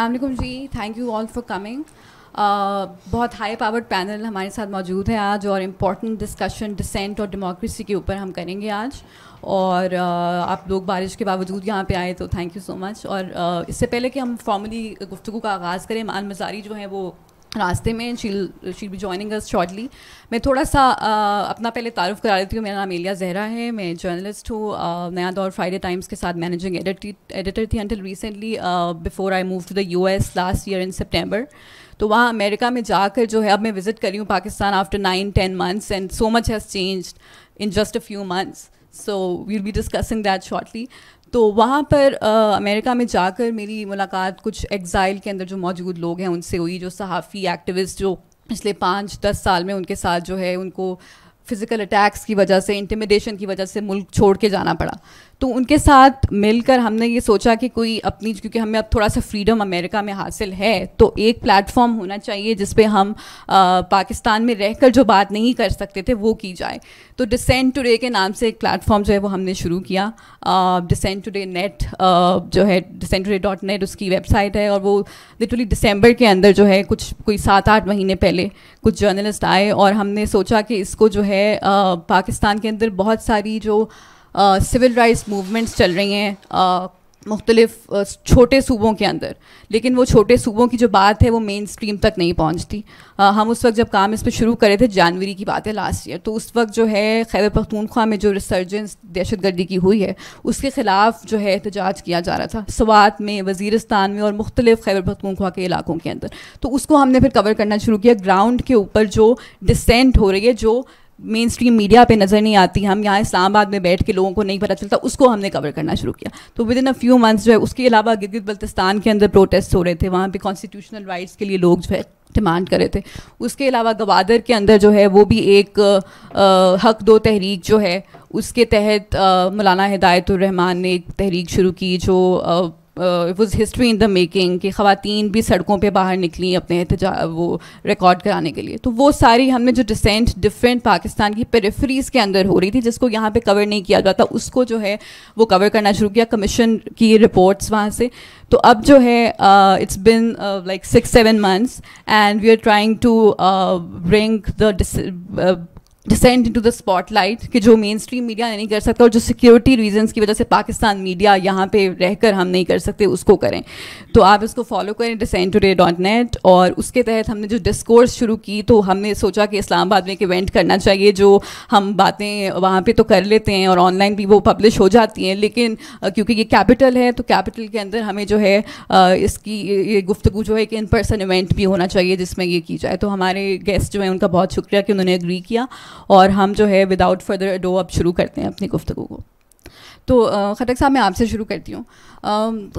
अलैक्म जी thank you all for coming बहुत high powered panel हमारे साथ मौजूद है आज और इम्पॉर्टेंट डिस्कशन डिसेंट और डेमोक्रेसी के ऊपर हम करेंगे आज और uh, आप लोग बारिश के बावजूद यहाँ पे आए तो थैंक यू सो मच और uh, इससे पहले कि हम फॉर्मली गुफ्तु का आगाज़ करें मान मजारी जो है वो रास्ते में शील she'll be joining us shortly मैं थोड़ा सा आ, अपना पहले तारुफ करा देती हूँ मेरा नाम एलिया जहरा है मैं जर्नलिस्ट हूँ नया दौर फ्राइडे टाइम्स के साथ मैनेजिंग एडिटर थी until recently before I move to the U S last year in सितंबर तो वहाँ अमेरिका में जाकर जो है अब मैं विज़िट करी हूँ Pakistan after nine ten months and so much has change in just a few months so we'll be discussing that shortly तो वहाँ पर आ, अमेरिका में जाकर मेरी मुलाकात कुछ एग्ज़ाइल के अंदर जो मौजूद लोग हैं उनसे हुई जो सहाफ़ी एक्टिविस्ट जो पिछले पाँच दस साल में उनके साथ जो है उनको फिज़िकल अटैक्स की वजह से इंटिमिडेशन की वजह से मुल्क छोड़ के जाना पड़ा तो उनके साथ मिलकर हमने ये सोचा कि कोई अपनी क्योंकि हमें अब थोड़ा सा फ्रीडम अमेरिका में हासिल है तो एक प्लेटफॉर्म होना चाहिए जिस पे हम आ, पाकिस्तान में रहकर जो बात नहीं कर सकते थे वो की जाए तो डिसेंट टुडे के नाम से एक प्लेटफॉर्म जो है वो हमने शुरू किया डिसेंट टुडे नेट जो है डिसेंट टुडे डॉट नेट उसकी वेबसाइट है और वो लिटरली दिसंबर के अंदर जो है कुछ कोई सात आठ महीने पहले कुछ जर्नलिस्ट आए और हमने सोचा कि इसको जो है आ, पाकिस्तान के अंदर बहुत सारी जो सिविल राइट्स मूवमेंट्स चल रही हैं मुख्तलिफ छोटे सूबों के अंदर लेकिन वो छोटे सूबों की जो बात है वो मेन स्ट्रीम तक नहीं पहुंचती हम उस वक्त जब काम इस पर शुरू करे थे जनवरी की बात है लास्ट ईयर तो उस वक्त जो है खैबर पख्तूनख्वा में जो रिसर्जेंस दहशत गर्दी की हुई है उसके ख़िलाफ़ जो है एहतजाज किया जा रहा था सवात में वजीरस्तान में और मुख्तलिफ खैबर पख्तूनख्वा के इलाकों के अंदर तो उसको हमने फिर कवर करना शुरू किया ग्राउंड के ऊपर जो डिसेंट हो रही है जो मेन स्ट्रीम मीडिया पे नज़र नहीं आती हम यहाँ इस्लामाबाद में बैठ के लोगों को नहीं पता चलता उसको हमने कवर करना शुरू किया तो within a few months जो है उसके अलावा गिरगित बल्तिस्तान के अंदर प्रोटेस्ट हो रहे थे वहाँ पे कॉन्स्टिट्यूशनल राइट्स के लिए लोग जो है डिमांड कर रहे थे उसके अलावा गवादर के अंदर जो है वो भी एक आ, हक दो तहरीक जो है उसके तहत मौलाना हिदायतुर रहमान ने एक तहरीक शुरू की जो ah, it was history in the making कि खातन भी सड़कों पर बाहर निकली अपने वो रिकॉर्ड कराने के लिए तो वो सारी हमने जो डिसेंट डिफरेंट पाकिस्तान की पेरेफरीज के अंदर हो रही थी जिसको यहाँ पर कवर नहीं किया जाता उसको जो है वो कवर करना शुरू किया कमीशन की रिपोर्ट्स वहाँ से तो अब जो है it's been like six seven months and we are trying to bring the dissent to the spotlight कि जो मेन स्ट्रीम मीडिया नहीं कर सकता और जो सिक्योरिटी रीजंस की वजह से पाकिस्तान मीडिया यहाँ पे रहकर हम नहीं कर सकते उसको करें तो आप इसको फॉलो करें डिसेंट डे डॉट नेट और उसके तहत हमने जो डिस्कोर्स शुरू की तो हमने सोचा कि इस्लामाबाद में एक इवेंट करना चाहिए जो हम बातें वहाँ पर तो कर लेते हैं और ऑनलाइन भी वो पब्लिश हो जाती हैं लेकिन क्योंकि ये कैपिटल है तो कैपिटल के अंदर हमें जो है इसकी ये गुफ्तु जो है कि इन पर्सन इवेंट भी होना चाहिए जिसमें ये की जाए तो हमारे गेस्ट जो हैं उनका बहुत शुक्रिया कि उन्होंने एग्री किया और हम जो है विदाउट फर्दर अडो अब शुरू करते हैं अपनी गुफ्तु को तो खटक साहब मैं आपसे शुरू करती हूँ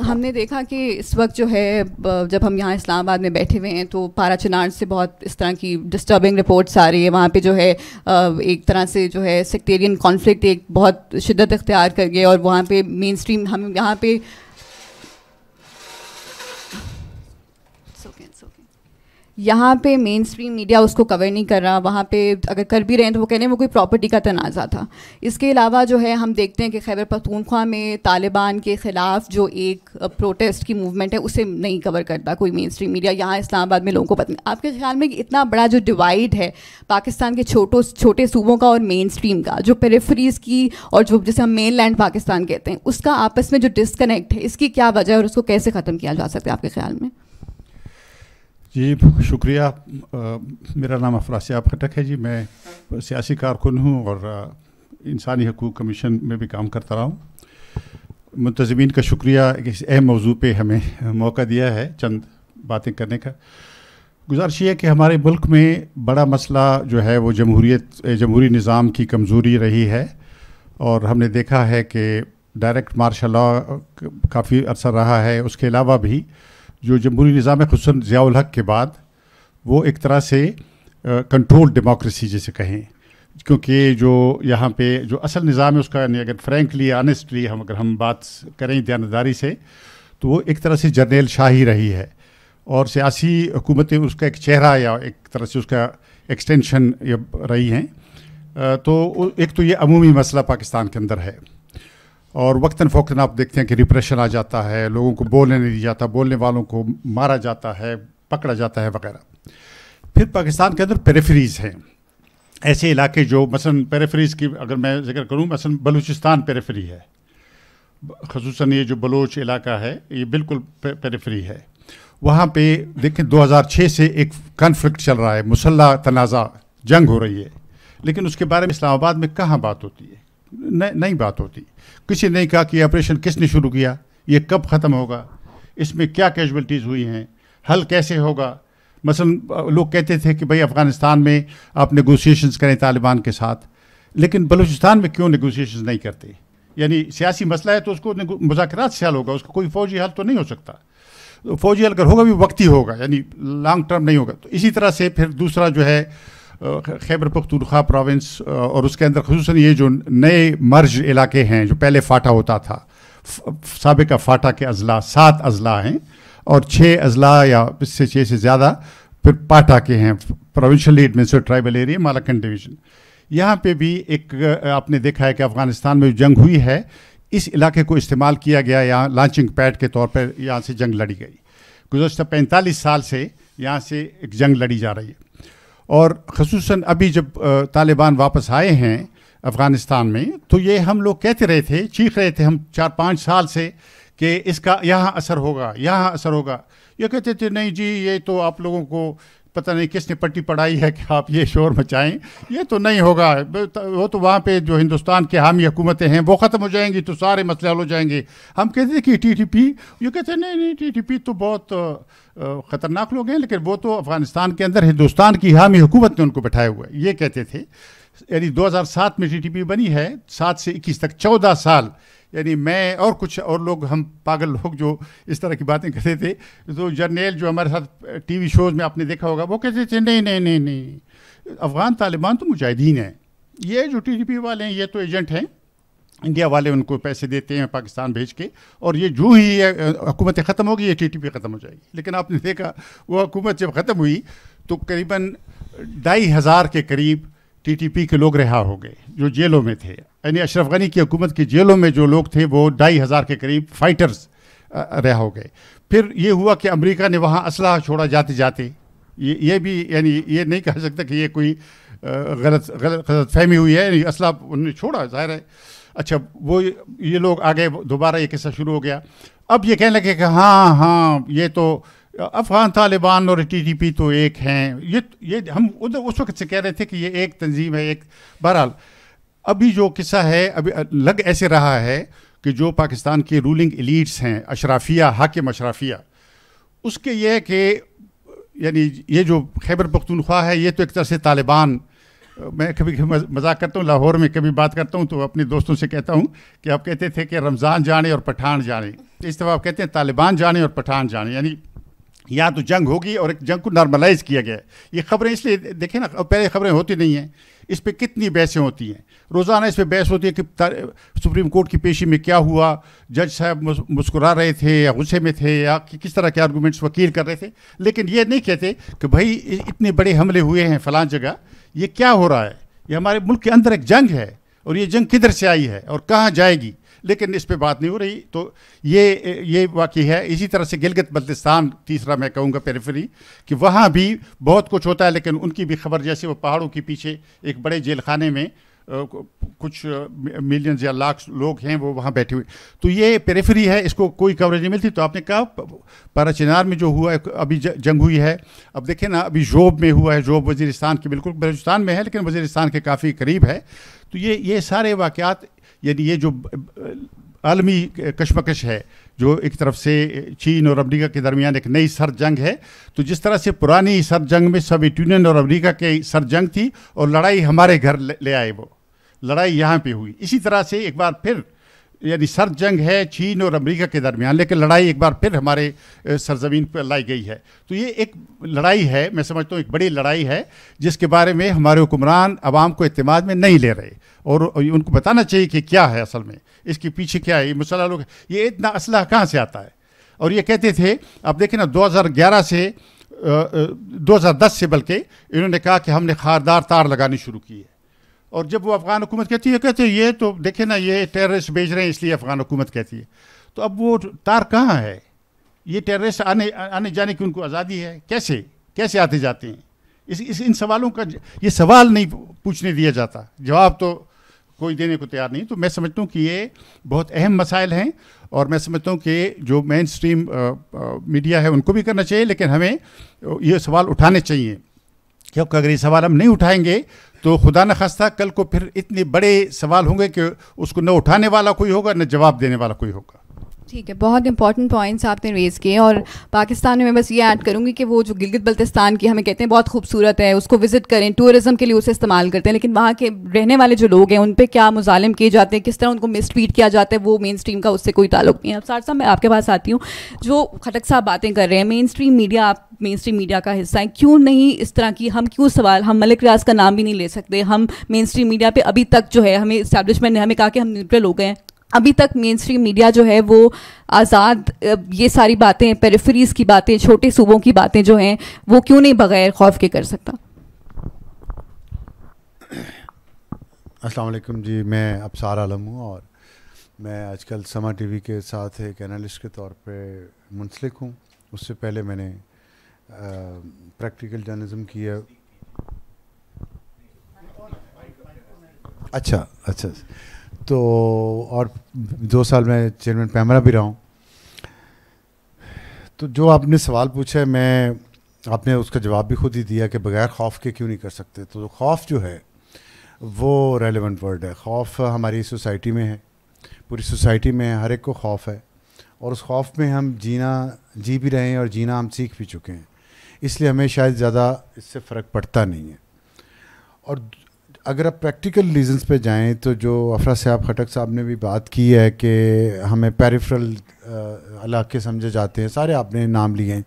हमने देखा कि इस वक्त जो है जब हम यहाँ इस्लामाबाद में बैठे हुए हैं तो पारा चिनार से बहुत इस तरह की डिस्टर्बिंग रिपोर्ट्स आ रही है वहाँ पे जो है एक तरह से जो है सेक्टेरियन कॉन्फ्लिक्ट एक बहुत शिद्दत अख्तियार कर गया और वहाँ पे मेन स्ट्रीम हम यहाँ पे यहाँ पे मेन स्ट्रीम मीडिया उसको कवर नहीं कर रहा वहाँ पे अगर कर भी रहे हैं तो वो कह रहे हैं वो कोई प्रॉपर्टी का तनाज़ा था इसके अलावा जो है हम देखते हैं कि खैबर पखतूनख्वा में तालिबान के ख़िलाफ़ जो एक प्रोटेस्ट की मूवमेंट है उसे नहीं कवर करता कोई मेन स्ट्रीम मीडिया यहाँ इस्लामाबाद में लोगों को पता नहीं आपके ख्याल में इतना बड़ा जो डिवाइड है पाकिस्तान के छोटो छोटे सूबों का और मेन स्ट्रीम का जो पेरेफरीज की और जो जैसे हम मेन लैंड पाकिस्तान कहते हैं उसका आपस में जो डिसकनेक्ट है इसकी क्या वजह है और उसको कैसे ख़त्म किया जा सकता है आपके ख्याल में जी शुक्रिया आ, मेरा नाम अफरासियाब खटक है जी मैं सियासी कारकुन हूँ और इंसानी हकूक़ कमीशन में भी काम करता रहा हूँ मुंतजमीन का शुक्रिया इस अहम मौजू पे हमें मौका दिया है चंद बातें करने का गुजारिश है कि हमारे मुल्क में बड़ा मसला जो है वो जमहूरीत जमहूरी निज़ाम की कमज़ोरी रही है और हमने देखा है कि डायरेक्ट मार्शल लॉ काफ़ी असर रहा है उसके अलावा भी जो जमहूरी निज़ाम खसूस ज़ियाल हक के बाद वो एक तरह से कंट्रोल डेमोक्रेसी जैसे कहें क्योंकि जो यहाँ पे जो असल निज़ाम है उसका यानी अगर फ्रेंकली आनेस्टली हम अगर हम बात करें दयानदारी से तो वो एक तरह से जर्नेल शाही रही है और सियासी हुकूमतें उसका एक चेहरा या एक तरह से उसका एक्सटेंशन रही हैं तो एक तो ये अमूमी मसला पाकिस्तान के अंदर है और वक्ता फ़ौकता आप देखते हैं कि रिप्रेशन आ जाता है लोगों को बोलने नहीं दिया जाता बोलने वालों को मारा जाता है पकड़ा जाता है वगैरह फिर पाकिस्तान के अंदर पेरेफरीज हैं ऐसे इलाके जो मसलन पेरेफरीज की अगर मैं जिक्र करूँ मसलन बलूचिस्तान पेरेफरी है खसूस ये जो बलोच इलाका है ये बिल्कुल पेरेफरी है वहाँ पे देखें 2006 से एक कन्फ्लिक्ट चल रहा है मुसल्ला तनाज़ा जंग हो रही है लेकिन उसके बारे में इस्लामाबाद में कहाँ बात होती है नई बात होती किसी ने कहा कि ऑपरेशन किसने शुरू किया ये कब ख़त्म होगा इसमें क्या कैजुअलिटीज़ हुई हैं हल कैसे होगा मसलन लोग कहते थे कि भाई अफ़गानिस्तान में आप नेगोशिएशंस करें तालिबान के साथ लेकिन बलूचिस्तान में क्यों नेगोशिएशन नहीं करते यानी सियासी मसला है तो उसको मुजाकर से हल होगा उसको कोई फ़ौजी हल तो नहीं हो सकता फौजी हल अगर होगा भी वक्ती होगा यानी लॉन्ग टर्म नहीं होगा तो इसी तरह से फिर दूसरा जो है खैबर पख्तूनख्वा प्रोविंस और उसके अंदर खसूस ये जो नए मर्ज इलाके हैं जो पहले फाटा होता था सबका फाटा के अजला सात अजला हैं और छः अजला या इससे छः से ज़्यादा फिर पाटा के हैं provincially administrate tribal area Malakand division यहाँ पे भी एक आपने देखा है कि अफ़गानिस्तान में जंग हुई है इस इलाके को इस्तेमाल किया गया यहाँ लॉन्चिंग पैड के तौर पर यहाँ से जंग लड़ी गई गुजशत पैंतालीस साल से यहाँ से एक जंग लड़ी जा रही है और खसूस अभी जब तालिबान वापस आए हैं अफ़गानिस्तान में तो ये हम लोग कहते रहे थे चीख रहे थे हम चार पाँच साल से कि इसका यहाँ असर होगा यहाँ असर होगा ये कहते थे नहीं जी ये तो आप लोगों को पता नहीं किसने पट्टी पढ़ाई है कि आप ये शोर मचाएं ये तो नहीं होगा वो तो वहाँ पे जो हिंदुस्तान के हामी हुकूमतें हैं वो ख़त्म हो जाएंगी तो सारे मसले हल हो जाएंगे हम कहते थे कि टी टी पी ये कहते हैं नहीं नहीं टी टी पी तो बहुत ख़तरनाक लोग हैं लेकिन वो तो अफ़गानिस्तान के अंदर हिंदुस्तान की हामी हुकूमत ने उनको बैठाए हुए ये कहते थे यानी सात में पी बनी है सात से इक्कीस तक चौदह साल यानी मैं और कुछ और लोग हम पागल लोग जो इस तरह की बातें करते थे तो जर्नेल जो हमारे साथ टीवी शोज़ में आपने देखा होगा वो कहते थे नहीं नहीं नहीं नहीं अफ़गान तालिबान तो मुजाहिदीन हैं ये जो टी वाले हैं ये तो एजेंट हैं इंडिया वाले उनको पैसे देते हैं पाकिस्तान भेज के और ये जो ही हुकूमत ख़त्म होगी ये टी टी पी ख़त्म हो जाएगी लेकिन आपने देखा वो हुकूमत जब ख़त्म हुई तो करीबन ढाई हज़ार के करीब टीटीपी के लोग रिहा हो गए जो जेलों में थे यानी अशरफ गनी की हुकूमत की जेलों में जो लोग थे वो ढाई हज़ार के करीब फाइटर्स रहा हो गए फिर ये हुआ कि अमेरिका ने वहाँ असलाह छोड़ा जाते जाते ये ये भी यानी ये नहीं कह सकता कि ये कोई गलत गलत गलत फहमी हुई है यानी असलाह उन्होंने छोड़ा जाहिर है अच्छा वो ये लोग आ गए दोबारा ये किस्सा शुरू हो गया अब ये कहने लगे कि हाँ हाँ ये तो अफगान तालिबान और पी तो एक हैं ये ये हम उधर उस वक्त से कह रहे थे कि ये एक तंजीम है एक बहरहाल अभी जो किस्सा है अभी लग ऐसे रहा है कि जो पाकिस्तान के रूलिंग एलिट्स हैं अशराफिया हाकिम अशराफिया उसके ये कि यानी ये जो खैबर पख्तूनख्वा है ये तो एक तरह से तालिबान मैं कभी मजाक करता हूँ लाहौर में कभी बात करता हूँ तो अपने दोस्तों से कहता हूँ कि आप कहते थे कि रमज़ान जाने और पठान जाने इस तरह आप कहते हैं तालिबान जाने और पठान जाने यानी या तो जंग होगी और एक जंग को नॉर्मलाइज किया गया ये खबरें इसलिए देखें ना पहले खबरें होती नहीं हैं इस पर कितनी बहसें होती हैं रोज़ाना इस पर बहस होती है कि सुप्रीम कोर्ट की पेशी में क्या हुआ जज साहब मुस्कुरा रहे थे या गुस्से में थे या कि किस तरह के आर्गूमेंट्स वकील कर रहे थे लेकिन ये नहीं कहते कि भाई इतने बड़े हमले हुए हैं फ़लाँ जगह ये क्या हो रहा है ये हमारे मुल्क के अंदर एक जंग है और ये जंग किधर से आई है और कहाँ जाएगी लेकिन इस पर बात नहीं हो रही तो ये ये वाकई है इसी तरह से गिलगित बल्तिस्तान तीसरा मैं कहूँगा पेरेफरी कि वहाँ भी बहुत कुछ होता है लेकिन उनकी भी खबर जैसे वो पहाड़ों के पीछे एक बड़े जेल खाने में कुछ मिलियंस या लाख लोग हैं वो वहाँ बैठे हुए तो ये पेरेफरी है इसको कोई कवरेज नहीं मिलती तो आपने कहा पाराचिनार में जो हुआ है अभी जंग हुई है अब देखें ना अभी जोब में हुआ है जोब वजीरिस्तान के बिल्कुल बलोचिस्तान में है लेकिन वजीरिस्तान के काफ़ी करीब है तो ये ये सारे वाक़ात यानी ये जो आलमी कशमकश है जो एक तरफ से चीन और अमेरिका के दरमियान एक नई सर जंग है तो जिस तरह से पुरानी सर जंग में सोवियत यूनियन और अमेरिका के सर जंग थी और लड़ाई हमारे घर ले आए वो लड़ाई यहाँ पे हुई इसी तरह से एक बार फिर यानी सर जंग है चीन और अमेरिका के दरमियान लेकिन लड़ाई एक बार फिर हमारे सरजमीन पर लाई गई है तो ये एक लड़ाई है मैं समझता हूँ एक बड़ी लड़ाई है जिसके बारे में हमारे हुक्मरान आवाम को अतमाद में नहीं ले रहे और उनको बताना चाहिए कि क्या है असल में इसके पीछे क्या है ये मुसल्ह लोग ये इतना असलाह कहाँ से आता है और ये कहते थे अब देखें ना ग्यारह से दस से बल्कि इन्होंने कहा कि हमने खारदार तार लगानी शुरू की है और जब वो अफ़गान हुकूमत कहती है कहते ये तो देखे ना ये टेररिस्ट भेज रहे हैं इसलिए अफ़गान हुकूमत कहती है तो अब वो तार कहाँ है ये टेररिस्ट आने आने जाने की उनको आज़ादी है कैसे कैसे आते जाते हैं इस, इस इन सवालों का ये सवाल नहीं पूछने दिया जाता जवाब तो कोई देने को तैयार नहीं तो मैं समझता हूँ कि ये बहुत अहम मसाइल हैं और मैं समझता हूँ कि जो मेन स्ट्रीम मीडिया है उनको भी करना चाहिए लेकिन हमें ये सवाल उठाने चाहिए क्योंकि अगर ये सवाल हम नहीं उठाएंगे तो खुदा न खास्ता कल को फिर इतने बड़े सवाल होंगे कि उसको न उठाने वाला कोई होगा न जवाब देने वाला कोई होगा ठीक है बहुत इंपॉर्टेंट पॉइंट्स आपने रेज़ किए और पाकिस्तान में मैं बस ये ऐड करूँगी कि वो जो गिलगित बल्तिस्तान की हमें कहते हैं बहुत खूबसूरत है उसको विज़िट करें टूरिज़म के लिए उसे इस्तेमाल करते हैं लेकिन वहाँ के रहने वाले जो लोग हैं उन पर क्या मुजालिम किए जाते हैं किस तरह उनको मिसट्रीट किया जाता है वो मेन स्ट्रीम का उससे कोई ताल्लुक नहीं है अब साथ साथ मैं आपके पास आती हूँ जो खटक साहब बातें कर रहे हैं मेन स्ट्रीम मीडिया आप मेन स्ट्रीम मीडिया का हिस्सा है क्यों नहीं इस तरह की हम क्यों सवाल हम मलिक रियाज का नाम भी नहीं ले सकते हम मेन स्ट्रीम मीडिया पर अभी तक जो है हमें इस्टेब्लिशमेंट ने हमें कहा कि हम न्यूट्रल हो गए हैं अभी तक मेन स्ट्रीम मीडिया जो है वो आज़ाद ये सारी बातें पेरेफ्रीज की बातें छोटे सूबों की बातें जो हैं वो क्यों नहीं बगैर खौफ के कर सकता अस्सलाम वालेकुम जी मैं अबसार आलम हूँ और मैं आजकल समा टीवी के साथ एक एनालिस्ट के तौर पे मुंसलिक हूँ उससे पहले मैंने आ, प्रैक्टिकल जर्नलिज्म किया अच्छा अच्छा तो और दो साल में चेयरमैन पैमरा भी रहा हूँ तो जो आपने सवाल पूछा है मैं आपने उसका जवाब भी खुद ही दिया कि बगैर खौफ के क्यों नहीं कर सकते तो खौफ जो है वो रेलेवेंट वर्ड है खौफ हमारी सोसाइटी में है पूरी सोसाइटी में है हर एक को खौफ है और उस खौफ में हम जीना जी भी रहे हैं और जीना हम सीख भी चुके हैं इसलिए हमें शायद ज़्यादा इससे फ़र्क पड़ता नहीं है और अगर आप प्रैक्टिकल रीजंस पे जाएं तो जो अफरा साहब खटक साहब ने भी बात की है कि हमें पेरिफ्रल इलाके समझे जाते हैं सारे आपने नाम लिए हैं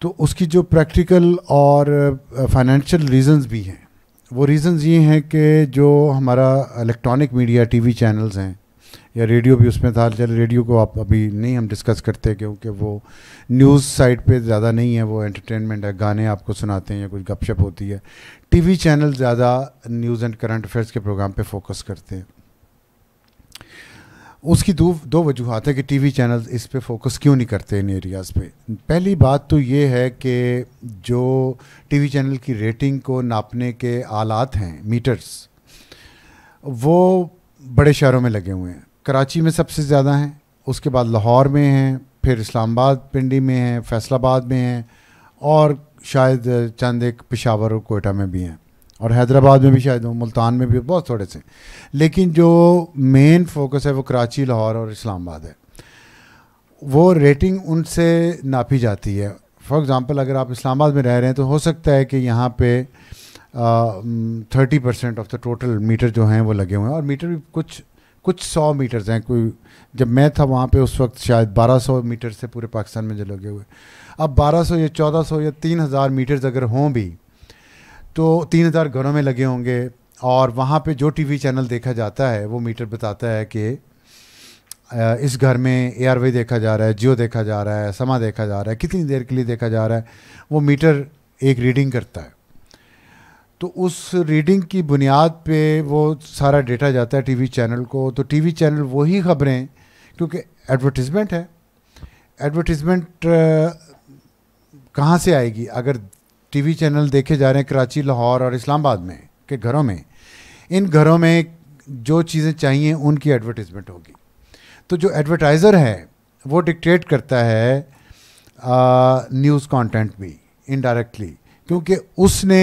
तो उसकी जो प्रैक्टिकल और फाइनेंशियल रीजंस भी हैं वो रीजंस ये हैं कि जो हमारा इलेक्ट्रॉनिक मीडिया टीवी चैनल्स हैं या रेडियो भी उसमें था चल रेडियो को आप अभी नहीं हम डिस्कस करते क्योंकि वो न्यूज़ साइट पे ज़्यादा नहीं है वो एंटरटेनमेंट है गाने आपको सुनाते हैं या कुछ गपशप होती है टीवी चैनल ज़्यादा न्यूज़ एंड करंट अफेयर्स के प्रोग्राम पे फोकस करते हैं उसकी दो दो वजूहत है कि टीवी चैनल इस पे फोकस क्यों नहीं करते इन एरियाज़ पे पहली बात तो ये है कि जो टीवी चैनल की रेटिंग को नापने के आलात हैं मीटर्स वो बड़े शहरों में लगे हुए हैं कराची में सबसे ज़्यादा हैं उसके बाद लाहौर में हैं फिर इस्लामाबाद पिंडी में हैं फैसलाबाद में हैं और शायद चंद एक पेशावर और कोयटा में भी हैं और हैदराबाद में भी शायद हों मुल्तान में भी बहुत थोड़े से लेकिन जो मेन फोकस है वो कराची लाहौर और इस्लामाबाद है वो रेटिंग उनसे नापी जाती है फॉर एग्ज़ाम्पल अगर आप इस्लामाबाद में रह रहे हैं तो हो सकता है कि यहाँ पे thirty percent of the total meter जो हैं वो लगे हुए हैं और मीटर भी कुछ कुछ सौ मीटर्स हैं कोई जब मैं था वहाँ पे उस वक्त शायद सौ मीटर से पूरे पाकिस्तान में जो लगे हुए अब 1200 या 1400 या 3000 मीटर्स अगर हों भी तो 3000 घरों में लगे होंगे और वहाँ पे जो टीवी चैनल देखा जाता है वो मीटर बताता है कि इस घर में ए देखा जा रहा है जियो देखा जा रहा है समा देखा जा रहा है कितनी देर के लिए देखा जा रहा है वो मीटर एक रीडिंग करता है तो उस रीडिंग की बुनियाद पे वो सारा डेटा जाता है टीवी चैनल को तो टीवी चैनल वही खबरें क्योंकि एडवर्टिजमेंट है एडवर्टिजमेंट कहाँ से आएगी अगर टीवी चैनल देखे जा रहे हैं कराची लाहौर और इस्लामाबाद में के घरों में इन घरों में जो चीज़ें चाहिए उनकी एडवर्टीज़मेंट होगी तो जो एडवर्टाइज़र है वो डिक्टेट करता है न्यूज़ कंटेंट भी इनडायरेक्टली क्योंकि उसने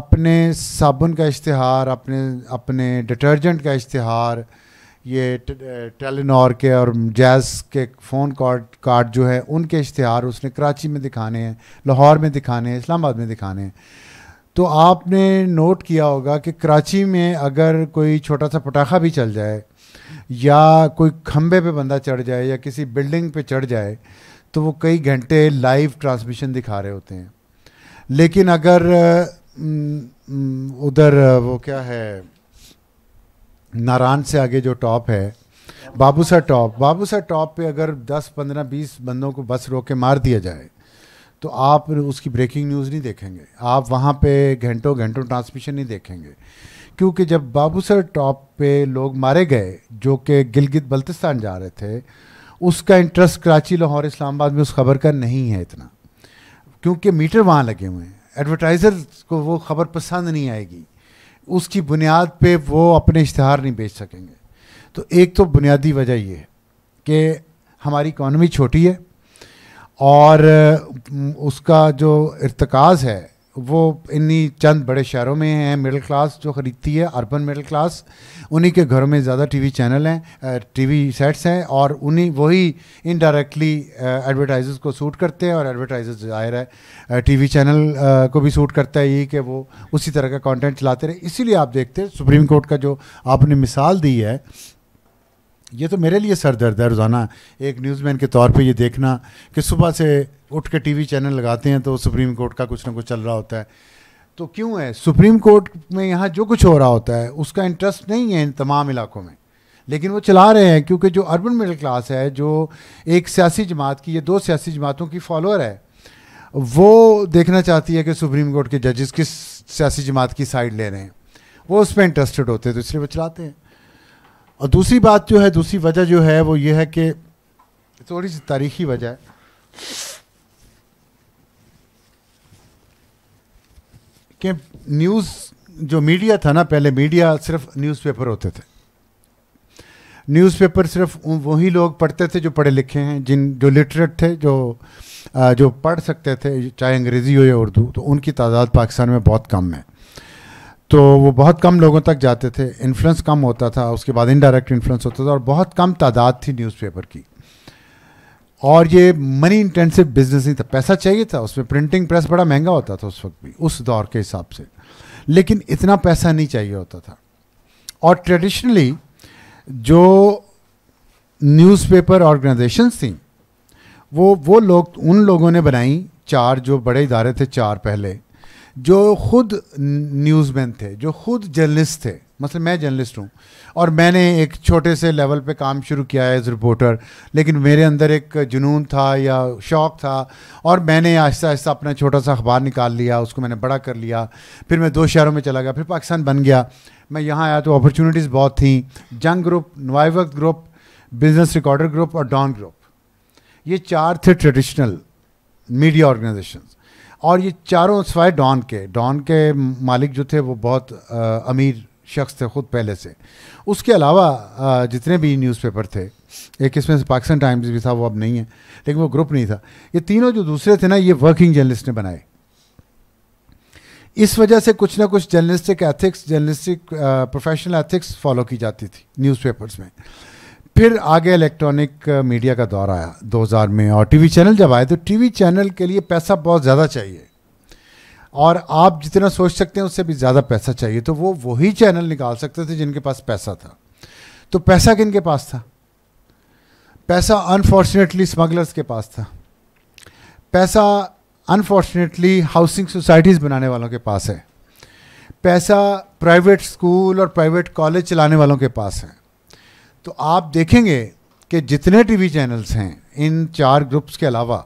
अपने साबुन का इश्तहार अपने अपने डिटर्जेंट का इश्तहार ये टेलीनॉर के और जैज़ के फ़ोन कार्ड कार्ड जो है उनके इश्तहार उसने कराची में दिखाने हैं लाहौर में दिखाने हैं इस्लामाबाद में दिखाने हैं तो आपने नोट किया होगा कि कराची में अगर कोई छोटा सा पटाखा भी चल जाए या कोई खम्बे पे बंदा चढ़ जाए या किसी बिल्डिंग पे चढ़ जाए तो वो कई घंटे लाइव ट्रांसमिशन दिखा रहे होते हैं लेकिन अगर उधर वो क्या है नारायण से आगे जो टॉप है बाबूसा टॉप बाबूसा टॉप पे अगर 10 15 20 बंदों को बस रोक के मार दिया जाए तो आप उसकी ब्रेकिंग न्यूज़ नहीं देखेंगे आप वहाँ पे घंटों घंटों ट्रांसमिशन नहीं देखेंगे क्योंकि जब बाबूसर टॉप पे लोग मारे गए जो कि गिलगित बल्तिस्तान जा रहे थे उसका इंटरेस्ट कराची लाहौर इस्लामाबाद में उस खबर का नहीं है इतना क्योंकि मीटर वहाँ लगे हुए हैं एडवर्टाइज़र को वो खबर पसंद नहीं आएगी उसकी बुनियाद पे वो अपने इश्तहार नहीं बेच सकेंगे तो एक तो बुनियादी वजह ये है कि हमारी इकानमी छोटी है और उसका जो इरतकाज़ है वो इन्हीं चंद बड़े शहरों में हैं मिडिल क्लास जो ख़रीदती है अर्बन मिडिल क्लास उन्हीं के घरों में ज़्यादा टीवी चैनल हैं टीवी सेट्स हैं और उन्हीं वही इनडायरेक्टली एडवर्टाइजर्स को सूट करते हैं और एडवर्टाइजर्स जाहिर है टीवी चैनल को भी सूट करता है यही कि वो उसी तरह का कंटेंट चलाते रहे इसीलिए आप देखते हैं सुप्रीम कोर्ट का जो आपने मिसाल दी है ये तो मेरे लिए सर दर्द है रोज़ाना एक न्यूज़मैन के तौर पे ये देखना कि सुबह से उठ के टीवी चैनल लगाते हैं तो सुप्रीम कोर्ट का कुछ ना कुछ चल रहा होता है तो क्यों है सुप्रीम कोर्ट में यहाँ जो कुछ हो रहा होता है उसका इंटरेस्ट नहीं है इन तमाम इलाकों में लेकिन वो चला रहे हैं क्योंकि जो अर्बन मिडिल क्लास है जो एक सियासी जमात की ये दो सियासी जमातों की फॉलोअर है वो देखना चाहती है कि सुप्रीम कोर्ट के जजेस किस सियासी जमात की साइड ले रहे हैं वो उस पर इंटरेस्टेड होते हैं तो इसलिए वो चलाते हैं और दूसरी बात जो है दूसरी वजह जो है वो ये है कि थोड़ी सी तारीखी वजह है कि न्यूज़ जो मीडिया था ना पहले मीडिया सिर्फ न्यूज़पेपर होते थे न्यूज़पेपर सिर्फ वही लोग पढ़ते थे जो पढ़े लिखे हैं जिन जो लिटरेट थे जो जो पढ़ सकते थे चाहे अंग्रेज़ी हो या उर्दू तो उनकी तादाद पाकिस्तान में बहुत कम है तो वो बहुत कम लोगों तक जाते थे इन्फ्लुएंस कम होता था उसके बाद इनडायरेक्ट इन्फ्लुएंस होता था और बहुत कम तादाद थी न्यूज़पेपर की और ये मनी इंटेंसिव बिजनेस नहीं था पैसा चाहिए था उसमें प्रिंटिंग प्रेस बड़ा महंगा होता था उस वक्त भी उस दौर के हिसाब से लेकिन इतना पैसा नहीं चाहिए होता था और ट्रेडिशनली जो न्यूज़पेपर ऑर्गेनाइजेशंस थी वो वो लोग उन लोगों ने बनाई चार जो बड़े इदारे थे चार पहले जो खुद न्यूज़मैन थे जो खुद जर्नलिस्ट थे मतलब मैं जर्नलिस्ट हूँ और मैंने एक छोटे से लेवल पे काम शुरू किया है एज रिपोर्टर लेकिन मेरे अंदर एक जुनून था या शौक़ था और मैंने आहिस्ता आहिस्ता अपना छोटा सा अखबार निकाल लिया उसको मैंने बड़ा कर लिया फिर मैं दो शहरों में चला गया फिर पाकिस्तान बन गया मैं यहाँ आया तो अपॉर्चुनिटीज़ बहुत थी Jang group Waqt group business recorder group और डॉन ग्रुप ये चार थे ट्रेडिशनल मीडिया ऑर्गेनाइजेशन और ये चारों सिवाय डॉन के डॉन के मालिक जो थे वो बहुत आ, अमीर शख्स थे ख़ुद पहले से उसके अलावा आ, जितने भी न्यूज़पेपर थे एक इसमें से पाकिस्तान टाइम्स भी था वो अब नहीं है लेकिन वो ग्रुप नहीं था ये तीनों जो दूसरे थे ना ये वर्किंग जर्नलिस्ट ने बनाए इस वजह से कुछ ना कुछ journalistic ethics journalistic professional ethics follow की जाती थी न्यूज़पेपर्स में फिर आगे इलेक्ट्रॉनिक मीडिया uh, का दौर आया 2000 में और टीवी चैनल जब आए तो टीवी चैनल के लिए पैसा बहुत ज़्यादा चाहिए और आप जितना सोच सकते हैं उससे भी ज़्यादा पैसा चाहिए तो वो वही चैनल निकाल सकते थे जिनके पास पैसा था तो पैसा किन के पास था पैसा अनफॉर्चुनेटली स्मगलर्स के पास था पैसा अनफॉर्चुनेटली हाउसिंग सोसाइटीज़ बनाने वालों के पास है पैसा प्राइवेट स्कूल और प्राइवेट कॉलेज चलाने वालों के पास है तो आप देखेंगे कि जितने टीवी चैनल्स हैं इन चार ग्रुप्स के अलावा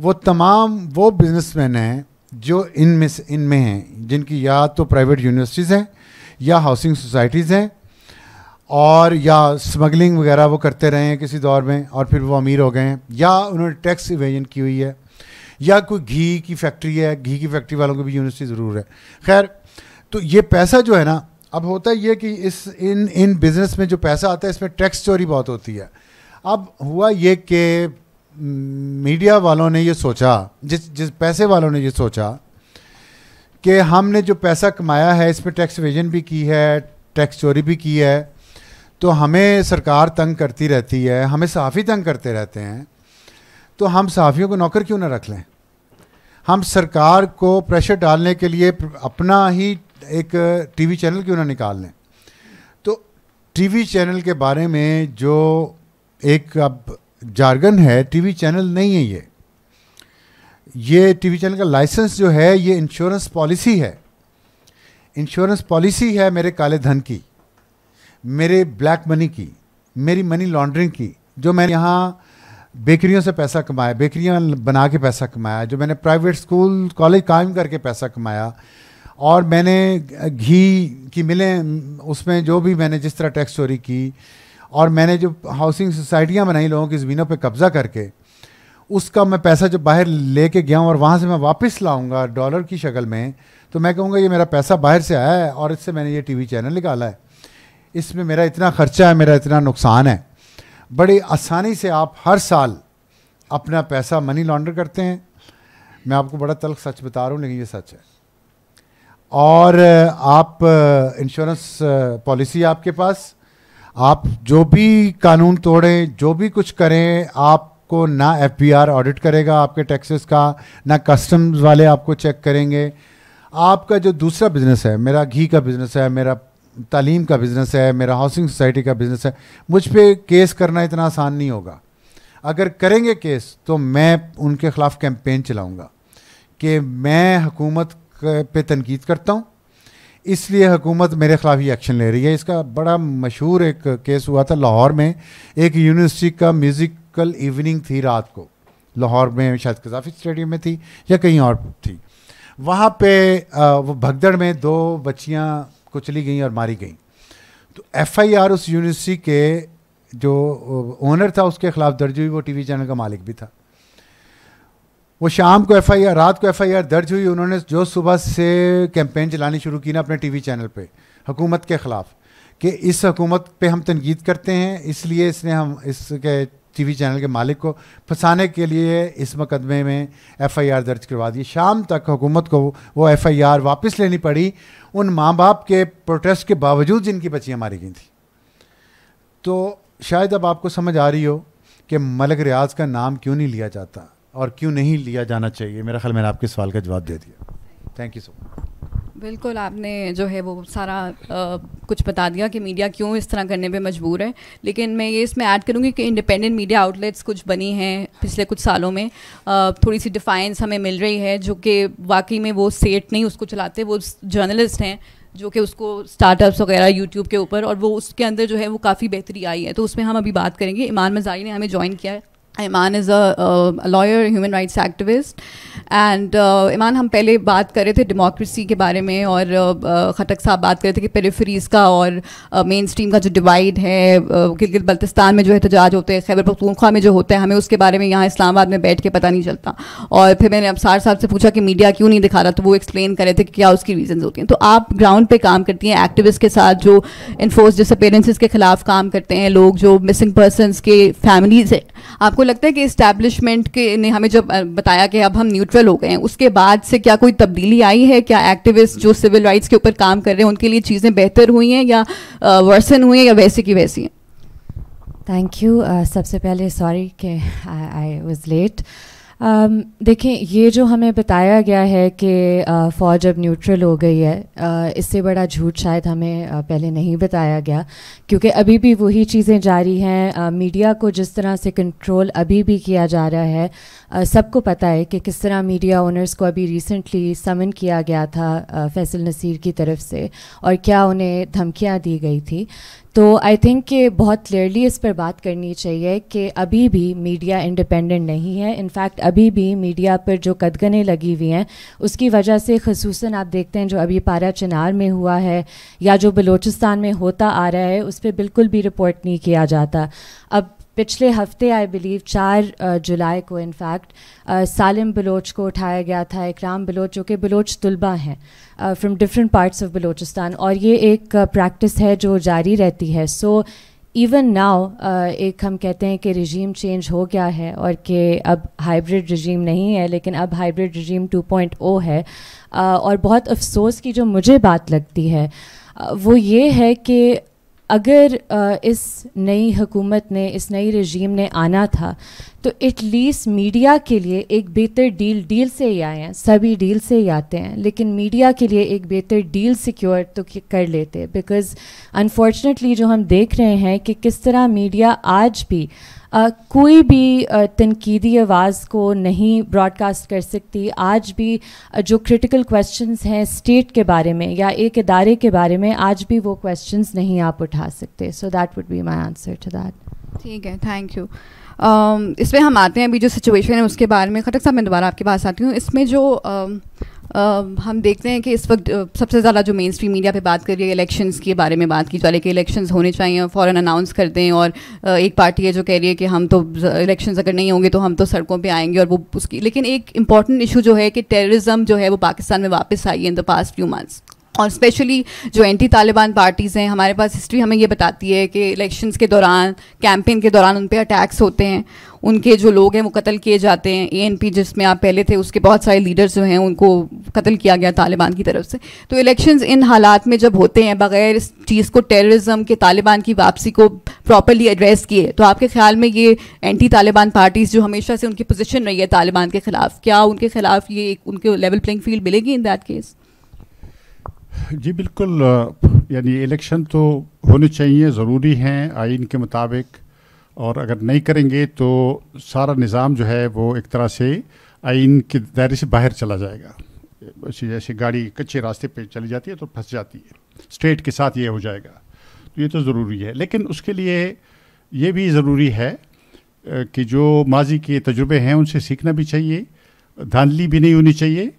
वो तमाम वो बिजनेसमैन हैं जो इनमें से इनमें हैं जिनकी या तो प्राइवेट यूनिवर्सिटीज़ हैं या हाउसिंग सोसाइटीज़ हैं और या स्मगलिंग वगैरह वो करते रहे हैं किसी दौर में और फिर वो अमीर हो गए हैं या उन्होंने टैक्स इवेजन की हुई है या कोई घी की फैक्ट्री है घी की फैक्ट्री वालों की भी यूनिवर्सिटी ज़रूर है खैर तो ये पैसा जो है ना अब होता ये कि इस इन इन बिज़नेस में जो पैसा आता है इसमें टैक्स चोरी बहुत होती है अब हुआ ये कि मीडिया हम्म, वालों ने ये सोचा जिस जिस पैसे वालों ने ये सोचा कि हमने जो पैसा कमाया है इसमें टैक्स वेजन भी की है टैक्स चोरी भी की है तो हमें सरकार तंग करती रहती है हमें सहाफ़ी तंग करते रहते हैं तो हम सहाफ़ियों को नौकर क्यों ना रख लें हम सरकार को प्रेशर डालने के लिए अपना ही एक टीवी चैनल क्यों ना निकाल लें तो टीवी चैनल के बारे में जो एक अब जार्गन है टीवी चैनल नहीं है ये ये टीवी चैनल का लाइसेंस जो है ये इंश्योरेंस पॉलिसी है इंश्योरेंस पॉलिसी है मेरे काले धन की मेरे ब्लैक मनी की मेरी मनी लॉन्ड्रिंग की जो मैंने यहाँ बेकरियों से पैसा कमाया बेकरियाँ बना के पैसा कमाया जो मैंने प्राइवेट स्कूल कॉलेज कायम करके पैसा कमाया और मैंने घी की मिलें उसमें जो भी मैंने जिस तरह टैक्स चोरी की और मैंने जो हाउसिंग सोसाइटियाँ बनाई लोगों की ज़मीनों पर कब्ज़ा करके उसका मैं पैसा जब बाहर लेके गया हूँ और वहाँ से मैं वापस लाऊँगा डॉलर की शक्ल में तो मैं कहूँगा ये मेरा पैसा बाहर से आया है और इससे मैंने ये टीवी चैनल निकाला है इसमें मेरा इतना ख़र्चा है मेरा इतना नुकसान है बड़ी आसानी से आप हर साल अपना पैसा मनी लॉन्डर करते हैं मैं आपको बड़ा तल्ख सच बता रहा हूँ लेकिन ये सच है और आप इंश्योरेंस पॉलिसी आपके पास आप जो भी कानून तोड़ें जो भी कुछ करें आपको ना एफ ऑडिट करेगा आपके टैक्सेस का ना कस्टम्स वाले आपको चेक करेंगे आपका जो दूसरा बिज़नेस है मेरा घी का बिज़नेस है मेरा तालीम का बिज़नेस है मेरा हाउसिंग सोसाइटी का बिज़नेस है मुझ पर केस करना इतना आसान नहीं होगा अगर करेंगे केस तो मैं उनके ख़िलाफ़ कैंपेन चलाऊँगा कि मैं हुकूमत पे तनकीद करता हूँ इसलिए हुकूमत मेरे ख़िलाफ़ ही एक्शन ले रही है इसका बड़ा मशहूर एक केस हुआ था लाहौर में एक यूनिवर्सिटी का म्यूज़िकल इवनिंग थी रात को लाहौर में शायद कजाफी स्टेडियम में थी या कहीं और थी वहाँ पे वो भगदड़ में दो बच्चियाँ कुचली गई और मारी गईं तो एफआईआर उस यूनिवर्सिटी के जो ओनर था उसके ख़िलाफ़ दर्ज हुई वो टीवी चैनल का मालिक भी था वो शाम को एफ रात को एफ दर्ज हुई उन्होंने जो सुबह से कैंपेन चलानी शुरू की ना अपने टी चैनल पर हुकूमत के ख़िलाफ़ कि इस हकूमत पे हम तनकीद करते हैं इसलिए इसने हम इसके वी चैनल के मालिक को फंसाने के लिए इस मुकदमे में एफ़ आई आर दर्ज करवा दी शाम तक हुकूमत को वो एफ आई आर वापस लेनी पड़ी उन माँ बाप के प्रोटेस्ट के बावजूद जिनकी बच्चियाँ मारी गई थी तो शायद अब आपको समझ आ रही हो कि मलक रियाज का नाम क्यों नहीं लिया जाता और क्यों नहीं लिया जाना चाहिए मेरा ख्याल मैंने आपके सवाल का जवाब दे दिया थैंक यू सो मच बिल्कुल आपने जो है वो सारा आ, कुछ बता दिया कि मीडिया क्यों इस तरह करने पे मजबूर है लेकिन मैं ये इसमें ऐड करूँगी कि इंडिपेंडेंट मीडिया आउटलेट्स कुछ बनी हैं पिछले कुछ सालों में आ, थोड़ी सी डिफाइंस हमें मिल रही है जो कि वाकई में वो सेट नहीं उसको चलाते वो जर्नलिस्ट हैं जो कि उसको स्टार्टअप्स वगैरह यूट्यूब के ऊपर और वो उसके अंदर जो है वो काफ़ी बेहतरी आई है तो उसमें हम अभी बात करेंगे ईमान मजारी ने हमें ज्वाइन किया है Iman is a lawyer human rights activist and Iman हम पहले बात कर रहे थे डेमोक्रेसी के बारे में और uh, खटक साहब बात कर रहे थे कि पेरीफरीज का और मेन uh, स्ट्रीम का जो डिवाइड है uh, गिलगित बल्तिस्तान में जो एहतजाज होते हैं खैबर पखतूनख्वा में जो होते हैं हमें उसके बारे में यहाँ इस्लामाबाद में बैठ के पता नहीं चलता और फिर मैंने अबसार साहब से पूछा कि मीडिया क्यों नहीं दिखा रहा तो वो एक्सप्लेन कर रहे थे कि क्या उसकी रीजन होती हैं तो आप ग्राउंड पर काम करती हैं एक्टिविस्ट के साथ जो इन्फोर्स डिसअपेयरेंसेज के खिलाफ काम करते हैं लोग जो मिसिंग पर्सनस के फैमिलीज़ हैं आपको लगता है कि इस्टेब्लिशमेंट के ने हमें जब बताया कि अब हम न्यूट्रल हो गए हैं उसके बाद से क्या कोई तब्दीली आई है क्या एक्टिविस्ट जो सिविल राइट्स के ऊपर काम कर रहे हैं उनके लिए चीज़ें बेहतर हुई हैं या वर्सन हुई हैं या वैसे की वैसी हैं थैंक यू सबसे पहले सॉरी कि आई वॉज लेट um, देखें ये जो हमें बताया गया है कि फ़ौज अब न्यूट्रल हो गई है इससे बड़ा झूठ शायद हमें पहले नहीं बताया गया क्योंकि अभी भी वही चीज़ें जारी हैं मीडिया को जिस तरह से कंट्रोल अभी भी किया जा रहा है सबको पता है कि किस तरह मीडिया ओनर्स को अभी रिसेंटली समन किया गया था फैसल नसीर की तरफ से और क्या उन्हें धमकियां दी गई थी तो आई थिंक कि बहुत क्लियरली इस पर बात करनी चाहिए कि अभी भी मीडिया इंडिपेंडेंट नहीं है इनफैक्ट अभी भी मीडिया पर जो कदगने लगी हुई हैं उसकी वजह से खसूस आप देखते हैं जो अभी पारा चिनार में हुआ है या जो बलोचिस्तान में होता आ रहा है उस पर बिल्कुल भी रिपोर्ट नहीं किया जाता अब पिछले हफ्ते आई बिलीव चार जुलाई को इनफैक्ट सालिम बलोच को उठाया गया था इकराम बलोच जो कि बलोच तलबा हैं from different parts of Balochistan और ये एक प्रैक्टिस है जो जारी रहती है सो इवन नाउ एक हम कहते हैं कि रिजीम चेंज हो गया है और कि अब हाइब्रिड रिजीम नहीं है लेकिन अब हाइब्रिड रिजीम 2.0 है और बहुत अफसोस की जो मुझे बात लगती है वो ये है कि अगर इस नई हुकूमत ने इस नई रजीम ने आना था तो एटलीस्ट मीडिया के लिए एक बेहतर डील डील से ही आए हैं सभी डील से ही आते हैं लेकिन मीडिया के लिए एक बेहतर डील सिक्योर तो कर लेते बिकॉज़ अनफॉर्चुनेटली जो हम देख रहे हैं कि किस तरह मीडिया आज भी आ, कोई भी तनकीदी आवाज़ को नहीं ब्रॉडकास्ट कर सकती आज भी जो क्रिटिकल क्वेश्चंस हैं स्टेट के बारे में या एक इदारे के बारे में आज भी वो क्वेश्चंस नहीं आप उठा सकते so that would be my answer to that ठीक है थैंक यू Um, इसमें हम आते हैं अभी जो सिचुएशन है उसके बारे में खटक साहब मैं दोबारा आपके पास आती हूँ इसमें जो आ, um, um, हम देखते हैं कि इस वक्त uh, सबसे ज़्यादा जो मेन स्ट्रीम मीडिया पे बात कर रही है इलेक्शंस के बारे में बात की जा रही है कि इलेक्शंस होने चाहिए फ़ौरन अनाउंस कर दें और uh, एक पार्टी है जो कह रही है कि हम तो इलेक्शंस uh, अगर नहीं होंगे तो हम तो सड़कों पे आएंगे और वो उसकी लेकिन एक इम्पॉर्टेंट इशू जो है कि टेररिज्म जो है वो पाकिस्तान में वापस आई है in the past few months और स्पेशली जो एंटी तालिबान पार्टीज़ हैं हमारे पास हिस्ट्री हमें ये बताती है कि इलेक्शंस के दौरान कैंपेन के दौरान उन पर अटैक्स होते हैं उनके जो लोग हैं वो कत्ल किए जाते हैं ए एन पी जिसमें आप पहले थे उसके बहुत सारे लीडर्स जो हैं उनको कत्ल किया गया तालिबान की तरफ से तो इलेक्शंस इन हालात में जब होते हैं बगैर इस चीज़ को टेररिज्म के तालिबान की वापसी को प्रॉपरली एड्रेस किए तो आपके ख्याल में ये एंटी तालिबान पार्टीज़ जो हमेशा से उनकी पोजिशन रही है तालिबान के खिलाफ क्या उनके खिलाफ ये उनके लेवल प्लेइंग फील्ड मिलेगी इन दैट केस जी बिल्कुल यानी इलेक्शन तो होने चाहिए ज़रूरी हैं आइन के मुताबिक और अगर नहीं करेंगे तो सारा निज़ाम जो है वो एक तरह से आइन के दायरे से बाहर चला जाएगा जैसे गाड़ी कच्चे रास्ते पे चली जाती है तो फंस जाती है स्टेट के साथ ये हो जाएगा तो ये तो ज़रूरी है लेकिन उसके लिए ये भी ज़रूरी है कि जो माजी के तजुर्बे हैं उनसे सीखना भी चाहिए धांधली भी नहीं होनी चाहिए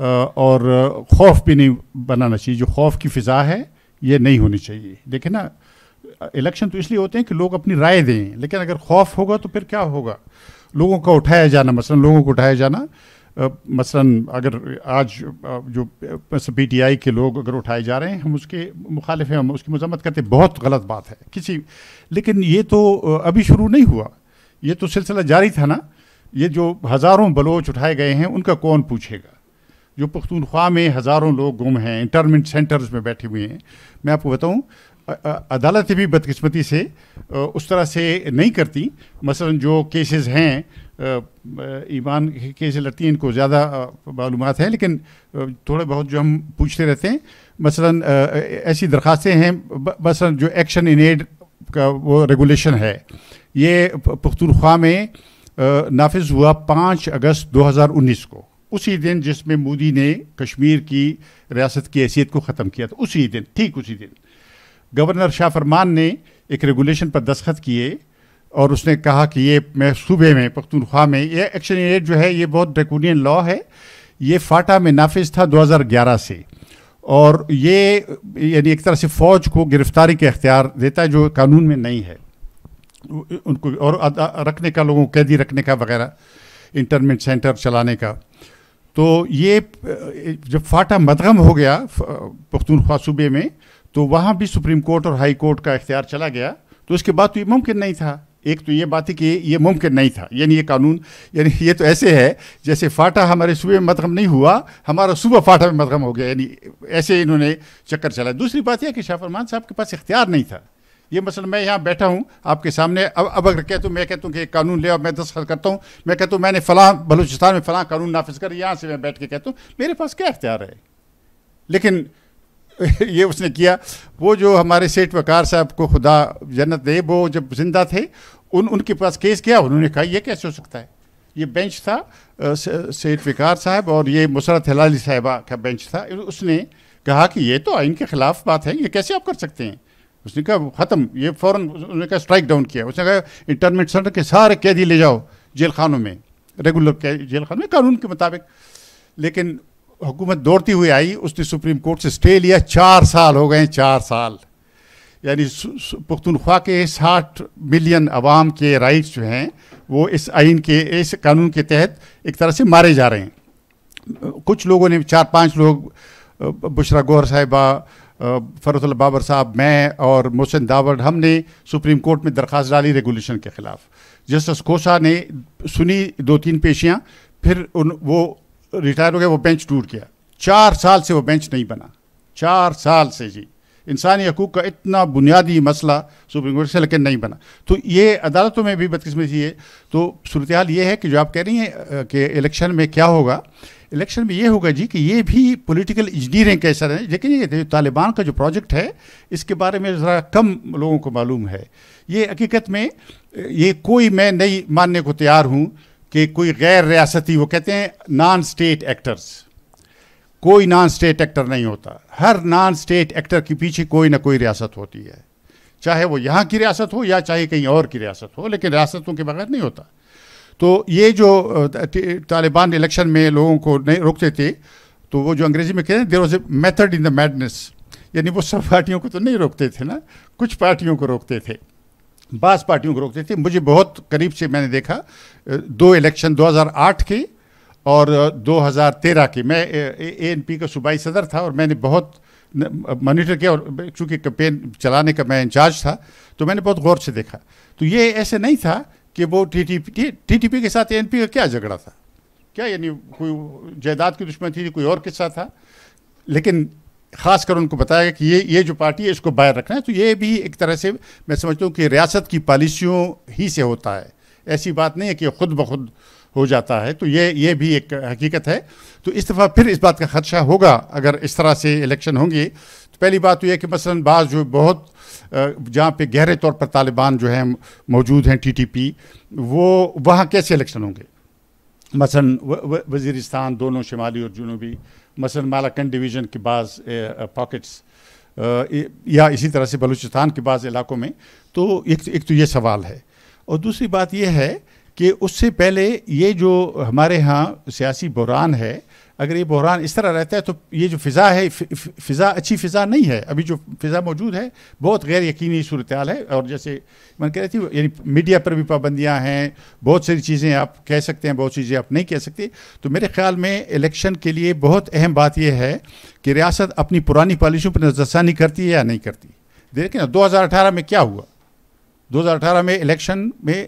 और खौफ भी नहीं बनाना चाहिए जो खौफ की फ़िज़ा है ये नहीं होनी चाहिए देखे ना इलेक्शन तो इसलिए होते हैं कि लोग अपनी राय दें लेकिन अगर खौफ होगा तो फिर क्या होगा लोगों का उठाया जाना मसलन लोगों को उठाया जाना मसलन अगर आज जो पी टी आई के लोग अगर उठाए जा रहे हैं हम उसके मुखालिफ हैं हम उसकी मजम्मत करते बहुत गलत बात है किसी लेकिन ये तो अभी शुरू नहीं हुआ ये तो सिलसिला जारी था ना ये जो हज़ारों बलोच उठाए गए हैं उनका कौन पूछेगा जो पख्तूनख्वा में हज़ारों लोग गुम हैं इंटरमेंट सेंटर्स में बैठे हुए हैं मैं आपको बताऊं अदालतें भी बदकिस्मती से उस तरह से नहीं करती मसलन जो केसेस हैं ईमान के केसेस लड़ती हैं इनको ज़्यादा मालूम है लेकिन थोड़े बहुत जो हम पूछते रहते हैं मसलन ऐसी दरख्वास्तें हैं मसलन जो एक्शन इन एड का वो रेगुलेशन है ये पख्तूनख्वा में नाफिज हुआ पाँच अगस्त 2019 को उसी दिन जिसमें मोदी ने कश्मीर की रियासत की हैसियत को ख़त्म किया था उसी दिन ठीक उसी दिन गवर्नर शाह फरमान ने एक रेगुलेशन पर दस्खत किए और उसने कहा कि ये मैं सूबे में पख्तूनख्वा में ये एक्शन एड जो है ये बहुत ड्रैकोनियन लॉ है ये फाटा में नाफिज था 2011 से और ये यानी एक तरह से फ़ौज को गिरफ्तारी के अख्तियार देता है जो कानून में नहीं है उनको और रखने का लोगों को कैदी रखने का वगैरह इंटरमेंट सेंटर चलाने का तो ये जब फाटा मदगम हो गया पख्तूनख्वा सूबे में तो वहाँ भी सुप्रीम कोर्ट और हाई कोर्ट का इख्तियार चला गया तो उसके बाद तो ये मुमकिन नहीं था एक तो ये बात है कि ये मुमकिन नहीं था यानी ये कानून यानी ये तो ऐसे है जैसे फाटा हमारे सूबे में मदगम नहीं हुआ हमारा सूबा फाटा में मदगम हो गया यानी ऐसे इन्होंने चक्कर चलाया दूसरी बात यह कि शाह फरमान साहब के पास इख्तियार नहीं था ये मसला मैं यहाँ बैठा हूँ आपके सामने अब अब अगर कहता हूँ मैं कहता हूँ कि कानून ले और मैं दस्तखत करता हूँ मैं कहता हूँ मैंने फ़लाँ बलूचिस्तान में फ़लाँ कानून नाफिज कर यहाँ से मैं बैठ के कहता हूँ मेरे पास क्या अख्तियार है लेकिन ये उसने किया वो जो हमारे सेठ वकार साहब को खुदा जन्नत दे वो जब जिंदा थे उन उनके पास केस किया उन्होंने कहा ये कैसे हो सकता है ये बेंच था सेठ विकार साहब और ये मुसरत हलाली साहिबा का बेंच था उसने कहा कि ये तो आइन के ख़िलाफ़ बात है ये कैसे आप कर सकते हैं उसने कहा ख़त्म ये फौरन उसने कहा स्ट्राइक डाउन किया उसने कहा इंटरनेट सेंटर के सारे कैदी ले जाओ जेल खानों में रेगुलर जेल खानों में कानून के मुताबिक लेकिन हुकूमत दौड़ती हुई आई उसने सुप्रीम कोर्ट से स्टे लिया चार साल हो गए चार साल यानी पुख्तनख्वा के साठ मिलियन आवाम के राइट्स जो हैं वो इस आइन के इस कानून के तहत एक तरह से मारे जा रहे हैं कुछ लोगों ने चार पांच लोग बुशरा गौर साहिबा फरोज बाबर साहब मैं और मोहसिन दावर हमने सुप्रीम कोर्ट में दरख्वास्त डाली रेगुलेशन के ख़िलाफ़ जस्टिस कोसा ने सुनी दो तीन पेशियाँ फिर उन वो रिटायर हो गया वो बेंच टूट गया चार साल से वो बेंच नहीं बना चार साल से जी इंसानी हकूक़ का इतना बुनियादी मसला सुप्रीम कोर्ट से लेकिन नहीं बना तो ये अदालतों में भी बदकिस्मती है तो सूरत हाल ये है कि जो आप कह रही हैं कि इलेक्शन में क्या होगा इलेक्शन में ये होगा जी कि ये भी पॉलिटिकल इंजीनियरिंग कैसा है लेकिन ये तालिबान का जो प्रोजेक्ट है इसके बारे में ज़रा कम लोगों को मालूम है ये हकीकत में ये कोई मैं नहीं मानने को तैयार हूँ कि कोई गैर रियासती वो कहते हैं नॉन स्टेट एक्टर्स कोई नॉन स्टेट एक्टर नहीं होता हर नॉन स्टेट एक्टर के पीछे कोई ना कोई रियासत होती है चाहे वो यहाँ की रियासत हो या चाहे कहीं और की रियासत हो लेकिन रियासतों के बगैर नहीं होता तो ये जो तालिबान इलेक्शन में लोगों को नहीं रोकते थे तो वो जो अंग्रेजी में कहते हैं there was a method in the madness यानी वो सब पार्टियों को तो नहीं रोकते थे ना कुछ पार्टियों को रोकते थे बास पार्टियों को रोकते थे मुझे बहुत करीब से मैंने देखा दो इलेक्शन 2008 के और 2013 के मैं ए एन पी का सूबाई सदर था और मैंने बहुत मॉनिटर किया और चूँकि कैंपेन चलाने का मैं इंचार्ज था तो मैंने बहुत गौर से देखा तो ये ऐसे नहीं था कि वो टी पी के साथ एन का क्या झगड़ा था क्या यानी कोई जायदाद की दुश्मन थी कोई और किस्सा था लेकिन खासकर उनको बताया कि ये ये जो पार्टी है इसको बाहर रखना है तो ये भी एक तरह से मैं समझता हूँ कि रियासत की पॉलिसियों ही से होता है ऐसी बात नहीं है कि खुद ब खुद हो जाता है तो ये ये भी एक हकीकत है तो इस दफ़ा फिर इस बात का खदशा होगा अगर इस तरह से इलेक्शन होंगे तो पहली बात तो यह कि मसलन बाज जो बहुत जहाँ पे गहरे तौर पर तालिबान जो हैं मौजूद हैं टीटीपी वो वहाँ कैसे इलेक्शन होंगे मसलन वजीरिस्तान दोनों शिमाली और जुनूबी मसलन मालाकंड डिवीज़न के बाद पॉकेट्स या इसी तरह से बलूचिस्तान के बाद इलाकों में तो एक एक तो ये सवाल है और दूसरी बात यह है कि उससे पहले ये जो हमारे यहाँ सियासी बुरान है अगर ये बहरान इस तरह रहता है तो ये जो फ़िज़ा है फ़िज़ा अच्छी फ़िज़ा नहीं है अभी जो फ़िज़ा मौजूद है बहुत गैर यकीनी सूरत है और जैसे मन कह रही थी यानी मीडिया पर भी पाबंदियाँ हैं बहुत सारी चीज़ें आप कह सकते हैं बहुत चीज़ें आप नहीं कह सकते तो मेरे ख्याल में इलेक्शन के लिए बहुत अहम बात यह है कि रियासत अपनी पुरानी पॉलिसियों पर नजरसानी करती है या नहीं करती देखें ना अठारह में क्या हुआ अठारह में इलेक्शन में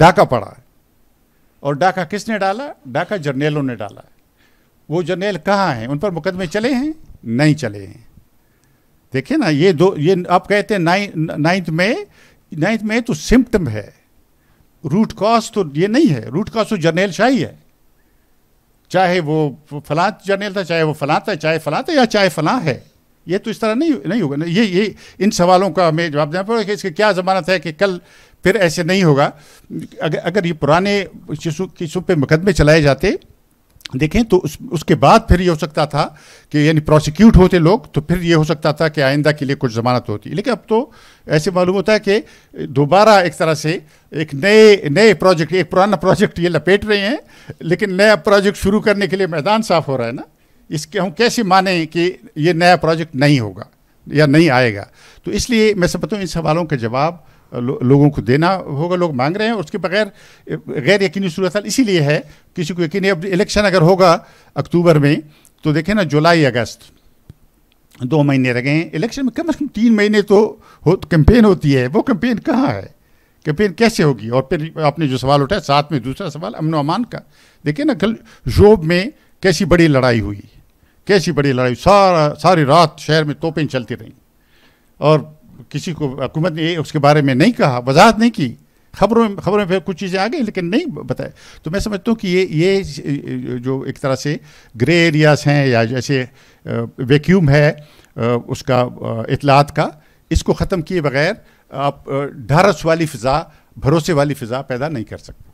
डाका पड़ा और डाका किसने डाला डाका जर्नेलों ने डाला वो जर्नेल कहाँ हैं उन पर मुकदमे चले हैं नहीं चले हैं देखिए ना ये दो ये आप कहते हैं नाइन्थ नाइन्थ में नाइन्थ में तो सिम्टम है रूट कॉज तो ये नहीं है रूट कॉज तो जर्नेल शाही है चाहे वो फलां जर्नेल था चाहे वो फलां था चाहे फलां था या चाहे फलां है ये तो इस तरह नहीं नहीं होगा ये ये इन सवालों का हमें जवाब देना पड़ेगा कि इसकी क्या ज़मानत है कि कल फिर ऐसे नहीं होगा अगर अगर ये पुराने किस्सों पे मुकदमे चलाए जाते देखें तो उस, उसके बाद फिर ये हो सकता था कि यानी प्रोसिक्यूट होते लोग तो फिर ये हो सकता था कि आइंदा के लिए कुछ ज़मानत होती लेकिन अब तो ऐसे मालूम होता है कि दोबारा एक तरह से एक नए नए प्रोजेक्ट एक पुराना प्रोजेक्ट ये लपेट रहे हैं लेकिन नया प्रोजेक्ट शुरू करने के लिए मैदान साफ हो रहा है ना इसके हम कैसे माने कि ये नया प्रोजेक्ट नहीं होगा या नहीं आएगा तो इसलिए मैं समझता हूँ इन सवालों के जवाब लो, लोगों को देना होगा लोग मांग रहे हैं उसके बगैर गैर यकीनी सूरत इसीलिए है किसी को यकीन अब इलेक्शन अगर होगा अक्टूबर में तो देखें ना जुलाई अगस्त दो महीने रह गए हैं इलेक्शन में कम अज़ कम तीन महीने तो हो कैंपेन होती है वो कैंपेन कहाँ है कैंपेन कैसे होगी और फिर आपने जो सवाल उठाया साथ में दूसरा सवाल अमन अमान का देखिए ना कल जोब में कैसी बड़ी लड़ाई हुई कैसी बड़ी लड़ाई सारा सारी रात शहर में तोपें चलती रहीं और किसी को हुकूमत ने उसके बारे में नहीं कहा वजाहत नहीं की खबरों में खबरों में फिर कुछ चीज़ें आ गई लेकिन नहीं बताए तो मैं समझता हूँ कि ये ये जो एक तरह से ग्रे एरियाज़ हैं या जैसे वैक्यूम है उसका इतलात का इसको ख़त्म किए बगैर आप ढारस वाली फ़िज़ा भरोसे वाली फ़िज़ा पैदा नहीं कर सकते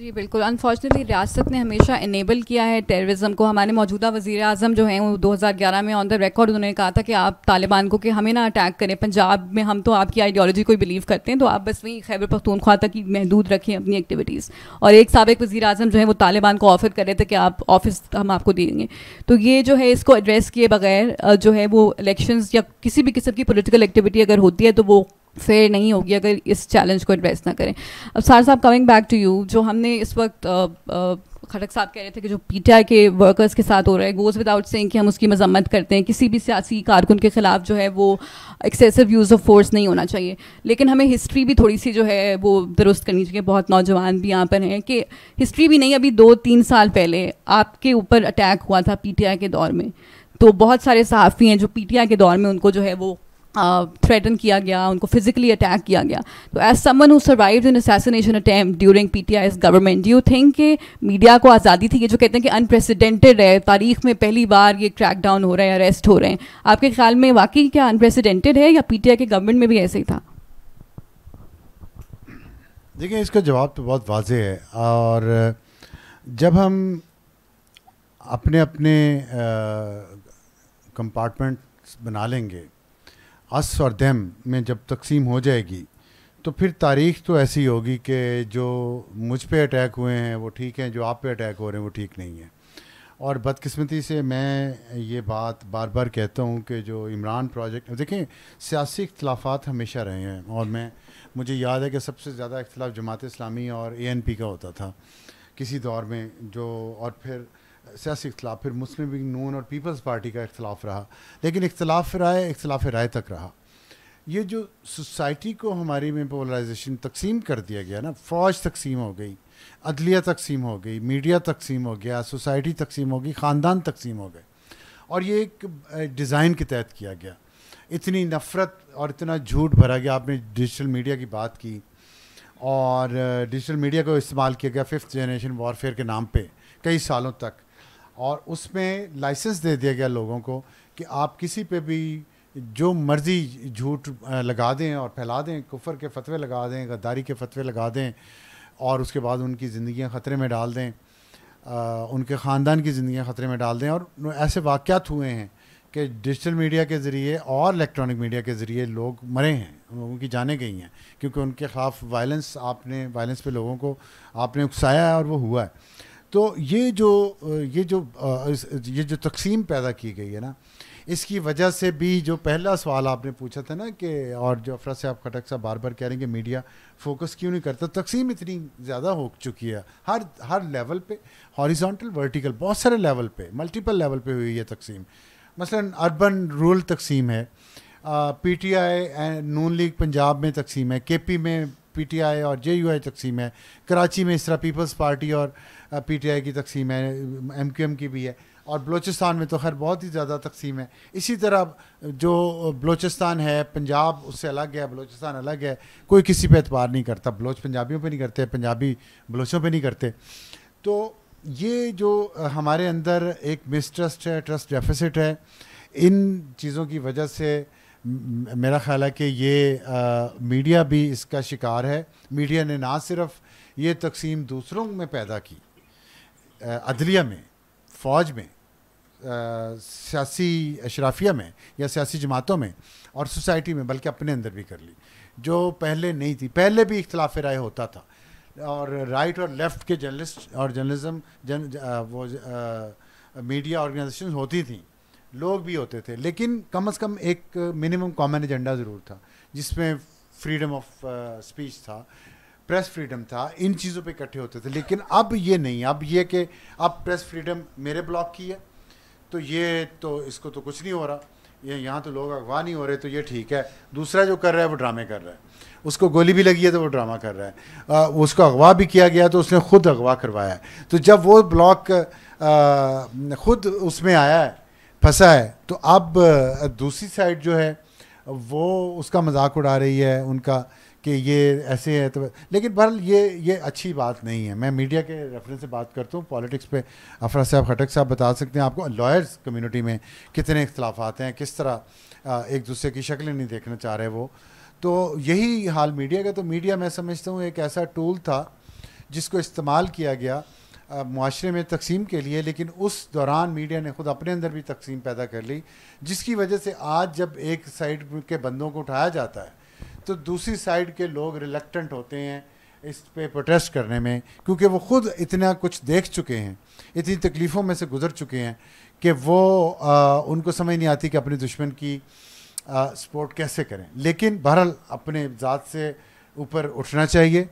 जी बिल्कुल अनफॉर्चुनेटली रियासत ने हमेशा इनेबल किया है टेररिज्म को हमारे मौजूदा वजी अजम जो हैं वो 2011 में ऑन द रिकॉर्ड उन्होंने कहा था कि आप तालिबान को कि हमें ना अटैक करें पंजाब में हम तो आपकी आइडियोलॉजी को बिलीव करते हैं तो आप बस वहीं खैबर पख्तूनख्वा तक ही महदूद रखें अपनी एक्टिविटीज़ और एक सबक वजी अजम जो है वो तालिबान को ऑफर कर रहे थे कि आप ऑफिस हम आपको देंगे तो ये जो है इसको एड्रेस किए बगैर जो है वो इलेक्शन या किसी भी किस्म की पोलिटिकल एक्टिविटी अगर होती है तो वो फेयर नहीं होगी अगर इस चैलेंज को एड्रेस ना करें अब सार साहब कमिंग बैक टू यू जो हमने इस वक्त खड़क साहब कह रहे थे कि जो पीटीआई के वर्कर्स के साथ हो रहा है गोज़ विदाउट सेइंग कि हम उसकी मजम्मत करते हैं किसी भी सियासी कारकुन के ख़िलाफ़ जो है वो एक्सेसिव यूज़ ऑफ फोर्स नहीं होना चाहिए लेकिन हमें हिस्ट्री भी थोड़ी सी जो है वो दुरुस्त करनी चाहिए बहुत नौजवान भी यहाँ पर हैं कि हिस्ट्री भी नहीं अभी दो तीन साल पहले आपके ऊपर अटैक हुआ था पी के दौर में तो बहुत सारे सहाफ़ी हैं जो पी के दौर में उनको जो है वो थ्रेटन uh, किया गया उनको फिजिकली अटैक किया गया तो as someone survive in assassination attempt during P T I S government do you think कि मीडिया को आज़ादी थी ये जो कहते हैं कि अनप्रेसिडेंटेड है तारीख में पहली बार ये क्रैकडाउन हो रहा है अरेस्ट हो रहे हैं आपके ख्याल में वाकई क्या अनप्रेसिडेंटेड है या पी टी आई के गवर्नमेंट में भी ऐसे ही था देखिए इसका जवाब तो बहुत वाजह है और जब हम अपने अपने कंपार्टमेंट्स बना लेंगे अस और देम में जब तकसीम हो जाएगी तो फिर तारीख तो ऐसी होगी कि जो मुझ पे अटैक हुए हैं वो ठीक हैं जो आप पे अटैक हो रहे हैं वो ठीक नहीं है और बदकिस्मती से मैं ये बात बार बार कहता हूँ कि जो इमरान प्रोजेक्ट देखें सियासी अख्तलाफा हमेशा रहे हैं और मैं मुझे याद है कि सबसे ज़्यादा इख्तलाफ जमात इस्लामी और ए एन पी का होता था किसी दौर में जो और फिर सियासी इख्तलाफ फिर मुस्लिम लीग नून और पीपल्स पार्टी का इख्तलाफ रहा लेकिन इख्तलाफ राय इख्तलाफ राय तक रहा ये जो सोसाइटी को हमारी में पोलराइजेशन तकसीम कर दिया गया ना फौज तकसीम हो गई अदलिया तकसीम हो गई मीडिया तकसीम हो गया सोसाइटी तकसीम हो गई ख़ानदान तकसीम हो गए और ये एक डिज़ाइन के तहत किया गया इतनी नफ़रत और इतना झूठ भरा गया आपने डिजिटल मीडिया की बात की और डिजिटल मीडिया को इस्तेमाल किया गया फिफ्थ जनरेशन वारफेयर के नाम पे कई सालों तक और उसमें लाइसेंस दे दिया गया लोगों को कि आप किसी पे भी जो मर्जी झूठ लगा दें और फैला दें कुफर के फतवे लगा दें गद्दारी के फतवे लगा दें और उसके बाद उनकी ज़िंदियाँ ख़तरे में डाल दें आ, उनके ख़ानदान की ज़िंदियाँ ख़तरे में डाल दें और ऐसे वाक़ात हुए हैं कि डिजिटल मीडिया के ज़रिए और इलेक्ट्रॉनिक मीडिया के ज़रिए लोग मरे हैं लोगों की जाने गई हैं क्योंकि उनके ख़िलाफ़ वायलेंस आपने वायलेंस पे लोगों को आपने उकसाया है और वो हुआ है तो ये जो ये जो ये जो तकसीम पैदा की गई है ना इसकी वजह से भी जो पहला सवाल आपने पूछा था ना कि और जो अफरा से आप खटक साहब बार बार कह रहे हैं कि मीडिया फोकस क्यों नहीं करता तकसीम इतनी ज़्यादा हो चुकी है हर हर लेवल पे हॉरिजॉन्टल वर्टिकल बहुत सारे लेवल पे मल्टीपल लेवल पे हुई है तकसीम मसलन अर्बन रूरल तकसीम है P T I and Noon League Punjab में तकसीम है के पी में पी टी आई और जे यू आई तकसीम है कराची में इस तरह पीपल्स पार्टी और पी टी आई की तकसीम है एम क्यू एम की भी है और बलोचिस्तान में तो खैर बहुत ही ज़्यादा तकसीम है इसी तरह जो बलोचिस्तान है पंजाब उससे अलग है बलोचिस्तान अलग है कोई किसी पर एतबार नहीं करता बलोच पंजाबियों पर नहीं करते पंजाबी बलोचों पर नहीं करते तो ये जो हमारे अंदर एक मिसट्रस्ट है ट्रस्ट डेफिसिट है इन चीज़ों की वजह से मेरा ख्याल है कि ये आ, मीडिया भी इसका शिकार है मीडिया ने ना सिर्फ ये तकसीम दूसरों में पैदा की अदलिया में फ़ौज में सियासी अशराफिया में या सियासी जमातों में और सोसाइटी में बल्कि अपने अंदर भी कर ली जो पहले नहीं थी पहले भी इख्तलाफ राय होता था और राइट और लेफ़्ट के जर्नलिस्ट और जर्नलिज्म जन वो मीडिया ऑर्गेनाइजेशन होती थी लोग भी होते थे लेकिन कम अज़ कम एक मिनिमम कॉमन एजेंडा ज़रूर था जिसमें फ्रीडम ऑफ स्पीच था प्रेस फ्रीडम था इन चीज़ों पे इकट्ठे होते थे लेकिन अब ये नहीं अब ये कि अब प्रेस फ्रीडम मेरे ब्लॉक की है तो ये तो इसको तो कुछ नहीं हो रहा ये यहाँ तो लोग अगवा नहीं हो रहे तो ये ठीक है दूसरा जो कर रहा है वो ड्रामे कर रहा है उसको गोली भी लगी है तो वो ड्रामा कर रहा है आ, उसको अगवा भी किया गया तो उसने खुद अगवा करवाया है तो जब वो ब्लॉक खुद उसमें आया है फंसा है तो अब दूसरी साइड जो है वो उसका मजाक उड़ा रही है उनका कि ये ऐसे है तो लेकिन बहरहाल ये ये अच्छी बात नहीं है मैं मीडिया के रेफरेंस से बात करता हूँ पॉलिटिक्स पे अफरा साहब खटक साहब बता सकते हैं आपको लॉयर्स कम्युनिटी में कितने इख्तलाफात हैं किस तरह एक दूसरे की शक्लें नहीं देखना चाह रहे वो तो यही हाल मीडिया का तो मीडिया मैं समझता हूँ एक ऐसा टूल था जिसको इस्तेमाल किया गया माशरे में तकसीम के लिए लेकिन उस दौरान मीडिया ने ख़ुद अपने अंदर भी तकसीम पैदा कर ली जिसकी वजह से आज जब एक साइड के बंदों को उठाया जाता है तो दूसरी साइड के लोग रिलेक्टेंट होते हैं इस पे प्रोटेस्ट करने में क्योंकि वो खुद इतना कुछ देख चुके हैं इतनी तकलीफ़ों में से गुजर चुके हैं कि वो आ, उनको समझ नहीं आती कि अपने दुश्मन की सपोर्ट कैसे करें लेकिन बहरहाल अपने ज़ात से ऊपर उठना चाहिए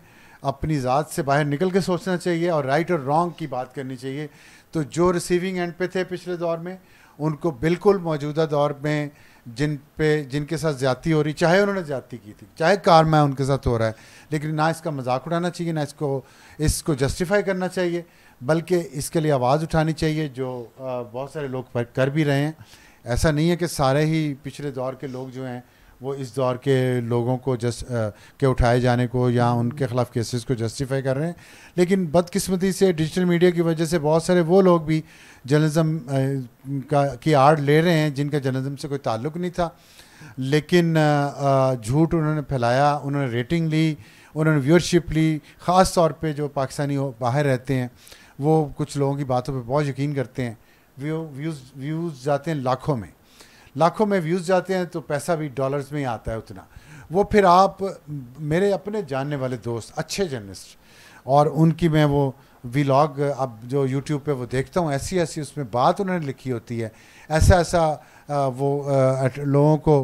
अपनी ज़ात से बाहर निकल के सोचना चाहिए और राइट और रॉन्ग की बात करनी चाहिए तो जो रिसीविंग एंड पे थे पिछले दौर में उनको बिल्कुल मौजूदा दौर में जिन पे जिनके साथ ज्यादा हो रही चाहे उन्होंने ज़्यादा की थी चाहे में उनके साथ हो रहा है लेकिन ना इसका मजाक उड़ाना चाहिए ना इसको इसको जस्टिफाई करना चाहिए बल्कि इसके लिए आवाज़ उठानी चाहिए जो बहुत सारे लोग कर भी रहे हैं ऐसा नहीं है कि सारे ही पिछले दौर के लोग जो हैं वो इस दौर के लोगों को जस के उठाए जाने को या हम्म। उनके ख़िलाफ़ केसेस को जस्टिफाई कर रहे हैं लेकिन बदकिस्मती से डिजिटल मीडिया की वजह से बहुत सारे वो लोग भी जर्नलिज़म का की आड़ ले रहे हैं जिनका जर्नलिज़म से कोई ताल्लुक़ नहीं था लेकिन झूठ उन्होंने फैलाया उन्होंने रेटिंग ली उन्होंने व्यूअरशिप ली ख़ास तौर पे जो पाकिस्तानी बाहर रहते हैं वो कुछ लोगों की बातों पे बहुत यकीन करते हैं व्यू व्यूज़ व्यूज़ जाते हैं लाखों में लाखों में व्यूज़ जाते हैं तो पैसा भी डॉलर्स में ही आता है उतना वो फिर आप मेरे अपने जानने वाले दोस्त अच्छे जर्नलिस्ट और उनकी मैं वो व्लॉग अब जो यूट्यूब पे वो देखता हूँ ऐसी ऐसी उसमें बात उन्होंने लिखी होती है ऐसा ऐसा वो लोगों को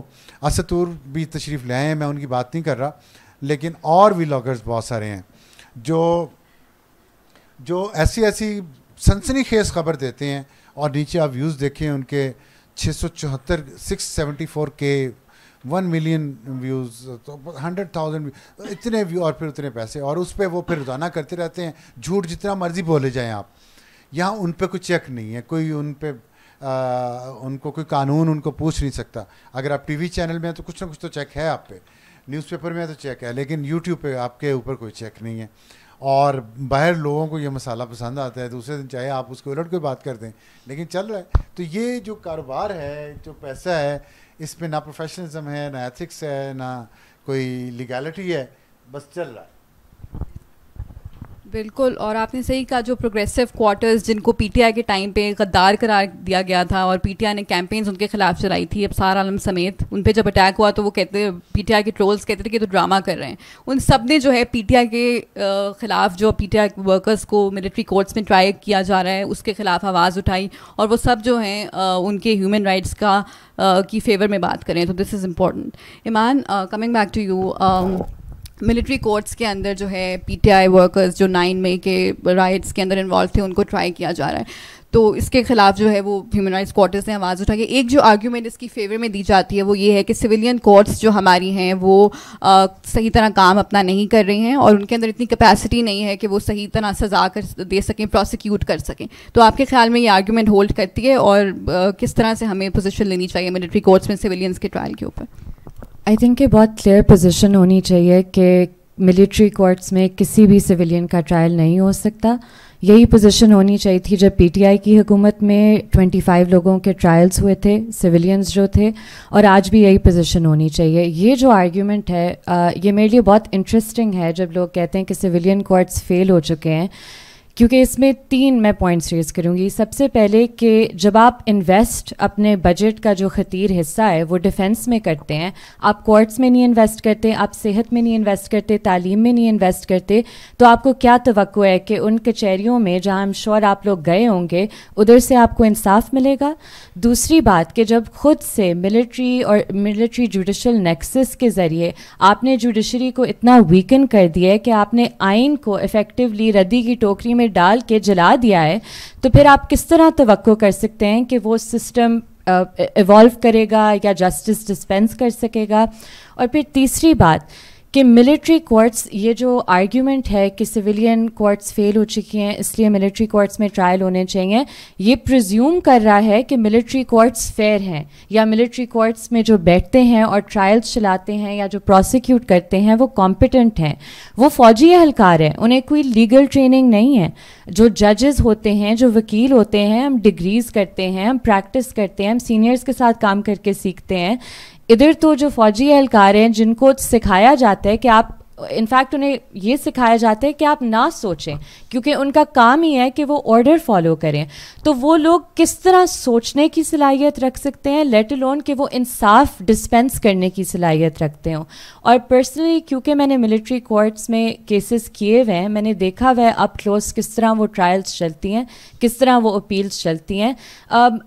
असतूर भी तशरीफ़ लाए हैं मैं उनकी बात नहीं कर रहा लेकिन और व्लॉगर्स बहुत सारे हैं जो जो ऐसी ऐसी सनसनी खेज खबर देते हैं और नीचे आप व्यूज़ देखें उनके छः सौ चौहत्तर सिक्स सेवेंटी फोर के वन मिलियन व्यूज़ तो हंड्रेड थाउजेंड तो इतने व्यू और फिर उतने पैसे और उस पर वो फिर रोजाना करते रहते हैं झूठ जितना मर्जी बोले जाएं आप यहाँ उन पर कोई चेक नहीं है कोई उन पर उनको कोई कानून उनको पूछ नहीं सकता अगर आप टीवी चैनल में हैं तो कुछ ना कुछ तो चेक है आप पे न्यूज़पेपर में तो चेक है लेकिन यूट्यूब पे आपके ऊपर कोई चेक नहीं है और बाहर लोगों को ये मसाला पसंद आता है दूसरे दिन चाहे आप उसके उलट कोई बात कर दें लेकिन चल रहा है तो ये जो कारोबार है जो पैसा है इसमें ना प्रोफेशनलिज्म है ना एथिक्स है ना कोई लीगैलिटी है बस चल रहा है बिल्कुल और आपने सही कहा जो प्रोग्रेसिव क्वार्टर्स जिनको पीटीआई के टाइम पे गद्दार करार दिया गया था और पीटीआई ने कैंपेन्स उनके खिलाफ चलाई थी अबसार आलम समेत उन पे जब अटैक हुआ तो वो कहते पीटीआई के ट्रोल्स कहते थे कि तो ड्रामा कर रहे हैं उन सब ने जो है पीटीआई के खिलाफ जो पीटीआई वर्कर्स को मिलिट्री कोर्ट्स में ट्राई किया जा रहा है उसके खिलाफ आवाज़ उठाई और वो सब जो हैं उनके ह्यूमन राइट्स का की फेवर में बात करें तो this is important Iman coming back to you military courts के अंदर जो है पीटीआई वर्कर्स जो नाइन मई के राइट्स के अंदर इन्वॉल्व थे उनको ट्राई किया जा रहा है तो इसके खिलाफ जो है वो ह्यूमन राइट्स क्वार्टर्स ने आवाज़ उठा के एक जो आर्ग्यूमेंट इसकी फेवर में दी जाती है वो ये है कि सिविलियन कोर्ट्स जो हमारी हैं वो आ, सही तरह काम अपना नहीं कर रही हैं और उनके अंदर इतनी कैपेसिटी नहीं है कि वो सही तरह सजा कर दे सकें प्रोसिक्यूट कर सकें तो आपके ख्याल में ये आर्ग्यूमेंट होल्ड करती है और आ, किस तरह से हमें पोजिशन लेनी चाहिए मिलिट्री कोर्ट्स में सिविलियंस के ट्रायल के ऊपर आई थिंक ये बहुत क्लियर पोजिशन होनी चाहिए कि मिलिट्री कोर्ट्स में किसी भी सिविलियन का ट्रायल नहीं हो सकता यही पोजीशन होनी चाहिए थी जब पीटीआई की हुकूमत में 25 लोगों के ट्रायल्स हुए थे सिविलियंस जो थे और आज भी यही पोजीशन होनी चाहिए ये जो आर्ग्यूमेंट है आ, ये मेरे लिए बहुत इंटरेस्टिंग है जब लोग कहते हैं कि सिविलियन कोर्ट्स फेल हो चुके हैं क्योंकि इसमें तीन मैं पॉइंट्स रेज करूँगी सबसे पहले कि जब आप इन्वेस्ट अपने बजट का जो खतीर हिस्सा है वो डिफेंस में करते हैं आप कोर्ट्स में नहीं इन्वेस्ट करते आप सेहत में नहीं इन्वेस्ट करते तालीम में नहीं इन्वेस्ट करते तो आपको क्या तो है कि उन कचहरीों में जहाँ हम श्योर आप लोग गए होंगे उधर से आपको इंसाफ मिलेगा दूसरी बात कि जब खुद से मिलिट्री और मिलिट्री जुडिशल नेक्सिस के ज़रिए आपने जुडिशरी को इतना वीकन कर दिया है कि आपने आइन को इफ़ेक्टिवली रद्दी की टोकरी में में डाल के जला दिया है तो फिर आप किस तरह तो कर सकते हैं कि वो सिस्टम इवॉल्व uh, e-, करेगा या जस्टिस डिस्पेंस कर सकेगा और फिर तीसरी बात कि मिलिट्री कोर्ट्स ये जो आर्ग्यूमेंट है कि सिविलियन कोर्ट्स फेल हो चुकी हैं इसलिए मिलिट्री कोर्ट्स में ट्रायल होने चाहिए ये प्रिज्यूम कर रहा है कि मिलिट्री कोर्ट्स फेयर हैं या मिलिट्री कोर्ट्स में जो बैठते हैं और ट्रायल्स चलाते हैं या जो प्रोसिक्यूट करते हैं वो कॉम्पिटेंट हैं वो फौजी एहलकार हैं उन्हें कोई लीगल ट्रेनिंग नहीं है जो जजेस होते हैं जो वकील होते हैं हम डिग्रीज करते हैं हम प्रैक्टिस करते हैं हम सीनियर्स के साथ काम करके सीखते हैं इधर तो जो फौजी एहलकार हैं जिनको सिखाया जाता है कि आप इनफैक्ट उन्हें ये सिखाया जाता है कि आप ना सोचें क्योंकि उनका काम ही है कि वो ऑर्डर फॉलो करें तो वो लोग किस तरह सोचने की सलाहियत रख सकते हैं लेट लोन कि वो इंसाफ डिस्पेंस करने की सलाहियत रखते हों और पर्सनली क्योंकि मैंने मिलिट्री कोर्ट्स में केसेस किए हुए हैं मैंने देखा हुआ है अप क्लोज किस तरह वो ट्रायल्स चलती हैं किस तरह वो अपील्स चलती हैं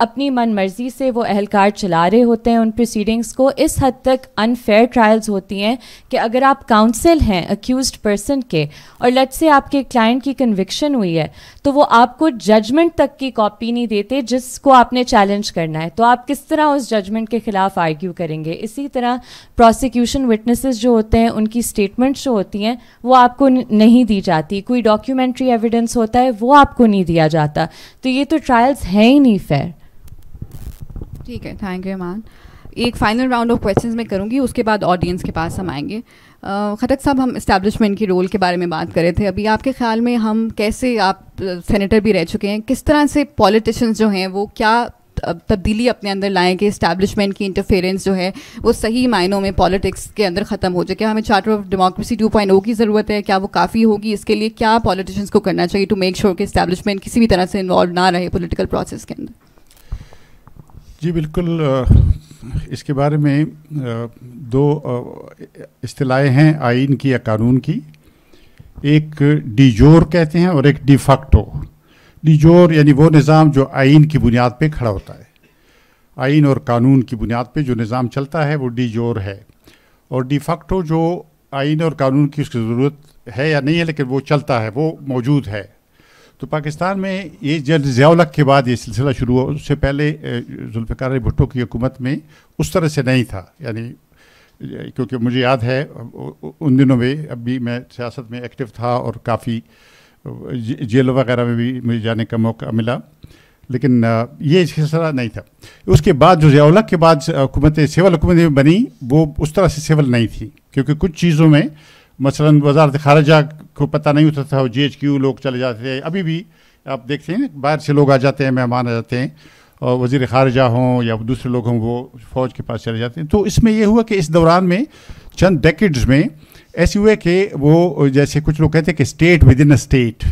अपनी मन मर्जी से वो एहलकार चला रहे होते हैं उन प्रोसीडिंग्स को इस हद तक अनफेयर ट्रायल्स होती हैं कि अगर आप काउंसिल हैं अक्यूज पर्सन के और लट से आपके क्लाइंट की कन्विक्शन हुई है तो वो आपको जजमेंट तक की कॉपी नहीं देते जिसको आपने चैलेंज करना है तो आप किस तरह उस जजमेंट के खिलाफ आर्ग्यू करेंगे इसी तरह प्रोसिक्यूशन विटनेस विटनेसेस जो होते हैं उनकी स्टेटमेंट्स जो होती हैं वो आपको नहीं दी जाती कोई डॉक्यूमेंट्री एविडेंस होता है वो आपको नहीं दिया जाता तो ये तो ट्रायल्स हैं ही नहीं फेयर ठीक है थैंक यू मान एक फाइनल राउंड ऑफ क्वेश्चंस मैं करूँगी उसके बाद ऑडियंस के पास हम आएंगे खटक साहब हम इस्टेब्लिशमेंट के रोल के बारे में बात कर रहे थे अभी आपके ख्याल में हम कैसे आप सेनेटर भी रह चुके हैं किस तरह से पॉलिटिशियंस जो हैं वो क्या तब्दीली अपने अंदर लाएँ कि इस्टेबलिशमेंट की इंटरफेरेंस जो है वो सही मायनों में पॉलिटिक्स के अंदर ख़त्म हो जाए क्या हमें charter of democracy two point O की ज़रूरत है क्या वो काफ़ी होगी इसके लिए क्या पॉलिटिशियंस को करना चाहिए टू मेक श्योर कि इस्टेबलिशमेंट किसी भी तरह से इन्वॉल्व ना रहे पोलिटिकल प्रोसेस के अंदर जी बिल्कुल इसके बारे में दो असलाहें हैं आइन की या कानून की एक डिजोर कहते हैं और एक डिफाक्टो निजोर यानी वो निज़ाम जो आइन की बुनियाद पे खड़ा होता है आइन और कानून की बुनियाद पे जो निज़ाम चलता है वो डिजोर है और डिफाक्टो जो आइन और कानून की उसकी ज़रूरत है या नहीं है लेकिन वो चलता है वो मौजूद है तो पाकिस्तान में ये जल ज़ियालक के बाद ये सिलसिला शुरू हुआ उससे पहले जुल्फ़ार भुट्टो की हुकूमत में उस तरह से नहीं था यानी क्योंकि मुझे याद है उन दिनों में अब भी मैं सियासत में एक्टिव था और काफ़ी जेल वगैरह में भी मुझे जाने का मौका मिला लेकिन ये सिलसिला नहीं था उसके बाद जो जयावला के बाद हुकूमत सिविल हुकूमत बनी वो उस तरह से सिविल नहीं थी क्योंकि कुछ चीज़ों में मसलन वजारत खारजा को पता नहीं होता था जे एच क्यू लोग चले जाते थे अभी भी आप देखते हैं बाहर से लोग आ जाते हैं मेहमान आ जाते हैं और वजीर खारजा हों या दूसरे लोग हों वो फौज के पास चले जाते हैं तो इसमें यह हुआ कि इस दौरान में चंद डेकेड्स में हुए कि वो जैसे कुछ लोग कहते हैं कि state within a state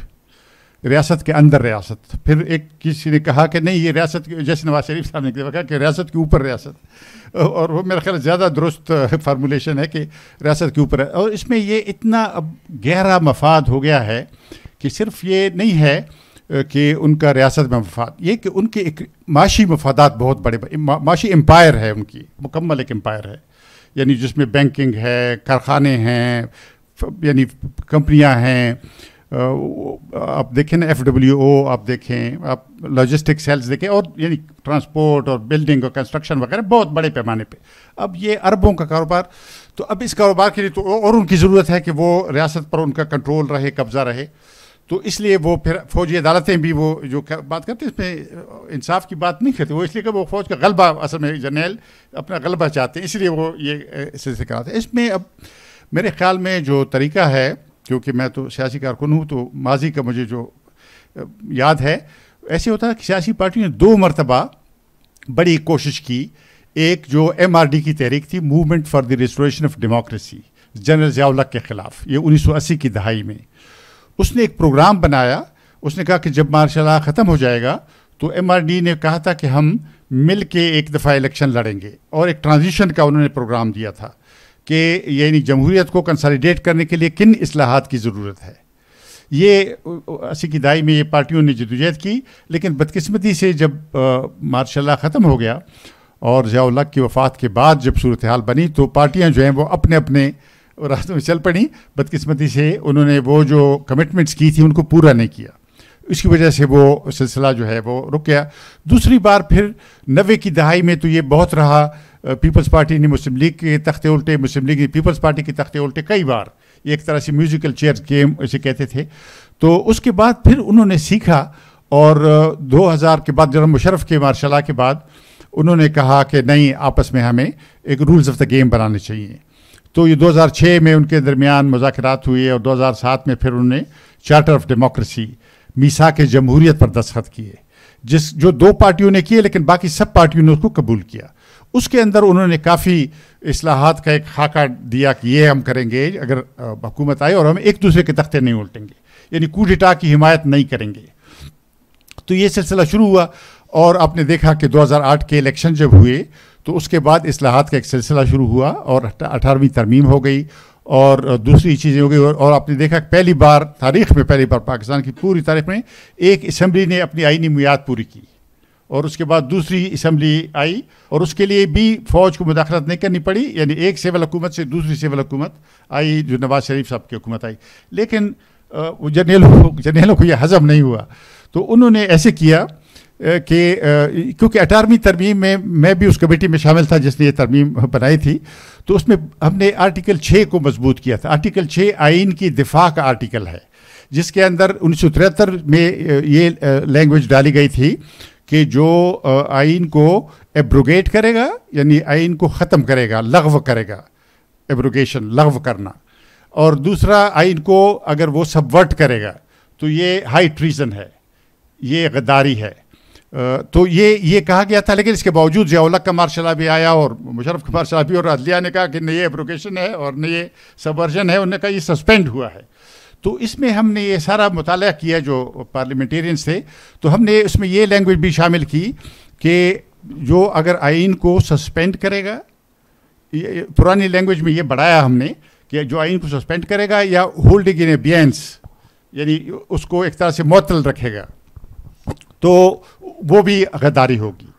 रियासत के अंदर रियासत फिर एक किसी ने कहा कि नहीं ये रियासत जैसे नवाज शरीफ साहब ने कहा कि रियासत के ऊपर रियासत और वो मेरा ख्याल ज़्यादा दुरुस्त फार्मूलेशन है कि रियासत के ऊपर और इसमें ये इतना अब गहरा मफाद हो गया है कि सिर्फ ये नहीं है कि उनका रियासत में मफाद ये कि उनके एक माशी मफादात बहुत बड़े माशी एम्पायर है उनकी मुकम्मल एक एम्पायर है यानी जिसमें बैंकिंग है कारखाने हैं यानी कंपनियां हैं आप देखें ना एफ डब्ल्यू ओ आप देखें आप लॉजिस्टिक सेल्स देखें और यानी ट्रांसपोर्ट और बिल्डिंग और कंस्ट्रक्शन वगैरह बहुत बड़े पैमाने पे अब ये अरबों का कारोबार तो अब इस कारोबार के लिए तो और उनकी ज़रूरत है कि वो रियासत पर उनका कंट्रोल रहे कब्ज़ा रहे तो इसलिए वो फिर फौजी अदालतें भी वो जो कर, बात करते हैं इसमें इंसाफ की बात नहीं करते वो इसलिए कि वो फौज का गलबा असल में जनरल अपना गलबा चाहते हैं इसलिए वो ये सिलसिले कराते हैं इसमें अब मेरे ख्याल में जो तरीका है क्योंकि मैं तो सियासी कारकुन हूँ तो माजी का मुझे जो याद है ऐसे होता है कि सियासी पार्टी ने दो मरतबा बड़ी कोशिश की एक जो डी की तहरीक थी movement for the restoration of democracy general Ziaullah के ख़िलाफ़ ये 1980 की दहाई में उसने एक प्रोग्राम बनाया उसने कहा कि जब मार्शल आ ख़त्म हो जाएगा तो एम ने कहा था कि हम मिल के एक दफ़ा इलेक्शन लड़ेंगे और एक ट्रांजिशन का उन्होंने प्रोग्राम दिया था कि यानी जमहूरियत को कंसालीडेट करने के लिए किन असलाहत की ज़रूरत है ये असी की दाई में ये पार्टियों ने जदोजहद की लेकिन बदकस्मती से जब मार्शा ख़त्म हो गया और ज़ियाउल्ला की वफ़ात के बाद जब सूरत हाल बनी तो पार्टियाँ जो हैं वो अपने अपने रास्ते में चल पड़ी बदकिस्मती से उन्होंने वो जो कमिटमेंट्स की थी उनको पूरा नहीं किया इसकी वजह से वो सिलसिला जो है वो रुक गया दूसरी बार फिर नबे की दहाई में तो ये बहुत रहा पीपल्स पार्टी ने मुस्लिम लीग के तख्ते उल्टे मुस्लिम लीग ने पीपल्स पार्टी के तख्ते उल्टे कई बार एक तरह से म्यूजिकल चेयर गेम इसे कहते थे तो उसके बाद फिर उन्होंने सीखा और 2000 के बाद जनरल मुशरफ के मार्शाला के बाद उन्होंने कहा कि नहीं आपस में हमें एक रूल्स ऑफ द गेम बनाने चाहिए तो ये 2006 में उनके दरमियान मुजात हुए और 2007 में फिर उन्होंने चार्टर ऑफ डेमोक्रेसी मीसा के जमहूरीत पर दस्खत किए जिस जो दो पार्टियों ने किए लेकिन बाकी सब पार्टियों ने उसको कबूल किया उसके अंदर उन्होंने काफ़ी असलाहत का एक खाका दिया कि ये हम करेंगे अगर हुकूमत आए और हम एक दूसरे के तख्ते नहीं उल्टेंगे यानी कूडिटा की हिमायत नहीं करेंगे तो ये सिलसिला शुरू हुआ और आपने देखा कि 2008 के इलेक्शन जब हुए तो उसके बाद असलाहत का एक सिलसिला शुरू हुआ और अठारहवीं तरमीम हो गई और दूसरी चीज़ें हो गई और आपने देखा पहली बार तारीख में पहली बार पाकिस्तान की पूरी तारीख में एक इसम्बली ने अपनी आइनी मियाद पूरी की और उसके बाद दूसरी इसम्बली आई और उसके लिए भी फ़ौज को मुदाखलत नहीं करनी पड़ी यानी एक सिविल हुकूमत से दूसरी सिविल हुकूमत आई जो नवाज शरीफ साहब की हुकूमत आई लेकिन वो जनरलों जनरलों को यह हजम नहीं हुआ तो उन्होंने ऐसे किया कि क्योंकि अठारहवीं तरमीम में मैं भी उस कमेटी में शामिल था जिसने ये तरमीम बनाई थी तो उसमें हमने आर्टिकल छः को मजबूत किया था आर्टिकल छः आइन की दिफा का आर्टिकल है जिसके अंदर उन्नीस में ये लैंग्वेज डाली गई थी कि जो आइन को एब्रोगेट करेगा यानी आइन को ख़त्म करेगा लगव करेगा एब्रोगेशन लगव करना और दूसरा आइन को अगर वो सबवर्ट करेगा तो ये हाई ट्रीजन है ये गद्दारी है तो ये ये कहा गया था लेकिन इसके बावजूद जयाउल्ला मारशाला भी आया और मुशरफ कमार भी और अदलिया ने कहा कि नहीं ये एप्रोकेशन है और नहीं ये सबवर्जन है उन्होंने कहा ये सस्पेंड हुआ है तो इसमें हमने ये सारा मुताल किया जो पार्लियामेंटेरियंस थे तो हमने इसमें ये लैंग्वेज भी शामिल की कि जो अगर आइन को सस्पेंड करेगा पुरानी लैंग्वेज में ये बढ़ाया हमने कि जो आइन को सस्पेंड करेगा या होल्डिंग इन एबियंस यानी उसको एक तरह से मअतल रखेगा तो वो भी गद्दारी होगी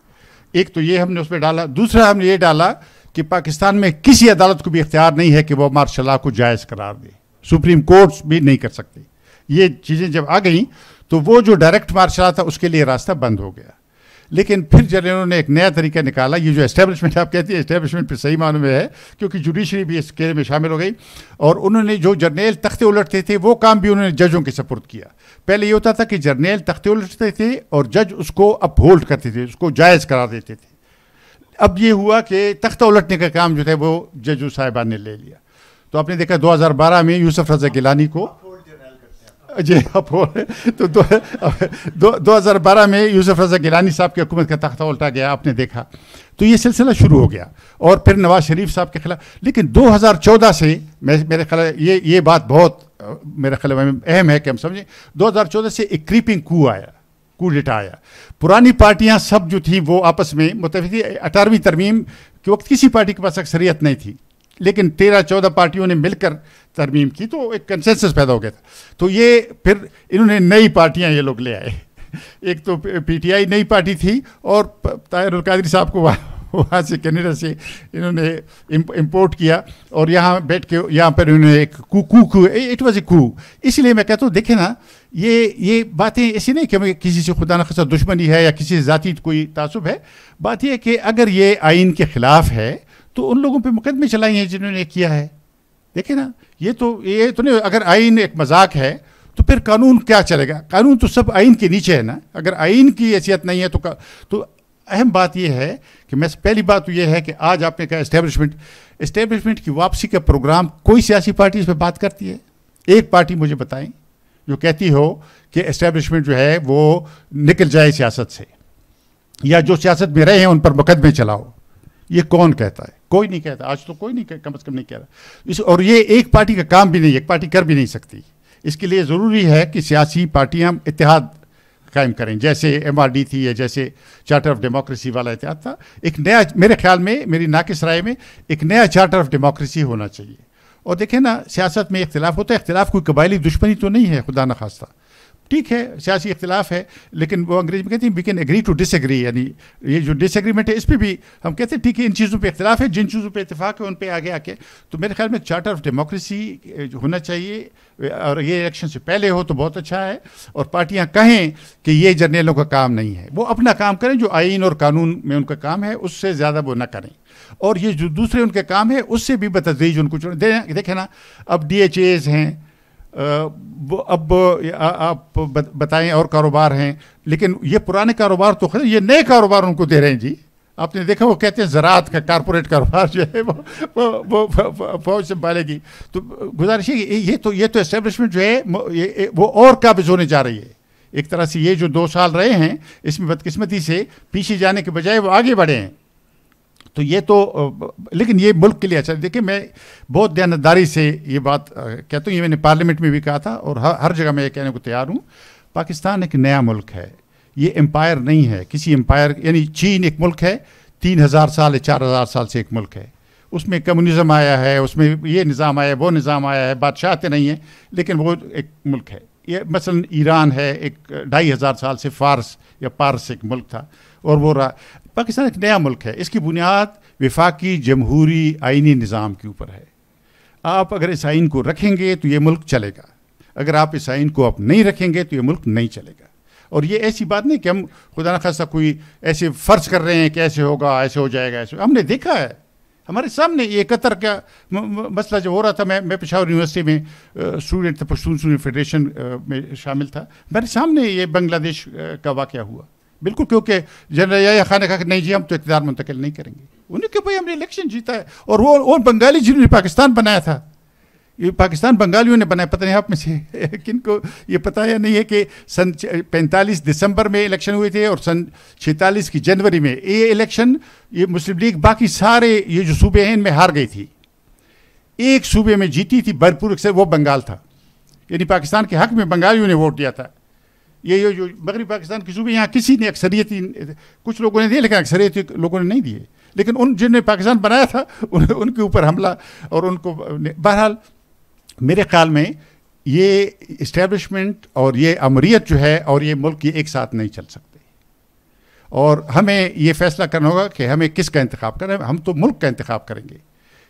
एक तो ये हमने उसमें डाला दूसरा हमने ये डाला कि पाकिस्तान में किसी अदालत को भी इख्तियार नहीं है कि वह मार्शल को जायज़ करार दे सुप्रीम कोर्ट भी नहीं कर सकते ये चीज़ें जब आ गई तो वो जो डायरेक्ट मार्शल था उसके लिए रास्ता बंद हो गया लेकिन फिर जब इन्होंने एक नया तरीका निकाला ये जो इस्टेब्लिशमेंट आप कहती है इस्टेब्लिशमेंट पर सही मानों में है क्योंकि जुडिशरी भी इस केस में शामिल हो गई और उन्होंने जो जर्नेल तख्ते उलटते थे वो काम भी उन्होंने जजों के सपुर्द किया पहले ये होता था कि जर्नेल तख्ते उलटते थे और जज उसको अपहोल्ड करते थे उसको जायज़ करा देते थे अब ये हुआ कि तख्ता उलटने का काम जो है वो जजू साहिबान ने ले लिया तो आपने देखा 2012 में यूसुफ रजा गिलानी को अजय अपोल तो दो, दो, दो हज़ार बारह में यूसुफ रजा गिलानी साहब की हुकूमत का तख्ता उल्टा गया आपने देखा तो ये सिलसिला शुरू हो गया और फिर नवाज शरीफ साहब के खिलाफ लेकिन 2014 से मैं मेरे ख्याल ये ये बात बहुत मेरे ख्याल में अहम है कि हम समझें 2014 से एक क्रीपिंग कू आया डेटा आया पुरानी पार्टियां सब जो थी वो आपस में मुतफ़ी अठारहवीं तरमीम के वक्त किसी पार्टी के पास अक्सरियत नहीं थी लेकिन तेरह चौदह पार्टियों ने मिलकर तरमीम की तो एक कंसेंसस पैदा हो गया था तो ये फिर इन्होंने नई पार्टियां ये लोग ले आए एक तो पीटीआई नई पार्टी थी और ताहिर कादरी साहब को वहाँ से कैनेडा से इन्होंने इम्पोर्ट किया और यहाँ बैठ के यहाँ पर इन्होंने एक कू कू कू इट वॉज ए कू इसलिए मैं कहता हूँ देखे ना ये ये बातें ऐसी नहीं कि किसी से खुदा न खसा दुश्मनी है या किसी से ज़ाती कोई तासुब है बात यह कि अगर ये आइन के ख़िलाफ़ है तो उन लोगों पे मुकदमे चलाई हैं जिन्होंने किया है देखे ना ये तो ये तो नहीं अगर आइन एक मजाक है तो फिर कानून क्या चलेगा कानून तो सब आइन के नीचे है ना अगर आइन की हैसियत नहीं है तो का, तो अहम बात यह है कि मैं पहली बात तो यह है कि आज आपने कहा इस्टेब्लिशमेंट इस्टेब्लिशमेंट की वापसी का प्रोग्राम कोई सियासी पार्टी इस पर बात करती है एक पार्टी मुझे बताएं जो कहती हो कि इस्टेब्लिशमेंट जो है वो निकल जाए सियासत से या जो सियासत में रहे हैं उन पर मुकदमे चलाओ ये कौन कहता है कोई नहीं कहता आज तो कोई नहीं कम अज़ कम नहीं कह रहा इस और ये एक पार्टी का काम भी नहीं एक पार्टी कर भी नहीं सकती इसके लिए ज़रूरी है कि सियासी पार्टियाँ इतिहाद कायम करें जैसे एम थी या जैसे चार्टर ऑफ डेमोक्रेसी वाला इतिहाद था एक नया मेरे ख्याल में मेरी नाकिस राय में एक नया चार्टर ऑफ डेमोक्रेसी होना चाहिए और देखें ना सियासत में इख्तलाफ होता है इख्तलाफ कोई कबायली दुश्मनी तो नहीं है खुदा न खास्ता ठीक है सियासी इख्तलाफ है लेकिन वो अंग्रेजी में कहते हैं we can agree to disagree यानी ये जो डिसएग्रीमेंट है इस पर भी हम कहते हैं ठीक है इन चीज़ों पर इख्तलाफ है जिन चीज़ों पर इतफाक़ है उन पर आगे आके तो मेरे ख्याल में चार्टर ऑफ डेमोक्रेसी होना चाहिए और ये इलेक्शन से पहले हो तो बहुत अच्छा है और पार्टियाँ कहें कि ये जर्नलों का काम नहीं है वो अपना काम करें जो आइन और कानून में उनका काम है उससे ज़्यादा वो ना करें और ये जो दूसरे उनके काम है उससे भी बतदरीज उनको देखें ना अब डी हैं अब आ, आप बताएं और कारोबार हैं लेकिन ये पुराने कारोबार तो खेल ये नए कारोबार उनको दे रहे हैं जी आपने देखा वो कहते हैं ज़रात का कारपोरेट कारोबार जो है वो वो, वो, फौज संभालेगी तो गुजारिश है ये तो ये तो इस्टेब्लिशमेंट जो है वो और काबिज होने जा रही है एक तरह से ये जो दो साल रहे हैं इसमें बदकिस्मती से पीछे जाने के बजाय वो आगे बढ़े हैं तो ये तो लेकिन ये मुल्क के लिए अच्छा देखिए मैं बहुत दयानतदारी से ये बात कहता हूँ ये मैंने पार्लियामेंट में भी कहा था और हर, हर जगह मैं ये कहने को तैयार हूँ पाकिस्तान एक नया मुल्क है ये एम्पायर नहीं है किसी एम्पायर यानी चीन एक मुल्क है तीन हज़ार साल या चार हज़ार साल से एक मुल्क है उसमें कम्युनिज़म आया है उसमें ये निज़ाम आया है वो निज़ाम आया है बादशाह नहीं है लेकिन वो एक मुल्क है ये मसलन ईरान है एक ढाई हज़ार साल से फारस या पारस एक मुल्क था और वो पाकिस्तान एक नया मुल्क है इसकी बुनियाद विफाकी जमहूरी आइनी निज़ाम के ऊपर है आप अगर इस आइन को रखेंगे तो ये मुल्क चलेगा अगर आप इस आइन को आप नहीं रखेंगे तो ये मुल्क नहीं चलेगा और ये ऐसी बात नहीं कि हम खुदा न खासा कोई ऐसे फ़र्ज कर रहे हैं कि ऐसे होगा ऐसे हो जाएगा ऐसे हमने देखा है हमारे सामने ये कतर का मसला जो हो रहा था मैं मैं पिशावर यूनिवर्सिटी में स्टूडेंट था पश्तून स्टूडेंट फेडरेशन में शामिल था मेरे सामने ये बांग्लादेश का वाक़ हुआ बिल्कुल क्योंकि जनरल या खान ने कहा कि नहीं जी हम तो इकतदार मुंतकिल नहीं करेंगे उन्हें क्यों भाई हमने इलेक्शन जीता है और वो और बंगाली जिन्होंने पाकिस्तान बनाया था ये पाकिस्तान बंगालियों ने बनाया पता नहीं आप में से किन को ये पता या नहीं है कि सन पैंतालीस दिसंबर में इलेक्शन हुए थे और सन छितालीस की जनवरी में ये इलेक्शन ये मुस्लिम लीग बाकी सारे ये जो सूबे हैं इनमें हार गई थी एक सूबे में जीती थी भरपूर से वो बंगाल था यानी पाकिस्तान के हक में बंगालियों ने वोट दिया था ये ये जो मगरबी पाकिस्तान के सूबे यहाँ किसी ने अक्सरियती कुछ लोगों ने दिए लेकिन अक्सरियती लोगों ने नहीं दिए लेकिन उन जिनने पाकिस्तान बनाया था उन, उनके ऊपर हमला और उनको बहरहाल मेरे ख्याल में ये इस्टेब्लिशमेंट और ये अमरीत जो है और ये मुल्क ये एक साथ नहीं चल सकते और हमें ये फैसला करना होगा कि हमें किस का इंतखा करें हम तो मुल्क का इंतखब करेंगे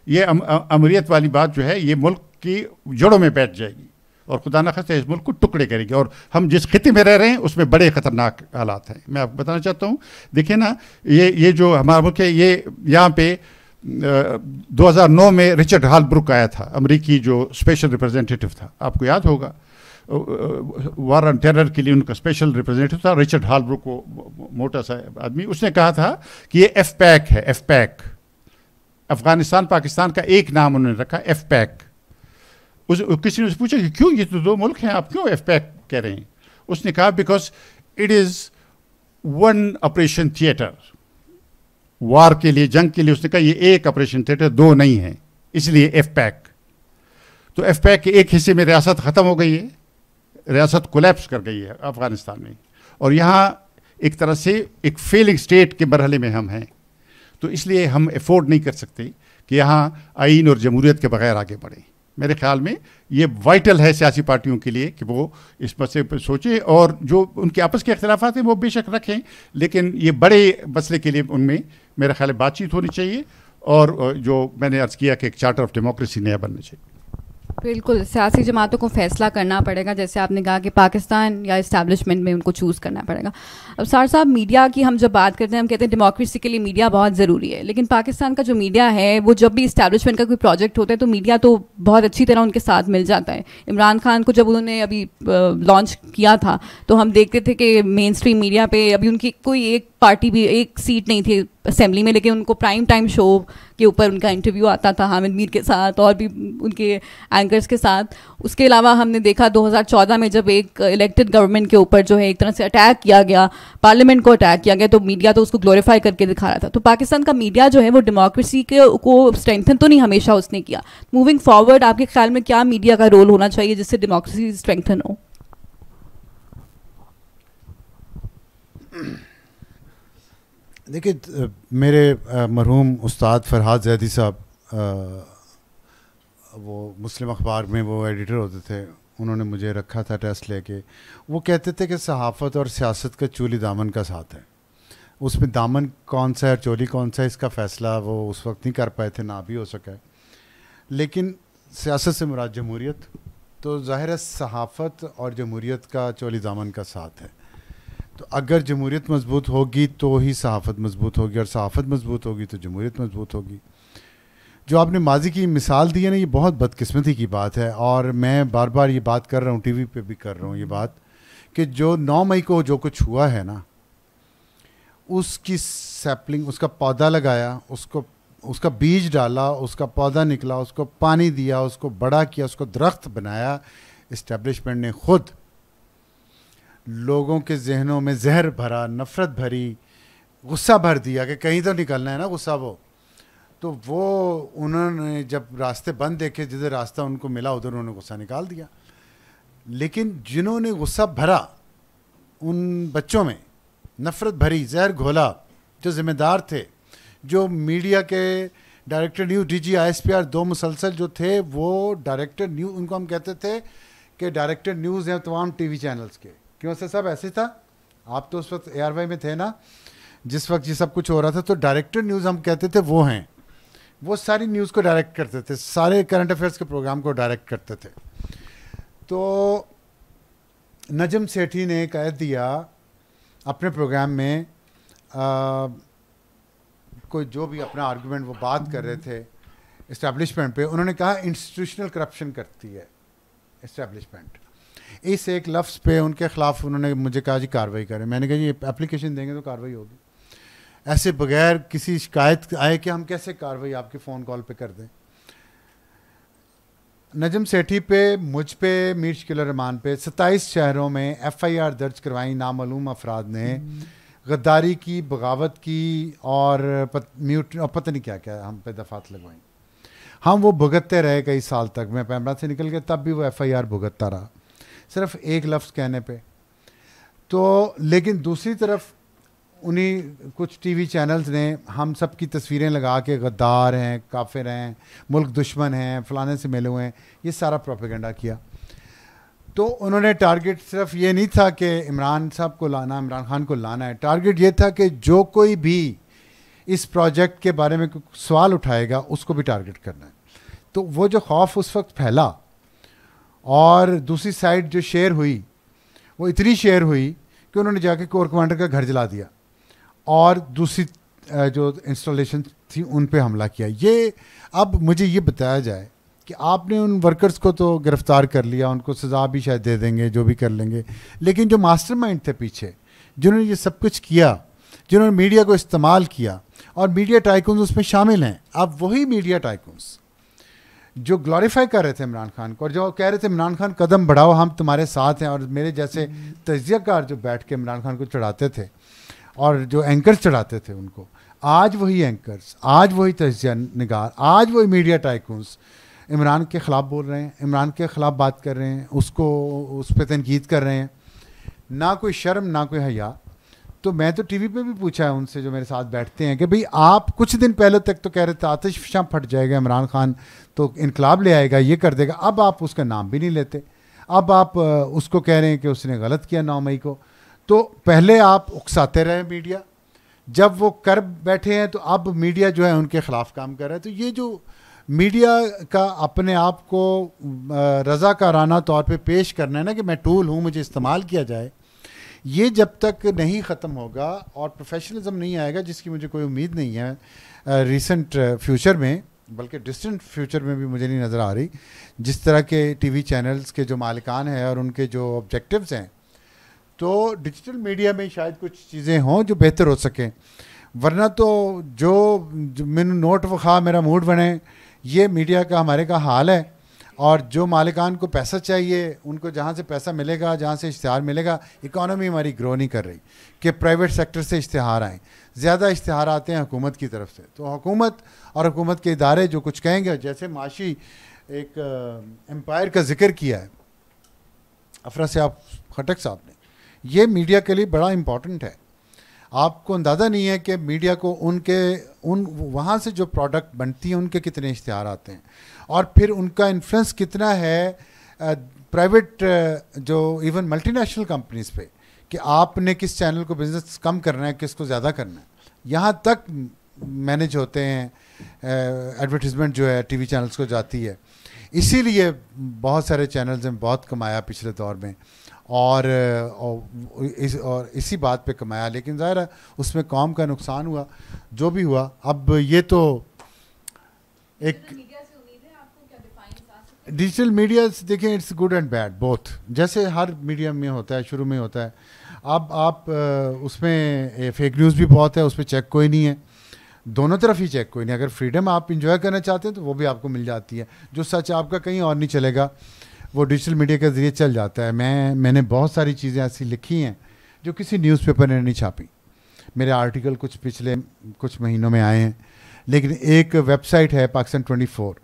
ये अम, अमरीत वाली बात जो है ये मुल्क की जड़ों में बैठ जाएगी और खुदा न खास्ता इस मुल्क को टुकड़े करेगी और हम जिस खिते में रह रहे हैं उसमें बड़े ख़तरनाक हालात हैं मैं आपको बताना चाहता हूँ देखिए ना ये ये जो हमारा मुल्क है ये यहाँ पे Uh, 2009 में रिचर्ड हालब्रुक आया था अमरीकी जो स्पेशल रिप्रजेंटेटिव था आपको याद होगा वार ऑन टेरर के लिए उनका स्पेशल रिप्रेजेंटेटिव था रिचर्ड हालब्रुक को मोटा सा आदमी उसने कहा था कि ये एफ पैक है एफ पैक अफगानिस्तान पाकिस्तान का एक नाम उन्होंने रखा एफ पैक उस किसी ने उससे पूछा कि क्यों ये तो दो मुल्क हैं आप क्यों एफ पैक कह रहे हैं उसने कहा because it is one operation theatre war के लिए जंग के लिए उसने कहा ये एक ऑपरेशन थिएटर दो नहीं है इसलिए एफ पैक तो एफ पैक के एक हिस्से में रियासत ख़त्म हो गई है रियासत कोलेप्स कर गई है अफ़गानिस्तान में और यहाँ एक तरह से एक फेलिंग स्टेट के मरहले में हम हैं तो इसलिए हम एफोर्ड नहीं कर सकते कि यहाँ आइन और जमहूरियत के बगैर आगे बढ़ें मेरे ख्याल में ये वाइटल है सियासी पार्टियों के लिए कि वो इस मसले पर सोचें और जो उनके आपस के अख्तिलाफ हैं वो बेशक रखें लेकिन ये बड़े मसले के लिए उनमें मेरा ख्याल बातचीत होनी चाहिए और जो मैंने अर्ज़ किया कि एक चार्टर ऑफ डेमोक्रेसी नया बनना चाहिए बिल्कुल सियासी जमातों को फैसला करना पड़ेगा जैसे आपने कहा कि पाकिस्तान या इस्टेब्लिशमेंट में उनको चूज़ करना पड़ेगा अब सार साहब मीडिया की हम जब बात करते हैं हम कहते हैं डेमोक्रेसी के लिए मीडिया बहुत ज़रूरी है लेकिन पाकिस्तान का जो मीडिया है वो जब भी इस्टेब्लिशमेंट का कोई प्रोजेक्ट होता है तो मीडिया तो बहुत अच्छी तरह उनके साथ मिल जाता है इमरान खान को जब उन्होंने अभी लॉन्च किया था तो हम देखते थे कि मेन स्ट्रीम मीडिया पर अभी उनकी कोई एक पार्टी भी एक सीट नहीं थी असेंबली में लेकिन उनको प्राइम टाइम शो के ऊपर उनका इंटरव्यू आता था हामिद मीर के साथ और भी उनके एंकर्स के साथ उसके अलावा हमने देखा 2014 में जब एक इलेक्टेड गवर्नमेंट के ऊपर जो है एक तरह से अटैक किया गया पार्लियामेंट को अटैक किया गया तो मीडिया तो उसको ग्लोरीफाई करके दिखा रहा था तो पाकिस्तान का मीडिया जो है वो डेमोक्रेसी के को स्ट्रेंथन तो नहीं हमेशा उसने किया मूविंग फॉरवर्ड आपके ख्याल में क्या मीडिया का रोल होना चाहिए जिससे डेमोक्रेसी स्ट्रेंथन हो देखिए मेरे मरहूम उस्ताद फरहाद जैदी साहब वो मुस्लिम अखबार में वो एडिटर होते थे उन्होंने मुझे रखा था टेस्ट लेके वो कहते थे कि सहाफ़त और सियासत का चोली दामन का साथ है उसमें दामन कौन सा है और चोली कौन सा है इसका फ़ैसला वो उस वक्त नहीं कर पाए थे ना भी हो सका है लेकिन सियासत से मुराद जमहूरीत तो ज़ाहिर सहाफ़त और जमहूरीत का चोली दामन का साथ है तो अगर जमहूरीत मजबूत होगी तो ही सहाफ़त मजबूत होगी और सहाफ़त मजबूत होगी तो जमहूरीत मजबूत होगी जो आपने माजी की मिसाल दी है ना ये बहुत बदकस्मती की बात है और मैं बार बार ये बात कर रहा हूँ टी वी पर भी कर रहा हूँ ये बात कि जो नौ मई को जो कुछ हुआ है ना उसकी सैपलिंग उसका पौधा लगाया उसको उसका बीज डाला उसका पौधा निकला उसको पानी दिया उसको बड़ा किया उसको दरख्त बनाया इस्टेब्लिशमेंट ने खुद लोगों के जहनों में जहर भरा नफ़रत भरी गुस्सा भर दिया कि कहीं तो निकलना है ना गुस्सा वो तो वो उन्होंने जब रास्ते बंद देखे जिधर रास्ता उनको मिला उधर उन्होंने गुस्सा निकाल दिया लेकिन जिन्होंने गुस्सा भरा उन बच्चों में नफ़रत भरी जहर घोला जो ज़िम्मेदार थे जो मीडिया के director new D G I S P R दो मुसलसल जो थे वो डायरेक्टर न्यूज़ उनको हम कहते थे कि डायरेक्टर न्यूज़ हैं तमाम टी वी चैनल्स के क्यों सर साहब ऐसे था आप तो उस वक्त ए आर वाई में थे ना जिस वक्त ये सब कुछ हो रहा था तो डायरेक्टर न्यूज़ हम कहते थे वो हैं वो सारी न्यूज़ को डायरेक्ट करते थे सारे करंट अफेयर्स के प्रोग्राम को डायरेक्ट करते थे तो नजम सेठी ने कह दिया अपने प्रोग्राम में कोई जो भी अपना आर्गुमेंट वो बात कर रहे थे इस्टेब्लिशमेंट पे उन्होंने कहा इंस्टीट्यूशनल करप्शन करती है इस्टेब्लिशमेंट इस एक लफ्ज़ पे उनके ख़िलाफ़ उन्होंने मुझे कहा जी कार्रवाई करें मैंने कहा जी एप्लीकेशन देंगे तो कार्रवाई होगी ऐसे बगैर किसी शिकायत आए कि हम कैसे कार्रवाई आपके फ़ोन कॉल पे कर दें नजम सेठी पे मुझ पे मीर शकील रहमान पे सत्ताईस शहरों में एफआईआर दर्ज करवाई नामालूम अफराद ने हम्म। गद्दारी की बगावत की और पत, म्यूट और पता नहीं क्या क्या हम पे दफात लगवाई हम वो भुगतते रहे कई साल तक मैं पैमरा से निकल गया तब भी वो एफआईआर भुगतता रहा सिर्फ एक लफ्ज़ कहने पे तो लेकिन दूसरी तरफ उन्हीं कुछ टीवी चैनल्स ने हम सब की तस्वीरें लगा के गद्दार हैं काफिर हैं मुल्क दुश्मन हैं फलाने से मिले हुए हैं ये सारा प्रोपेगेंडा किया तो उन्होंने टारगेट सिर्फ ये नहीं था कि इमरान साहब को लाना इमरान खान को लाना है टारगेट ये था कि जो कोई भी इस प्रोजेक्ट के बारे में सवाल उठाएगा उसको भी टारगेट करना है तो वो जो खौफ उस वक्त फैला और दूसरी साइड जो शेयर हुई वो इतनी शेयर हुई कि उन्होंने जाके कोर कमांडर का घर जला दिया और दूसरी जो इंस्टॉलेशन थी उन पे हमला किया ये अब मुझे ये बताया जाए कि आपने उन वर्कर्स को तो गिरफ्तार कर लिया उनको सज़ा भी शायद दे देंगे जो भी कर लेंगे लेकिन जो मास्टरमाइंड थे पीछे जिन्होंने ये सब कुछ किया जिन्होंने मीडिया को इस्तेमाल किया और मीडिया टाइकून उसमें शामिल हैं अब वही मीडिया टाइकून्स जो ग्लोरीफाई कर रहे थे इमरान खान को और जो कह रहे थे इमरान खान कदम बढ़ाओ हम तुम्हारे साथ हैं और मेरे जैसे तजियाकार जो बैठ के इमरान खान को चढ़ाते थे और जो एंकर्स चढ़ाते थे उनको आज वही एंकर्स आज वही तजिया नगार आज वही मीडिया टाइकूस इमरान के ख़िलाफ़ बोल रहे हैं इमरान के ख़िलाफ़ बात कर रहे हैं उसको उस पर तनकीद कर रहे हैं ना कोई शर्म ना कोई हया तो मैं तो टीवी पे भी पूछा है उनसे जो मेरे साथ बैठते हैं कि भाई आप कुछ दिन पहले तक तो कह रहे थे आतिश शाह फट जाएगा इमरान खान तो इनकलाब ले आएगा ये कर देगा अब आप उसका नाम भी नहीं लेते अब आप उसको कह रहे हैं कि उसने गलत किया नौ मई को तो पहले आप उकसाते रहे मीडिया जब वो कर बैठे हैं तो अब मीडिया जो है उनके ख़िलाफ़ काम कर रहा है तो ये जो मीडिया का अपने आप को रज़ाकाराना तौर पे पेश करना है ना कि मैं टूल हूँ मुझे इस्तेमाल किया जाए ये जब तक नहीं ख़त्म होगा और प्रोफेशनलिज्म नहीं आएगा जिसकी मुझे कोई उम्मीद नहीं है रिसेंट फ्यूचर में बल्कि डिस्टेंट फ्यूचर में भी मुझे नहीं नज़र आ रही जिस तरह के टीवी चैनल्स के जो मालिकान हैं और उनके जो ऑब्जेक्टिव्स हैं तो डिजिटल मीडिया में शायद कुछ चीज़ें हों जो बेहतर हो सकें वरना तो जो, जो मेनू नोट वखा मेरा मूड बने ये मीडिया का हमारे का हाल है और जो मालिकान को पैसा चाहिए उनको जहाँ से पैसा मिलेगा जहाँ से इश्तहार मिलेगा इकोनॉमी हमारी ग्रो नहीं कर रही कि प्राइवेट सेक्टर से इश्तहार आएँ ज़्यादा इश्तहार आते हैं हुकूमत की तरफ से तो हुकूमत और हुकूमत के इदारे जो कुछ कहेंगे जैसे माशी एक एम्पायर का जिक्र किया है अफरा से आप खटक साहब ने ये मीडिया के लिए बड़ा इम्पॉर्टेंट है आपको अंदाज़ा नहीं है कि मीडिया को उनके उन वहाँ से जो प्रोडक्ट बनती हैं उनके कितने इश्तहार आते हैं और फिर उनका इन्फ्लुएंस कितना है प्राइवेट जो इवन मल्टीनेशनल कंपनीज पे कि आपने किस चैनल को बिजनेस कम करना है किसको ज़्यादा करना है यहाँ तक मैनेज होते हैं एडवर्टीजमेंट जो है टीवी चैनल्स को जाती है इसीलिए बहुत सारे चैनल्स ने बहुत कमाया पिछले दौर में और इस और इसी बात पे कमाया लेकिन ज़ाहिर है उसमें कॉम का नुकसान हुआ जो भी हुआ अब ये तो एक डिजिटल मीडिया देखें it's good and bad both जैसे हर मीडियम में होता है शुरू में होता है अब आप उसमें फेक न्यूज़ भी बहुत है उसमें चेक कोई नहीं है दोनों तरफ ही चेक कोई नहीं अगर फ्रीडम आप इंजॉय करना चाहते हैं तो वो भी आपको मिल जाती है जो सच आपका कहीं और नहीं चलेगा वो डिजिटल मीडिया के ज़रिए चल जाता है मैं मैंने बहुत सारी चीज़ें ऐसी लिखी हैं जो किसी न्यूज़पेपर ने नहीं छापी मेरे आर्टिकल कुछ पिछले कुछ महीनों में आए हैं लेकिन एक वेबसाइट है पाकिस्तान ट्वेंटी फोर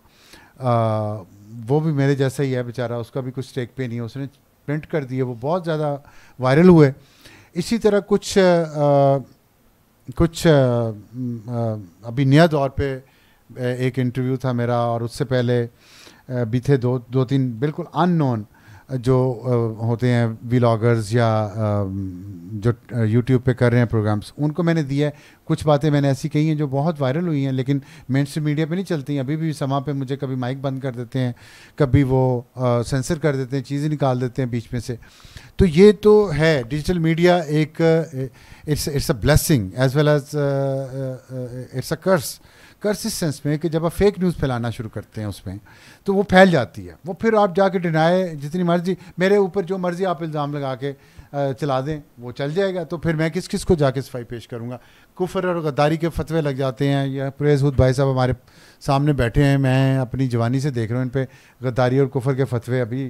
वो भी मेरे जैसा ही है बेचारा उसका भी कुछ टेक पे नहीं है उसने प्रिंट कर दिए वो बहुत ज़्यादा वायरल हुए इसी तरह कुछ आ, कुछ आ, अभी नया दौर पे एक इंटरव्यू था मेरा और उससे पहले भी थे दो दो तीन बिल्कुल अननोन जो होते हैं व्लागर्स या जो यूट्यूब पे कर रहे हैं प्रोग्राम्स उनको मैंने दिया है कुछ बातें मैंने ऐसी कही हैं जो बहुत वायरल हुई हैं लेकिन मेन स्ट्रीम मीडिया पे नहीं चलती हैं अभी भी समा पे मुझे कभी माइक बंद कर देते हैं कभी वो सेंसर कर देते हैं चीज़ें निकाल देते हैं बीच में से तो ये तो है डिजिटल मीडिया एक it's it's a blessing as well as it's a curse curse इस सेंस में कि जब आप फेक न्यूज़ फैलाना शुरू करते हैं उसमें तो वो फैल जाती है वो फिर आप जाके डिनाए जितनी मर्जी मेरे ऊपर जो मर्ज़ी आप इल्ज़ाम लगा के चला दें वो चल जाएगा तो फिर मैं किस किस को जाके सफाई पेश करूँगा कुफर और गद्दारी के फतवे लग जाते हैं या हूद भाई साहब हमारे सामने बैठे हैं मैं अपनी जवानी से देख रहा हूँ इन पर गद्दारी और कुफर के फतवे अभी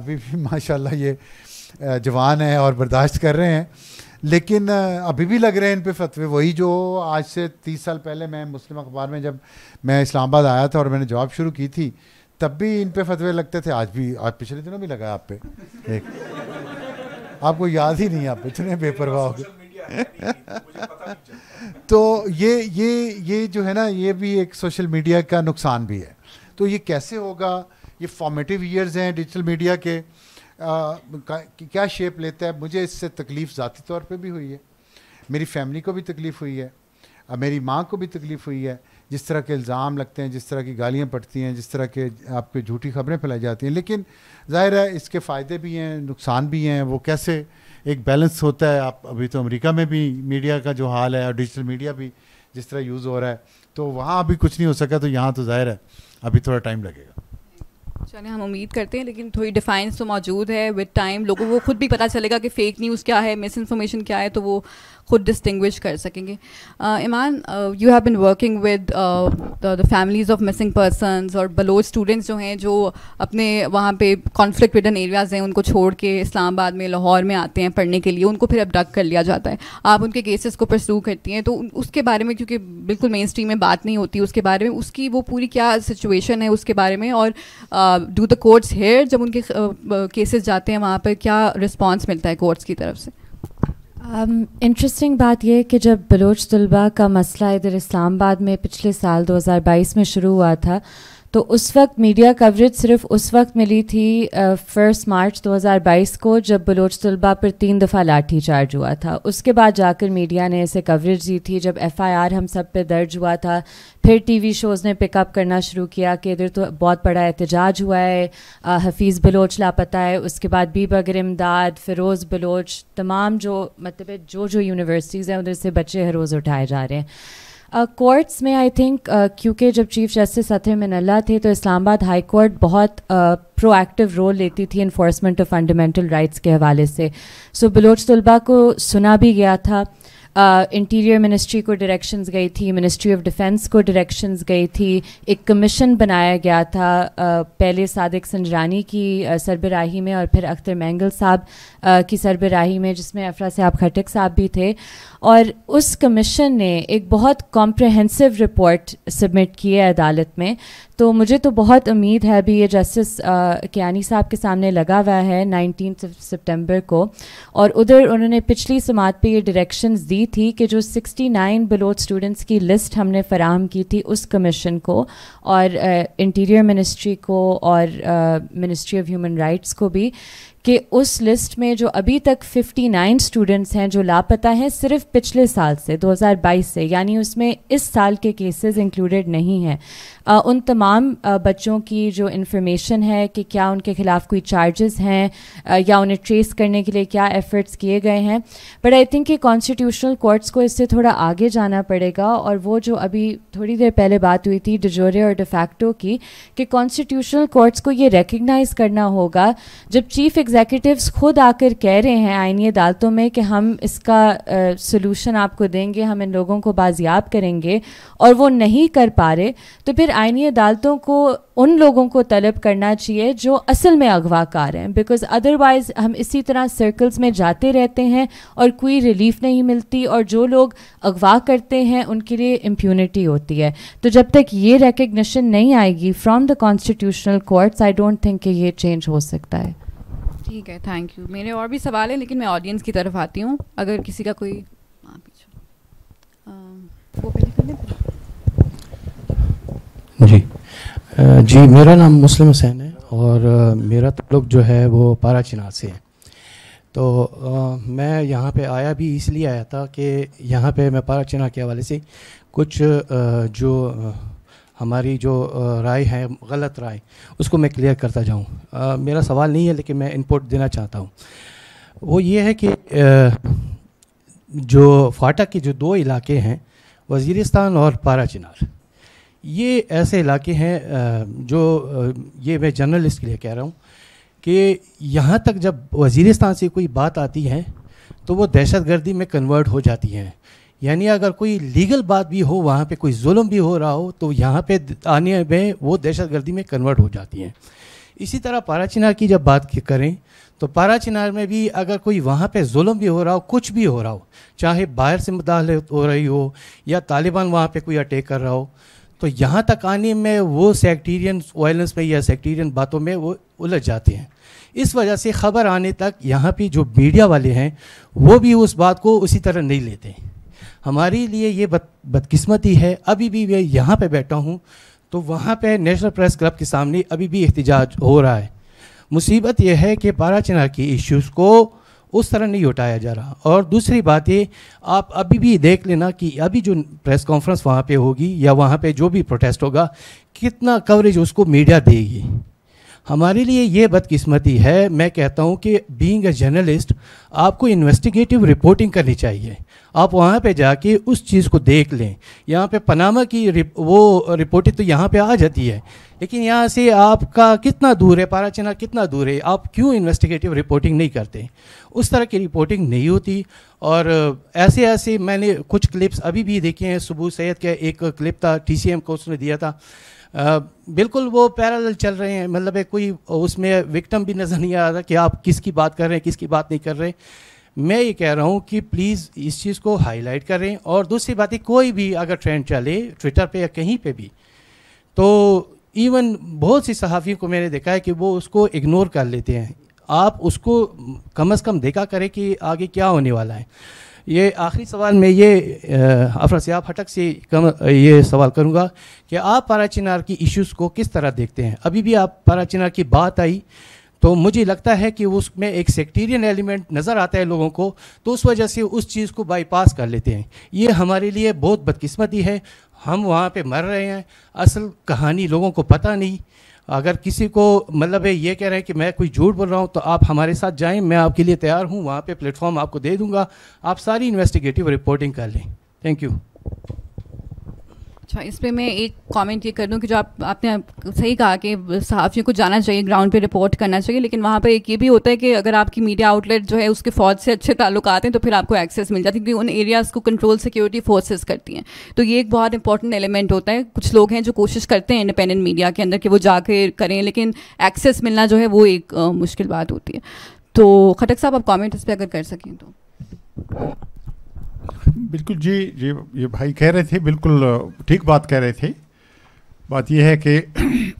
अभी भी माशाल्लाह ये जवान है और बर्दाश्त कर रहे हैं लेकिन अभी भी लग रहे हैं इन पे फतवे वही जो आज से तीस साल पहले मैं मुस्लिम अखबार में जब मैं इस्लामाबाद आया था और मैंने जॉब शुरू की थी तब भी इन पे फतवे लगते थे आज भी आज पिछले दिनों भी लगा आप पे एक आपको याद ही नहीं आप इतने बेपरवाह हो गए तो ये ये ये जो है ना ये भी एक सोशल मीडिया का नुकसान भी है तो ये कैसे होगा ये फॉर्मेटिव ईयर्स हैं डिजिटल मीडिया के आ, क्या शेप लेता है मुझे इससे तकलीफ़ ज़ाती तौर पे भी हुई है मेरी फैमिली को भी तकलीफ़ हुई है मेरी माँ को भी तकलीफ़ हुई है जिस तरह के इल्ज़ाम लगते हैं जिस तरह की गालियाँ पड़ती हैं जिस तरह के आपके झूठी खबरें फैलाई जाती हैं लेकिन ज़ाहिर है इसके फ़ायदे भी हैं नुकसान भी हैं वो कैसे एक बैलेंस होता है आप अभी तो अमेरिका में भी मीडिया का जो हाल है और डिजिटल मीडिया भी जिस तरह यूज़ हो रहा है तो वहाँ अभी कुछ नहीं हो सका तो यहाँ तो ज़ाहिर है अभी थोड़ा टाइम लगेगा चले हम उम्मीद करते हैं लेकिन थोड़ी डिफाइंस तो मौजूद है विद टाइम लोगों को खुद भी पता चलेगा कि फ़ेक न्यूज़ क्या है मिस इन्फॉर्मेशन क्या है तो वो खुद डिस्टिंग्विश कर सकेंगे Iman you have been working with the families of missing persons और बलोच स्टूडेंट्स जो हैं जो अपने वहाँ पे कॉन्फ्लिक्ट विदन एरियाज़ हैं उनको छोड़ के इस्लामाबाद में लाहौर में आते हैं पढ़ने के लिए उनको फिर अब कर लिया जाता है आप उनके केसेस को परसू करती हैं तो उसके बारे में क्योंकि बिल्कुल मेन स्ट्रीम में बात नहीं होती उसके बारे में उसकी वो पूरी क्या सिचुएशन है उसके बारे में और डू द कोर्ट्स हेयर जब उनके केसेस जाते हैं वहाँ पर क्या रिस्पॉन्स मिलता है कोर्ट्स की तरफ से इंटरेस्टिंग um, बात यह कि जब बलोच तलबा का मसला इधर इस्लामाबाद में पिछले साल 2022 में शुरू हुआ था तो उस वक्त मीडिया कवरेज सिर्फ उस वक्त मिली थी फर्स्ट मार्च 2022 को जब बलोच तलबा पर तीन दफ़ा लाठी चार्ज हुआ था उसके बाद जाकर मीडिया ने इसे कवरेज दी थी जब एफआईआर हम सब पे दर्ज हुआ था फिर टीवी शोज़ ने पिकअप करना शुरू किया कि इधर तो बहुत बड़ा एहतजाज हुआ है हफीज़ बलोच लापता है उसके बाद बी बगर इमदाद फ़िरोज़ बलोच तमाम जो मतलब जो जो यूनिवर्सिटीज़ हैं उधर से बच्चे हर रोज़ उठाए जा रहे हैं कोर्ट्स uh, में आई थिंक uh, क्योंकि जब चीफ जस्टिस अथे मिनल्ला थे तो इस्लामाबाद हाई कोर्ट बहुत प्रोएक्टिव uh, रोल लेती थी इन्फोर्समेंट ऑफ फंडामेंटल राइट्स के हवाले से सो so, बलोच तलबा को सुना भी गया था इंटीरियर uh, मिनिस्ट्री को डायरेक्शंस गई थी मिनिस्ट्री ऑफ डिफेंस को डायरेक्शंस गई थी एक कमीशन बनाया गया था uh, पहले सादिक संजरानी की uh, सरबराही में और फिर अख्तर मैंगल साहब uh, की सरबराही में जिसमें अफरा साहब खटक साहब भी थे और उस कमीशन ने एक बहुत कॉम्प्रहेंसिव रिपोर्ट सबमिट की है अदालत में तो मुझे तो बहुत उम्मीद है अभी ये जस्टिस कियानी साहब के सामने लगा हुआ है नाइनटीन सितंबर को और उधर उन्होंने पिछली समात पे ये डायरेक्शंस दी थी कि जो 69 बिलो स्टूडेंट्स की लिस्ट हमने फराहम की थी उस कमीशन को और इंटीरियर मिनिस्ट्री को और मिनिस्ट्री ऑफ ह्यूमन राइट्स को भी कि उस लिस्ट में जो अभी तक 59 स्टूडेंट्स हैं जो लापता हैं सिर्फ पिछले साल से 2022 से यानी उसमें इस साल के केसेस इंक्लूडेड नहीं हैं उन तमाम बच्चों की जो इन्फॉर्मेशन है कि क्या उनके ख़िलाफ़ कोई चार्जेस हैं या उन्हें ट्रेस करने के लिए क्या एफ़र्ट्स किए गए हैं बट आई थिंक कि कॉन्स्टिट्यूशनल कोर्ट्स को इससे थोड़ा आगे जाना पड़ेगा और वो जो अभी थोड़ी देर पहले बात हुई थी डिजोरे और डिफैक्टो की कि कॉन्स्टिट्यूशनल कोर्ट्स को ये रिकगनाइज़ करना होगा जब चीफ एग्जीक्यूटिव खुद आकर कह रहे हैं आइनी अदालतों में कि हम इसका सोलूशन आपको देंगे हम इन लोगों को बाजियाब करेंगे और वो नहीं कर पा रहे तो फिर आइनी अदालतों को उन लोगों को तलब करना चाहिए जो असल में अगवाकार हैं बिकॉज अदरवाइज हम इसी तरह सर्कल्स में जाते रहते हैं और कोई रिलीफ नहीं मिलती और जो लोग अगवा करते हैं उनके लिए इम्प्यूनिटी होती है तो जब तक ये रिकग्निशन नहीं आएगी from the constitutional courts I don't think कि ये चेंज हो सकता है ठीक है थैंक यू मेरे और भी सवाल हैं लेकिन मैं ऑडियंस की तरफ आती हूँ अगर किसी का कोई हाँ, वो पहले जी जी मेरा नाम मुस्लिम हुसैन है और मेरा तल्लुक जो है वो पारा चिनार से है तो आ, मैं यहाँ पे आया भी इसलिए आया था कि यहाँ पे मैं पारा चिनार के हवाले से कुछ आ, जो हमारी जो राय है गलत राय उसको मैं क्लियर करता जाऊँ मेरा सवाल नहीं है लेकिन मैं इनपुट देना चाहता हूँ वो ये है कि आ, जो फाटक के जो दो इलाके हैं वज़ीरिस्तान और पारा चिनार ये ऐसे इलाके हैं जो ये मैं जर्नलिस्ट के लिए कह रहा हूँ कि यहाँ तक जब वजीरस्तान से कोई बात आती है तो वो दहशत गर्दी में कन्वर्ट हो जाती है यानी अगर कोई लीगल बात भी हो वहाँ पे कोई जुल्म भी हो रहा हो तो यहाँ पे आने में वो दहशत गर्दी में कन्वर्ट हो जाती हैं इसी तरह पाराचिनार की जब बात करें तो पाराचिनार में भी अगर कोई वहाँ पे जुल्म भी हो रहा हो कुछ भी हो रहा हो चाहे बाहर से मुदाहलत हो रही हो या तालिबान वहाँ पे कोई अटैक कर रहा हो तो यहाँ तक आने में वो सेक्टेरियन वायलेंस में या सेक्टेरियन बातों में वो उलझ जाते हैं इस वजह से ख़बर आने तक यहाँ पे जो मीडिया वाले हैं वो भी उस बात को उसी तरह नहीं लेते हमारे लिए ये बद बदकिस्मती है अभी भी मैं यहाँ पे बैठा हूँ तो वहाँ पे नेशनल प्रेस क्लब के सामने अभी भी एहतजाज हो रहा है मुसीबत यह है कि बारा चिनार के इश्यूज़ को उस तरह नहीं उठाया जा रहा और दूसरी बात ये आप अभी भी देख लेना कि अभी जो प्रेस कॉन्फ्रेंस वहाँ पे होगी या वहाँ पे जो भी प्रोटेस्ट होगा कितना कवरेज उसको मीडिया देगी हमारे लिए ये बदकिस्मती है मैं कहता हूँ कि बीइंग अ जर्नलिस्ट आपको इन्वेस्टिगेटिव रिपोर्टिंग करनी चाहिए आप वहाँ पे जाके उस चीज़ को देख लें यहाँ पे पनामा की रिप, वो रिपोर्टें तो यहाँ पे आ जाती है लेकिन यहाँ से आपका कितना दूर है पाराचना कितना दूर है आप क्यों इन्वेस्टिगेटिव रिपोर्टिंग नहीं करते उस तरह की रिपोर्टिंग नहीं होती और ऐसे ऐसे मैंने कुछ क्लिप्स अभी भी देखे हैं सुबह सैद का एक क्लिप था टी सी एम को उसने दिया था आ, बिल्कुल वो पैरल चल रहे हैं मतलब कोई उसमें विक्टम भी नज़र नहीं आ रहा कि आप किसकी बात कर रहे हैं किसकी बात नहीं कर रहे मैं ये कह रहा हूँ कि प्लीज़ इस चीज़ को हाईलाइट करें और दूसरी बात है कोई भी अगर ट्रेंड चले ट्विटर पे या कहीं पे भी तो इवन बहुत सी सहाफ़ियों को मैंने देखा है कि वो उसको इग्नोर कर लेते हैं आप उसको कम अज़ कम देखा करें कि आगे क्या होने वाला है ये आखिरी सवाल मैं ये अफरसयाब हटक से कम ये सवाल करूँगा कि आप पारा चिनार की इश्यूज़ को किस तरह देखते हैं अभी भी आप पारा चिनार की बात आई तो मुझे लगता है कि उसमें एक सेक्टेरियन एलिमेंट नज़र आता है लोगों को तो उस वजह से उस चीज़ को बाईपास कर लेते हैं ये हमारे लिए बहुत बदकिस्मती है हम वहाँ पे मर रहे हैं असल कहानी लोगों को पता नहीं अगर किसी को मतलब है ये कह रहे हैं कि मैं कोई झूठ बोल रहा हूँ तो आप हमारे साथ जाएं मैं आपके लिए तैयार हूँ वहाँ पे प्लेटफॉर्म आपको दे दूँगा आप सारी इन्वेस्टिगेटिव रिपोर्टिंग कर लें थैंक यू अच्छा इस पे मैं एक कमेंट ये कर दूं कि जो आप आपने सही कहा कि सहाफ़ियों को जाना चाहिए ग्राउंड पे रिपोर्ट करना चाहिए लेकिन वहाँ पर एक ये भी होता है कि अगर आपकी मीडिया आउटलेट जो है उसके फौज से अच्छे ताल्लुक आते हैं तो फिर आपको एक्सेस मिल जाती है क्योंकि उन एरियाज़ को कंट्रोल सिक्योरिटी फोर्सेज करती हैं तो ये एक बहुत इंपॉर्टेंट एलिमेंट होता है कुछ लोग हैं जो कोशिश करते हैं इंडिपेंडेंट मीडिया के अंदर कि वो जाकर करें लेकिन एक्सेस मिलना जो है वो एक मुश्किल बात होती है तो खटक साहब आप कॉमेंट इस पर अगर कर सकें तो बिल्कुल जी जी ये भाई कह रहे थे बिल्कुल ठीक बात कह रहे थे बात यह है कि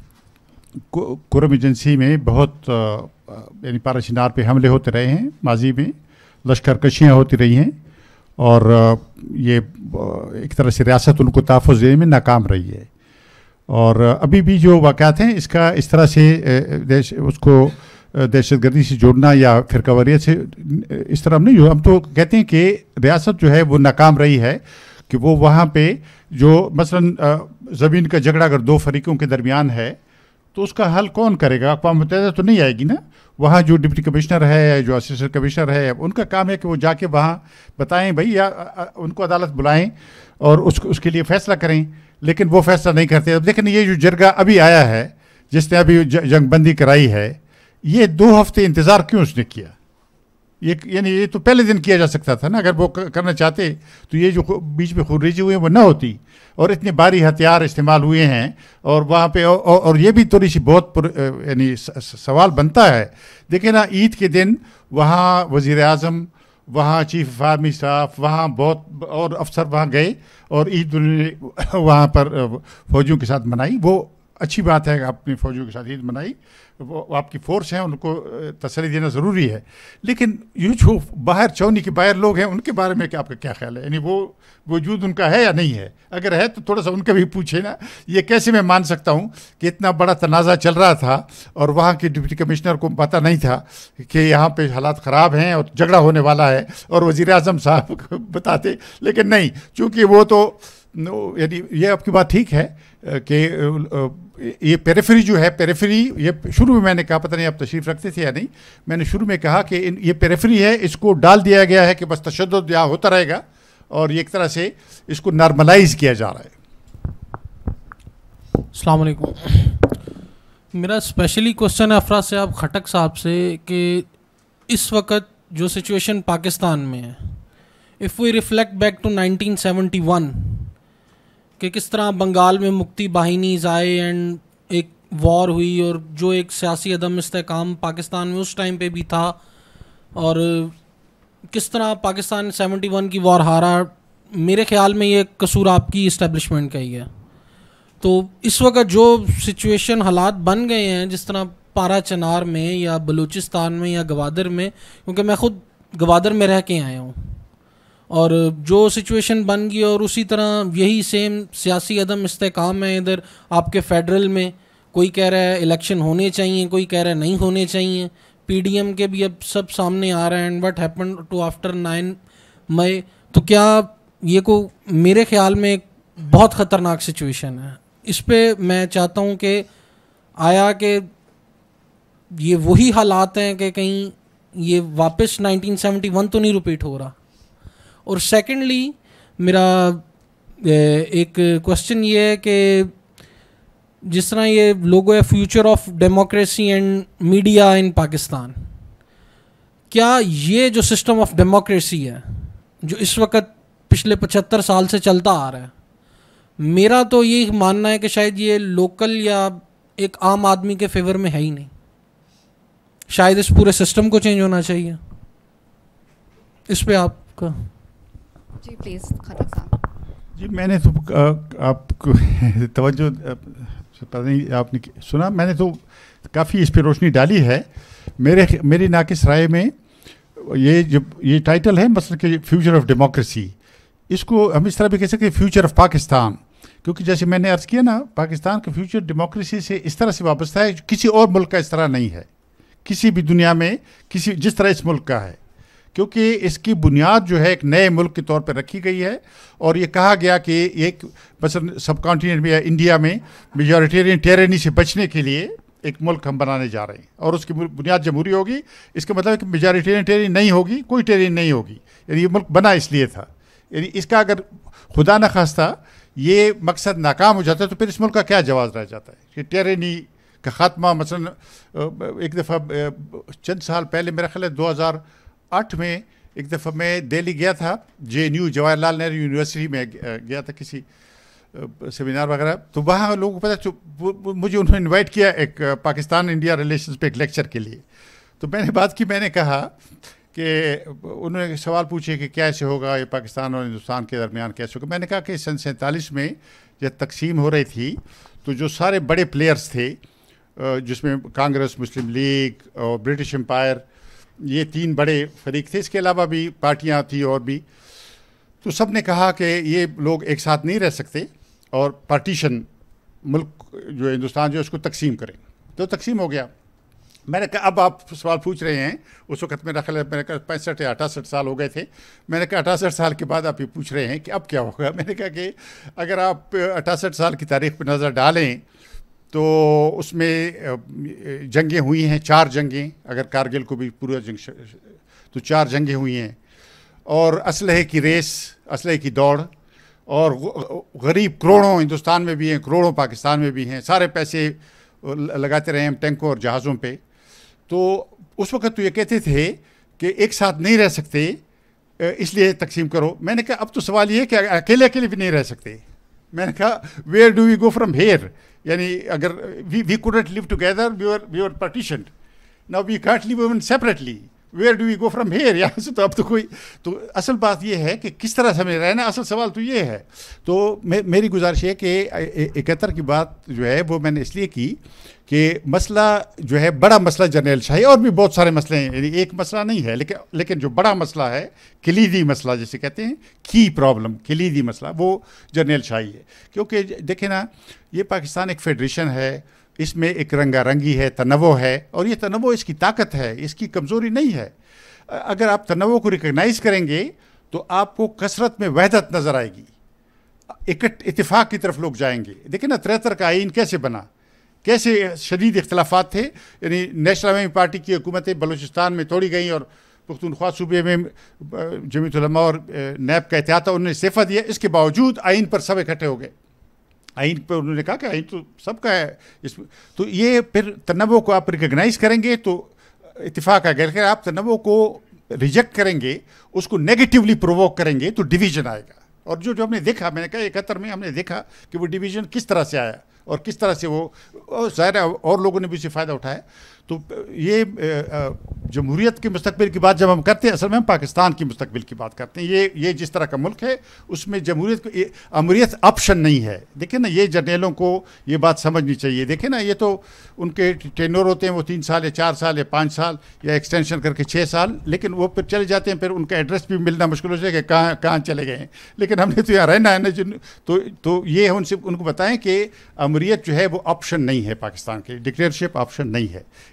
कुरम एजेंसी में बहुत यानी पारा शिनार पर हमले होते रहे हैं माजी में लश्कर कशियाँ होती रही हैं और ये एक तरह से रियासत उनको तहफ़ देने में नाकाम रही है और अभी भी जो वाक़ हैं इसका इस तरह से उसको दहशत गर्दी से जोड़ना या फिर कवरियत से इस तरह नहीं जो हम तो कहते हैं कि रियासत जो है वो नाकाम रही है कि वो वहाँ पे जो मसलन ज़मीन का झगड़ा अगर दो फरीकों के दरमियान है तो उसका हल कौन करेगा अकवा मुत तो नहीं आएगी ना वहाँ जो डिप्टी कमिश्नर है या जो असिस्टेंट कमिश्नर है उनका काम है कि वो जाके वहाँ बताएं भाई या उनको अदालत बुलाएं और उस उसके लिए फ़ैसला करें लेकिन वो फैसला नहीं करते अब देखें ये जो जरगा अभी आया है जिसने अभी जंगबंदी कराई है ये दो हफ्ते इंतज़ार क्यों उसने किया ये यानी ये तो पहले दिन किया जा सकता था ना अगर वो करना चाहते तो ये जो बीच में खुनरेजी हुई है वो ना होती और इतने भारी हथियार इस्तेमाल हुए हैं और वहाँ पे और ये भी थोड़ी सी बहुत यानी सवाल बनता है देखिए ना ईद के दिन वहाँ वज़ी अजम वहाँ चीफ ऑफ आर्मी स्टाफ वहाँ बहुत और अफसर वहाँ गए और ईद वहाँ पर फौजियों के साथ मनाई वो अच्छी बात है अपनी फौजियों के साथ ईद मनाई वो आपकी फोर्स हैं उनको तसली देना ज़रूरी है लेकिन ये जो बाहर चौनी के बाहर लोग हैं उनके बारे में क्या आपका क्या ख्याल है यानी वो वजूद उनका है या नहीं है अगर है तो थोड़ा सा उनका भी पूछे ना ये कैसे मैं मान सकता हूँ कि इतना बड़ा तनाज़ा चल रहा था और वहाँ के डिप्टी कमिश्नर को पता नहीं था कि यहाँ पर हालात ख़राब हैं और झगड़ा होने वाला है और वज़ी अजम साहब बताते लेकिन नहीं चूँकि वो तो यानी ये आपकी बात ठीक है कि ये पेरेफरी जो है पेरेफरी ये शुरू में मैंने कहा पता नहीं आप तशरीफ रखते थे या नहीं मैंने शुरू में कहा कि इन ये पेरेफरी है इसको डाल दिया गया है कि बस तशद यहाँ होता रहेगा और ये एक तरह से इसको नॉर्मलाइज किया जा रहा है अलैक्म मेरा स्पेशली क्वेश्चन है अफराज साहब खटक साहब से कि इस वक्त जो सिचुएशन पाकिस्तान में है if we reflect back to 1971 कि किस तरह बंगाल में मुक्ति बाहिनीज आए एंड एक वॉर हुई और जो एक सियासी अदम इसकाम पाकिस्तान में उस टाइम पे भी था और किस तरह पाकिस्तान 71 की वॉर हारा मेरे ख्याल में ये कसूर आपकी इस्टेब्लिशमेंट का ही है तो इस वक्त जो सिचुएशन हालात बन गए हैं जिस तरह पारा चनार में या बलूचिस्तान में या गवादर में क्योंकि मैं ख़ुद गवादर में रह के आया हूँ और जो सिचुएशन बन गई और उसी तरह यही सेम सियासी अदम इसकाम है इधर आपके फेडरल में कोई कह रहा है इलेक्शन होने चाहिए कोई कह रहा है नहीं होने चाहिए पीडीएम के भी अब सब सामने आ रहे हैं and what happen to after nine May तो क्या ये को मेरे ख्याल में एक बहुत ख़तरनाक सिचुएशन है इस पर मैं चाहता हूँ कि आया कि ये वही हालात हैं कि कहीं ये वापस 1971 तो नहीं रिपीट हो रहा और सेकेंडली मेरा एक क्वेश्चन ये है कि जिस तरह ये लोगो है future of democracy and media in Pakistan क्या ये जो सिस्टम ऑफ डेमोक्रेसी है जो इस वक्त पिछले पचहत्तर साल से चलता आ रहा है मेरा तो ये मानना है कि शायद ये लोकल या एक आम आदमी के फेवर में है ही नहीं शायद इस पूरे सिस्टम को चेंज होना चाहिए इस पे आपका जी प्लीज़ खटक साहब जी मैंने तो आपको तवज्जो पता नहीं आपने सुना मैंने तो काफ़ी इस पर रोशनी डाली है मेरे मेरी नाकिस राय में ये जो ये टाइटल है मसल के फ्यूचर ऑफ डेमोक्रेसी इसको हम इस तरह भी कह सकते हैं फ्यूचर ऑफ पाकिस्तान क्योंकि जैसे मैंने अर्ज़ किया ना पाकिस्तान का फ्यूचर डेमोक्रेसी से इस तरह से वाबस्ता है किसी और मुल्क का इस तरह नहीं है किसी भी दुनिया में किसी जिस तरह इस मुल्क का है क्योंकि इसकी बुनियाद जो है एक नए मुल्क के तौर पर रखी गई है और ये कहा गया कि एक सब कॉन्टीनेंट में या इंडिया में मेजोरिटेरियन टेरनी से बचने के लिए एक मुल्क हम बनाने जा रहे हैं और उसकी बुनियाद जमहूरी होगी इसका मतलब कि मेजॉरिटेरियन टेरनी नहीं होगी कोई टेरनी नहीं होगी यानी ये मुल्क बना इसलिए था यानी इसका अगर खुदा न खास्ता ये मकसद नाकाम हो जाता है तो फिर इस मुल्क का क्या जवाब रह जाता है कि टेरनी का खात्मा मसला एक दफ़ा चंद साल पहले मेरा ख्याल है दो हज़ार आठ में एक दफ़ा मैं दिल्ली गया था जे जवाहरलाल नेहरू यूनिवर्सिटी में गया था किसी सेमिनार वगैरह तो वहाँ लोगों को पता मुझे उन्होंने इनवाइट किया एक पाकिस्तान इंडिया रिलेशन पे एक लेक्चर के लिए तो मैंने बात की मैंने कहा कि उन्होंने सवाल पूछे कि कैसे होगा ये पाकिस्तान और हिंदुस्तान के दरमियान कैसे होगा मैंने कहा कि सन सैंतालीस में जब तकसीम हो रही थी तो जो सारे बड़े प्लेयर्स थे जिसमें कांग्रेस मुस्लिम लीग और ब्रिटिश एम्पायर ये तीन बड़े फरीक थे इसके अलावा भी पार्टियाँ थी और भी तो सब ने कहा कि ये लोग एक साथ नहीं रह सकते और पार्टीशन मुल्क जो हिंदुस्तान जो है उसको तकसीम करें तो तकसीम हो गया मैंने कहा अब आप सवाल पूछ रहे हैं उस वक्त मेरा ख्याल मैंने कहा पैंसठ या अठासठ साल हो गए थे मैंने कहा अठासठ साल के बाद आप ये पूछ रहे हैं कि अब क्या होगा मैंने कहा कि अगर आप अठासठ साल की तारीख पर नज़र डालें तो उसमें जंगें हुई हैं चार जंगें अगर कारगिल को भी पूरा जंग तो चार जंगें हुई हैं और असलहे की रेस असलहे की दौड़ और गरीब करोड़ों हिंदुस्तान में भी हैं करोड़ों पाकिस्तान में भी हैं सारे पैसे लगाते रहे हम टैंकों और जहाज़ों पे तो उस वक़्त तो ये कहते थे कि एक साथ नहीं रह सकते इसलिए तकसीम करो मैंने कहा अब तो सवाल ये है कि अकेले अकेले भी नहीं रह सकते मैंने कहा where do we go from here यानी अगर we we couldn't live together we were we were partition now we can't live even separately where do we go from here यहाँ से तो अब तो कोई तो असल बात यह है कि किस तरह से हमें रहना असल सवाल तो ये है तो मे, मेरी गुजारिश है कि इकहत्तर की बात जो है वो मैंने इसलिए की कि मसला जो है बड़ा मसला जनरल शाही और भी बहुत सारे मसले हैं यानी एक मसला नहीं है लेकिन लेकिन जो बड़ा मसला है कलीदी मसला जैसे कहते हैं की प्रॉब्लम कलीदी मसला वो जनरल शाही है क्योंकि देखे ना ये पाकिस्तान एक फेडरेशन है इसमें एक रंगा रंगी है तनवो है और ये तनवो इसकी ताकत है इसकी कमज़ोरी नहीं है अगर आप तनवो को रिकगनाइज़ करेंगे तो आपको कसरत में वहदत नज़र आएगी इकट इतफाक़ की तरफ लोग जाएंगे देखिए ना तिहत्तर का आइन कैसे बना कैसे शदीद इख्लाफा थे यानी नेशनल अवामी पार्टी की हुकूमतें बलोचिस्तान में तोड़ी गई और पुख्तनख्वा सूबे में जमीतलमा और नैब का एहतियात उन्होंने इस्तीफ़ा दिया इसके बावजूद आइन पर सब इकट्ठे हो गए आइन पर उन्होंने कहा कि आइन तो सबका है इसमें तो ये फिर तनवो को आप रिकग्नाइज करेंगे तो इतफाक़ आ गया आप तनवो को रिजेक्ट करेंगे उसको नेगेटिवली प्रोवोक करेंगे तो डिवीजन आएगा और जो जो हमने देखा मैंने कहा इकहत्तर में हमने देखा कि वो डिवीजन किस तरह से आया और किस तरह से वो और ज़ाहिर और लोगों ने भी उसे फ़ायदा उठाया तो ये जमहूरीत के मुस्तबिल की बात जब हम करते हैं असल में हम पाकिस्तान की मुस्तबिल की बात करते हैं ये ये जिस तरह का मुल्क है उसमें जमहूरीत को अमरीत ऑप्शन नहीं है देखे ना ये जर्नेलों को ये बात समझनी चाहिए देखें ना ये तो उनके टेनोर होते हैं वो तीन साल या चार साल या पाँच साल या एक्सटेंशन करके छः साल लेकिन वो फिर चले जाते हैं फिर उनका एड्रेस भी मिलना मुश्किल हो जाए कि कहाँ कहाँ चले गए लेकिन हमने तो यहाँ रहना है ना जिन तो तो ये उनसे उनको बताएं कि अमरीत जो है वो ऑप्शन नहीं है पाकिस्तान के डिक्टेटरशिप ऑप्शन नहीं है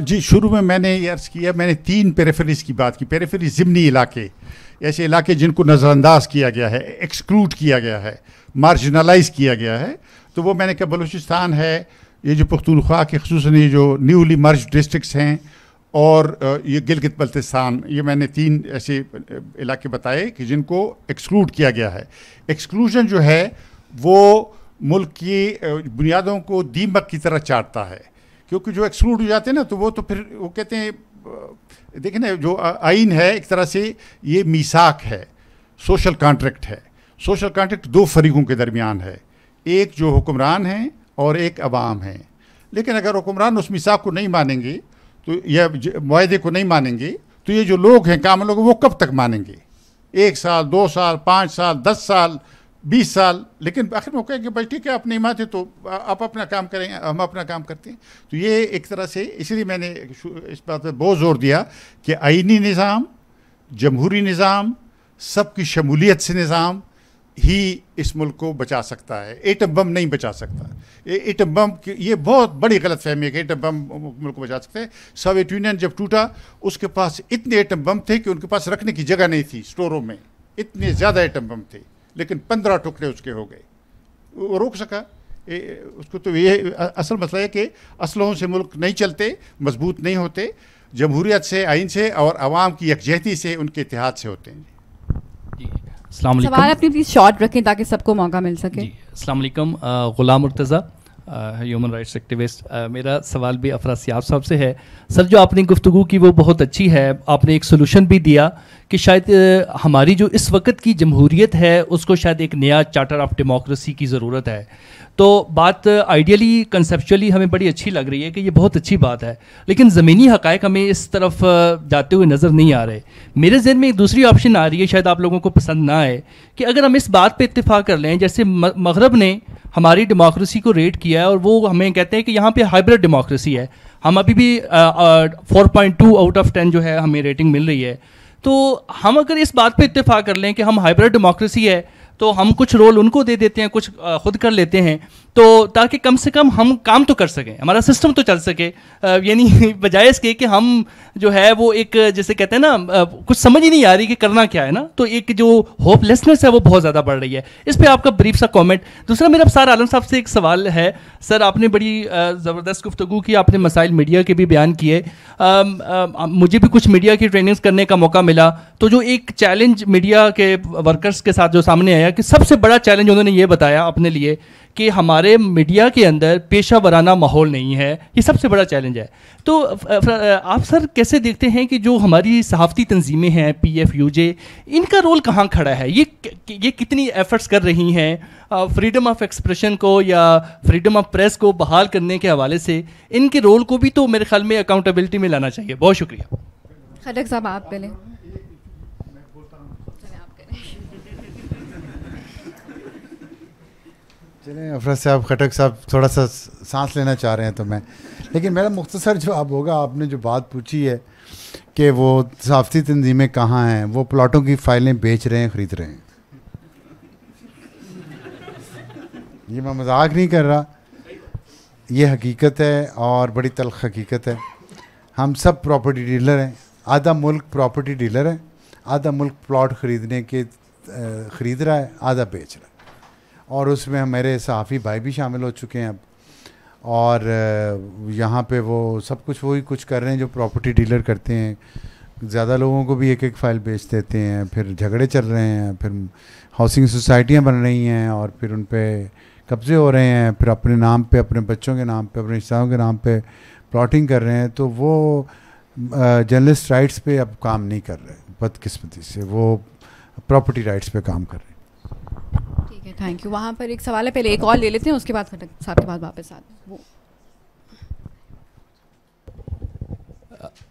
जी शुरू में मैंने ये अर्ज़ किया मैंने तीन पेरेफरीज की बात की पेरेफरी ज़मनी इलाके ऐसे इलाके जिनको नज़रअंदाज किया गया है एक्सक्लूड किया गया है मार्जिनलाइज किया गया है तो वो मैंने कहा बलूचिस्तान है ये जो पख्तूनख्वा के खसूस ये जो न्यूली मर्ज डिस्ट्रिक्स हैं और ये गिलगित बल्तिस्तान ये मैंने तीन ऐसे इलाके बताए कि जिनको एक्सक्लूड किया गया है एक्सक्लूजन जो है वो मुल्क की बुनियादों को दीमक की तरह चाटता है क्योंकि जो एक्सक्लूड हो जाते हैं ना तो वो तो फिर वो कहते हैं देखें ना जो आइन है एक तरह से ये मीसाक है सोशल कॉन्ट्रैक्ट है सोशल कॉन्ट्रैक्ट दो फरीकों के दरमियान है एक जो हुक्मरान हैं और एक अवाम हैं लेकिन अगर हुक्मरान उस मिसाक को नहीं मानेंगे तो या माहे को नहीं मानेंगे तो ये जो लोग हैं काम लोग वो कब तक मानेंगे एक साल दो साल पाँच साल दस साल बीस साल लेकिन आखिर में कहें कि भाई ठीक है आप नहीं माते तो आप अपना काम करें हम अपना काम करते हैं तो ये एक तरह से इसलिए मैंने इस बात पर बहुत ज़ोर दिया कि आइनी निज़ाम जमहूरी निज़ाम सबकी शमूलियत से निज़ाम ही इस मुल्क को बचा सकता है एटम बम नहीं बचा सकता एटम बम ये बहुत बड़ी गलत फहमी है कि एटम बम मुल्क को बचा सकते हैं सोवियत यूनियन जब टूटा उसके पास इतने एटम बम थे कि उनके पास रखने की जगह नहीं थी स्टोरों में इतने ज़्यादा एटम बम थे लेकिन पंद्रह टुकड़े उसके हो गए वो रोक सका ए, उसको तो ये असल मसला है कि असलों से मुल्क नहीं चलते मजबूत नहीं होते जमहूरीत से आइन से और आवाम की यकजहती से उनके इतिहाद से होते हैं सवाल अपनी प्लीज़ शॉर्ट रखें ताकि सबको मौका मिल सके जी Ghulam Murtaza human rights activist मेरा सवाल भी अफरा सियाब साहब से है सर जो आपने गुफ्तु की वो बहुत अच्छी है आपने एक सोलूशन भी दिया कि शायद हमारी जो इस वक्त की जमहूरीत है उसको शायद एक नया चार्टर ऑफ डेमोक्रेसी की ज़रूरत है तो बात आइडियली कंसेप्चुअली हमें बड़ी अच्छी लग रही है कि ये बहुत अच्छी बात है लेकिन ज़मीनी हकायक हमें इस तरफ जाते हुए नज़र नहीं आ रहे मेरे जहन में एक दूसरी ऑप्शन आ रही है शायद आप लोगों को पसंद ना आए कि अगर हम इस बात पर इतफा कर लें जैसे मगरब ने हमारी डेमोक्रेसी को रेट किया है और वो हमें कहते हैं कि यहाँ पर हाइब्रिड डेमोक्रेसी है हम अभी भी four point two out of ten जो है हमें रेटिंग मिल रही है तो हम अगर इस बात पे इतफा कर लें कि हम हाइब्रिड डेमोक्रेसी है तो हम कुछ रोल उनको दे देते हैं कुछ खुद कर लेते हैं तो ताकि कम से कम हम काम तो कर सकें हमारा सिस्टम तो चल सके यानी बजाय इसके कि हम जो है वो एक जैसे कहते हैं ना कुछ समझ ही नहीं आ रही कि करना क्या है ना तो एक जो होपलेसनेस है वो बहुत ज़्यादा बढ़ रही है इस पर आपका ब्रीफ सा कॉमेंट दूसरा मेरा सार आलम साहब से एक सवाल है सर आपने बड़ी ज़बरदस्त गुफ्तु की आपने मसाइल मीडिया के भी बयान किए मुझे भी कुछ मीडिया की ट्रेनिंग्स करने का मौका मिला तो जो एक चैलेंज मीडिया के वर्कर्स के साथ जो सामने आया कि सबसे बड़ा चैलेंज उन्होंने ये बताया अपने लिए कि हमारे मीडिया के अंदर पेशा वराना माहौल नहीं है ये सबसे बड़ा चैलेंज है तो आप सर कैसे देखते हैं कि जो हमारी सहाफ़ती तंजीमें हैं पी एफ यू जे इनका रोल कहाँ खड़ा है ये ये कितनी एफर्ट्स कर रही हैं फ्रीडम ऑफ एक्सप्रेशन को या फ्रीडम ऑफ प्रेस को बहाल करने के हवाले से इनके रोल को भी तो मेरे ख्याल में अकाउंटेबिलिटी में लाना चाहिए बहुत शुक्रिया खडक साहब आप पहले चलें अफरा साहब खटक साहब थोड़ा सा सांस लेना चाह रहे हैं तो मैं लेकिन मेरा मुख्तसर जवाब होगा आपने जो बात पूछी है कि वो सहाफ़ती तंजीमें कहाँ हैं वो प्लाटों की फ़ाइलें बेच रहे हैं ख़रीद रहे हैं ये मैं मजाक नहीं कर रहा ये हकीकत है और बड़ी तलख हकीकत है हम सब प्रॉपर्टी डीलर हैं आधा मुल्क प्रॉपर्टी डीलर है आधा मुल्क प्लाट ख़रीदने के ख़रीद रहा है आधा बेच रहा है और उसमें मेरे सहाफ़ी भाई भी शामिल हो चुके हैं अब और यहाँ पे वो सब कुछ वही कुछ कर रहे हैं जो प्रॉपर्टी डीलर करते हैं ज़्यादा लोगों को भी एक एक फ़ाइल बेच देते हैं फिर झगड़े चल रहे हैं फिर हाउसिंग सोसाइटियाँ बन रही हैं और फिर उन पर कब्ज़े हो रहे हैं फिर अपने नाम पे अपने बच्चों के नाम पे अपने रिश्तेदारों के नाम पे प्लॉटिंग कर रहे हैं तो वो जर्नलिस्ट राइट्स पे अब काम नहीं कर रहे बदकिस्मती से वो प्रॉपर्टी राइट्स पे काम कर रहे हैं थैंक यू वहाँ पर एक सवाल है पहले एक और ले लेते हैं उसके बाद खटक साहब के बाद वापस आते वो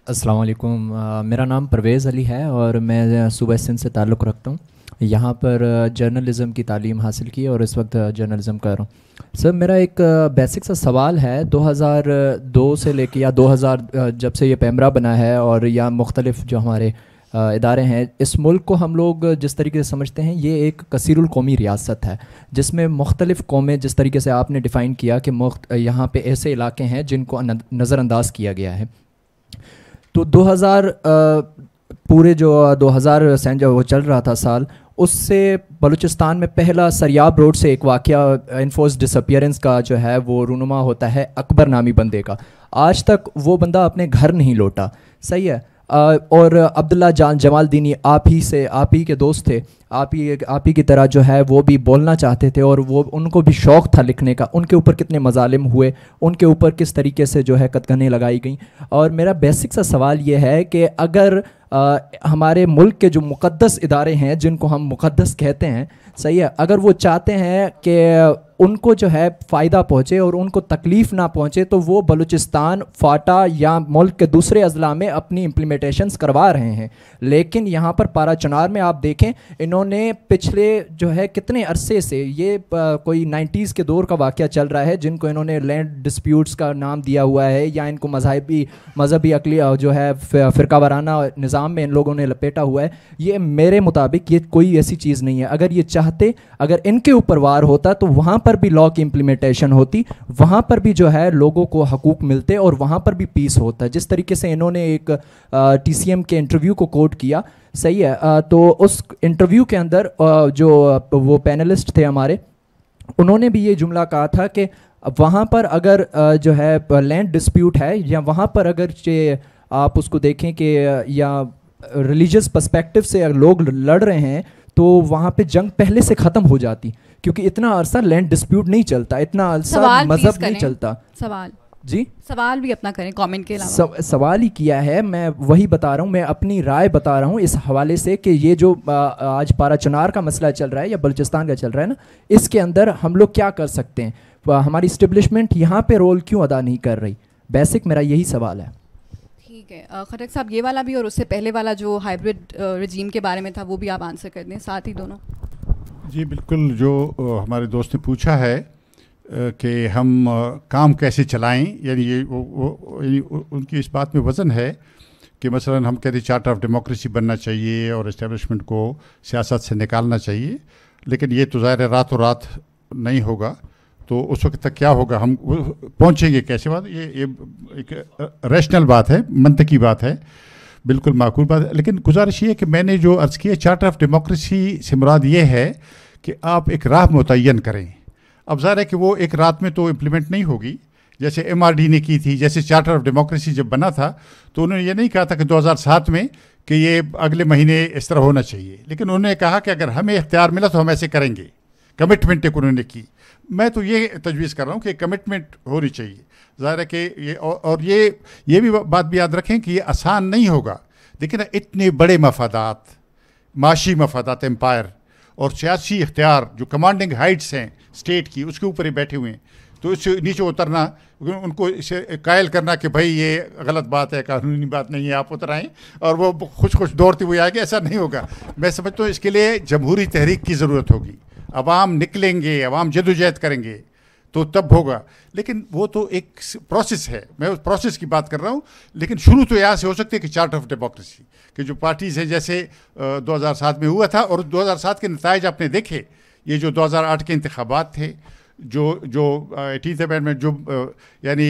असलम मेरा नाम परवेज़ अली है और मैं सुबह सिंध से ताल्लुक़ रखता हूँ यहाँ पर जर्नलिज़म की तालीम हासिल की और इस वक्त जर्नलिज़म कर रहा हूँ सर मेरा एक बेसिक सा सवाल है 2002 से लेके या 2000 जब से ये पैमरा बना है और या मुख्तलिफ़ जो हमारे इदारे हैं इस मुल्क को हम लोग जिस तरीके से समझते हैं ये एक कसीरुल कौमी रियासत है जिसमें मुख्तलिफ़ कौमें जिस तरीके से आपने डिफ़ाइन किया कि यहाँ पर ऐसे इलाके हैं जिनको नज़रअंदाज किया गया है तो 2000 पूरे जो 2000 हज़ार जो वो चल रहा था साल उससे बलूचिस्तान में पहला सरियाब रोड से एक वाक़ इन्फोर्स डिसअपियरेंस का जो है वो रूनुमा होता है अकबर नामी बंदे का आज तक वो बंदा अपने घर नहीं लौटा सही है और अब्दुल्ला जान जमाल दीनी आप ही से आप ही के दोस्त थे आप ही आप ही की तरह जो है वो भी बोलना चाहते थे और वो उनको भी शौक़ था लिखने का उनके ऊपर कितने मजालिम हुए उनके ऊपर किस तरीके से जो है कदगने लगाई गई और मेरा बेसिक सा सवाल ये है कि अगर आ, हमारे मुल्क के जो मुक़दस इदारे हैं जिनको हम मुक़दस कहते हैं सही है अगर वो चाहते हैं कि उनको जो है फ़ायदा पहुँचे और उनको तकलीफ़ ना पहुँचे तो वो बलूचिस्तान फाटा या मुल्क के दूसरे अजला में अपनी इम्प्लीमेंटेशन करवा रहे हैं लेकिन यहाँ पर पारा चुनार में आप देखें इन्होंने पिछले जो है कितने अरसे से ये कोई नाइन्टीज़ के दौर का वाक़ चल रहा है जिनको इन्होंने लैंड डिस्प्यूट्स का नाम दिया हुआ है या इनको मजहबी मजहबी अकली जो है फ़िरका वाराना निज़ाम में इन लोगों ने लपेटा हुआ है ये मेरे मुताबिक ये कोई ऐसी चीज़ नहीं है अगर ये चाह चाहते अगर इनके ऊपर वार होता तो वहाँ पर भी लॉ की इम्प्लीमेंटेशन होती वहाँ पर भी जो है लोगों को हकूक मिलते और वहाँ पर भी पीस होता जिस तरीके से इन्होंने एक टी के इंटरव्यू को कोट किया सही है आ, तो उस इंटरव्यू के अंदर आ, जो वो पैनलिस्ट थे हमारे उन्होंने भी ये जुमला कहा था कि वहाँ पर अगर जो है लैंड डिस्प्यूट है या वहाँ पर अगर आप उसको देखें कि या रिलीजियस पर्सपेक्टिव से अगर लोग लड़ रहे हैं तो वहाँ पे जंग पहले से ख़त्म हो जाती क्योंकि इतना अरसा लैंड डिस्प्यूट नहीं चलता इतना अरसा मजहब नहीं चलता सवाल जी सवाल भी अपना करें कमेंट के अलावा सवाल ही किया है मैं वही बता रहा हूँ मैं अपनी राय बता रहा हूँ इस हवाले से कि ये जो आज पारा चुनार का मसला चल रहा है या बलूचिस्तान का चल रहा है ना इसके अंदर हम लोग क्या कर सकते हैं हमारी इस्टेब्लिशमेंट यहाँ पे रोल क्यों अदा नहीं कर रही बेसिक मेरा यही सवाल है ओके खटक साहब ये वाला भी और उससे पहले वाला जो हाइब्रिड रजीम के बारे में था वो भी आप आंसर कर दें साथ ही दोनों जी बिल्कुल जो हमारे दोस्त ने पूछा है कि हम काम कैसे चलाएं यानी ये वो, वो, उनकी इस बात में वज़न है कि मसलन हम कहते चार्टर ऑफ डेमोक्रेसी बनना चाहिए और इस्टेबलिशमेंट को सियासत से निकालना चाहिए लेकिन ये तो ज़ाहिर रातों रात नहीं होगा तो उस वक्त तक क्या होगा हम पहुँचेंगे कैसे बात ये ये एक रैशनल बात है मंत की बात है बिल्कुल माकूल बात है लेकिन गुजारिश ये है कि मैंने जो अर्ज़ किया चार्टर ऑफ डेमोक्रेसी से मुराद ये है कि आप एक राह मुतन करें अब ज़ाहिर है कि वो एक रात में तो इम्प्लीमेंट नहीं होगी जैसे एम ने की थी जैसे चार्टर ऑफ डेमोक्रेसी जब बना था तो उन्होंने ये नहीं कहा था कि दो में कि ये अगले महीने इस तरह होना चाहिए लेकिन उन्होंने कहा कि अगर हमें इख्तियार मिला तो हम ऐसे करेंगे कमिटमेंट एक उन्होंने की मैं तो ये तजवीज़ कर रहा हूँ कि कमिटमेंट होनी चाहिए ज़ाहिर है कि ये और, ये ये भी बात भी याद रखें कि ये आसान नहीं होगा देखिए ना इतने बड़े मफादात माशी मफादात एम्पायर और सियासी इख्तियार जो कमांडिंग हाइट्स हैं स्टेट की उसके ऊपर ही बैठे हुए हैं तो इससे नीचे उतरना उनको इसे कायल करना कि भाई ये गलत बात है कानूनी बात नहीं है आप उतर आएँ और वो खुश खुश दौड़ते हुए आएगी ऐसा नहीं होगा मैं समझता हूँ इसके लिए जमहूरी तहरीक की ज़रूरत होगी अवाम निकलेंगे अवाम जदोजहद करेंगे तो तब होगा लेकिन वो तो एक प्रोसेस है मैं उस प्रोसेस की बात कर रहा हूँ लेकिन शुरू तो यहाँ से हो सकती है कि चार्ट ऑफ डेमोक्रेसी कि जो पार्टीज हैं जैसे दो हज़ार सात में हुआ था और दो हज़ार सात के नतज आपने देखे ये जो दो हज़ार आठ के इंतबात थे जो जो एटीन अमेंडमेंट जो यानी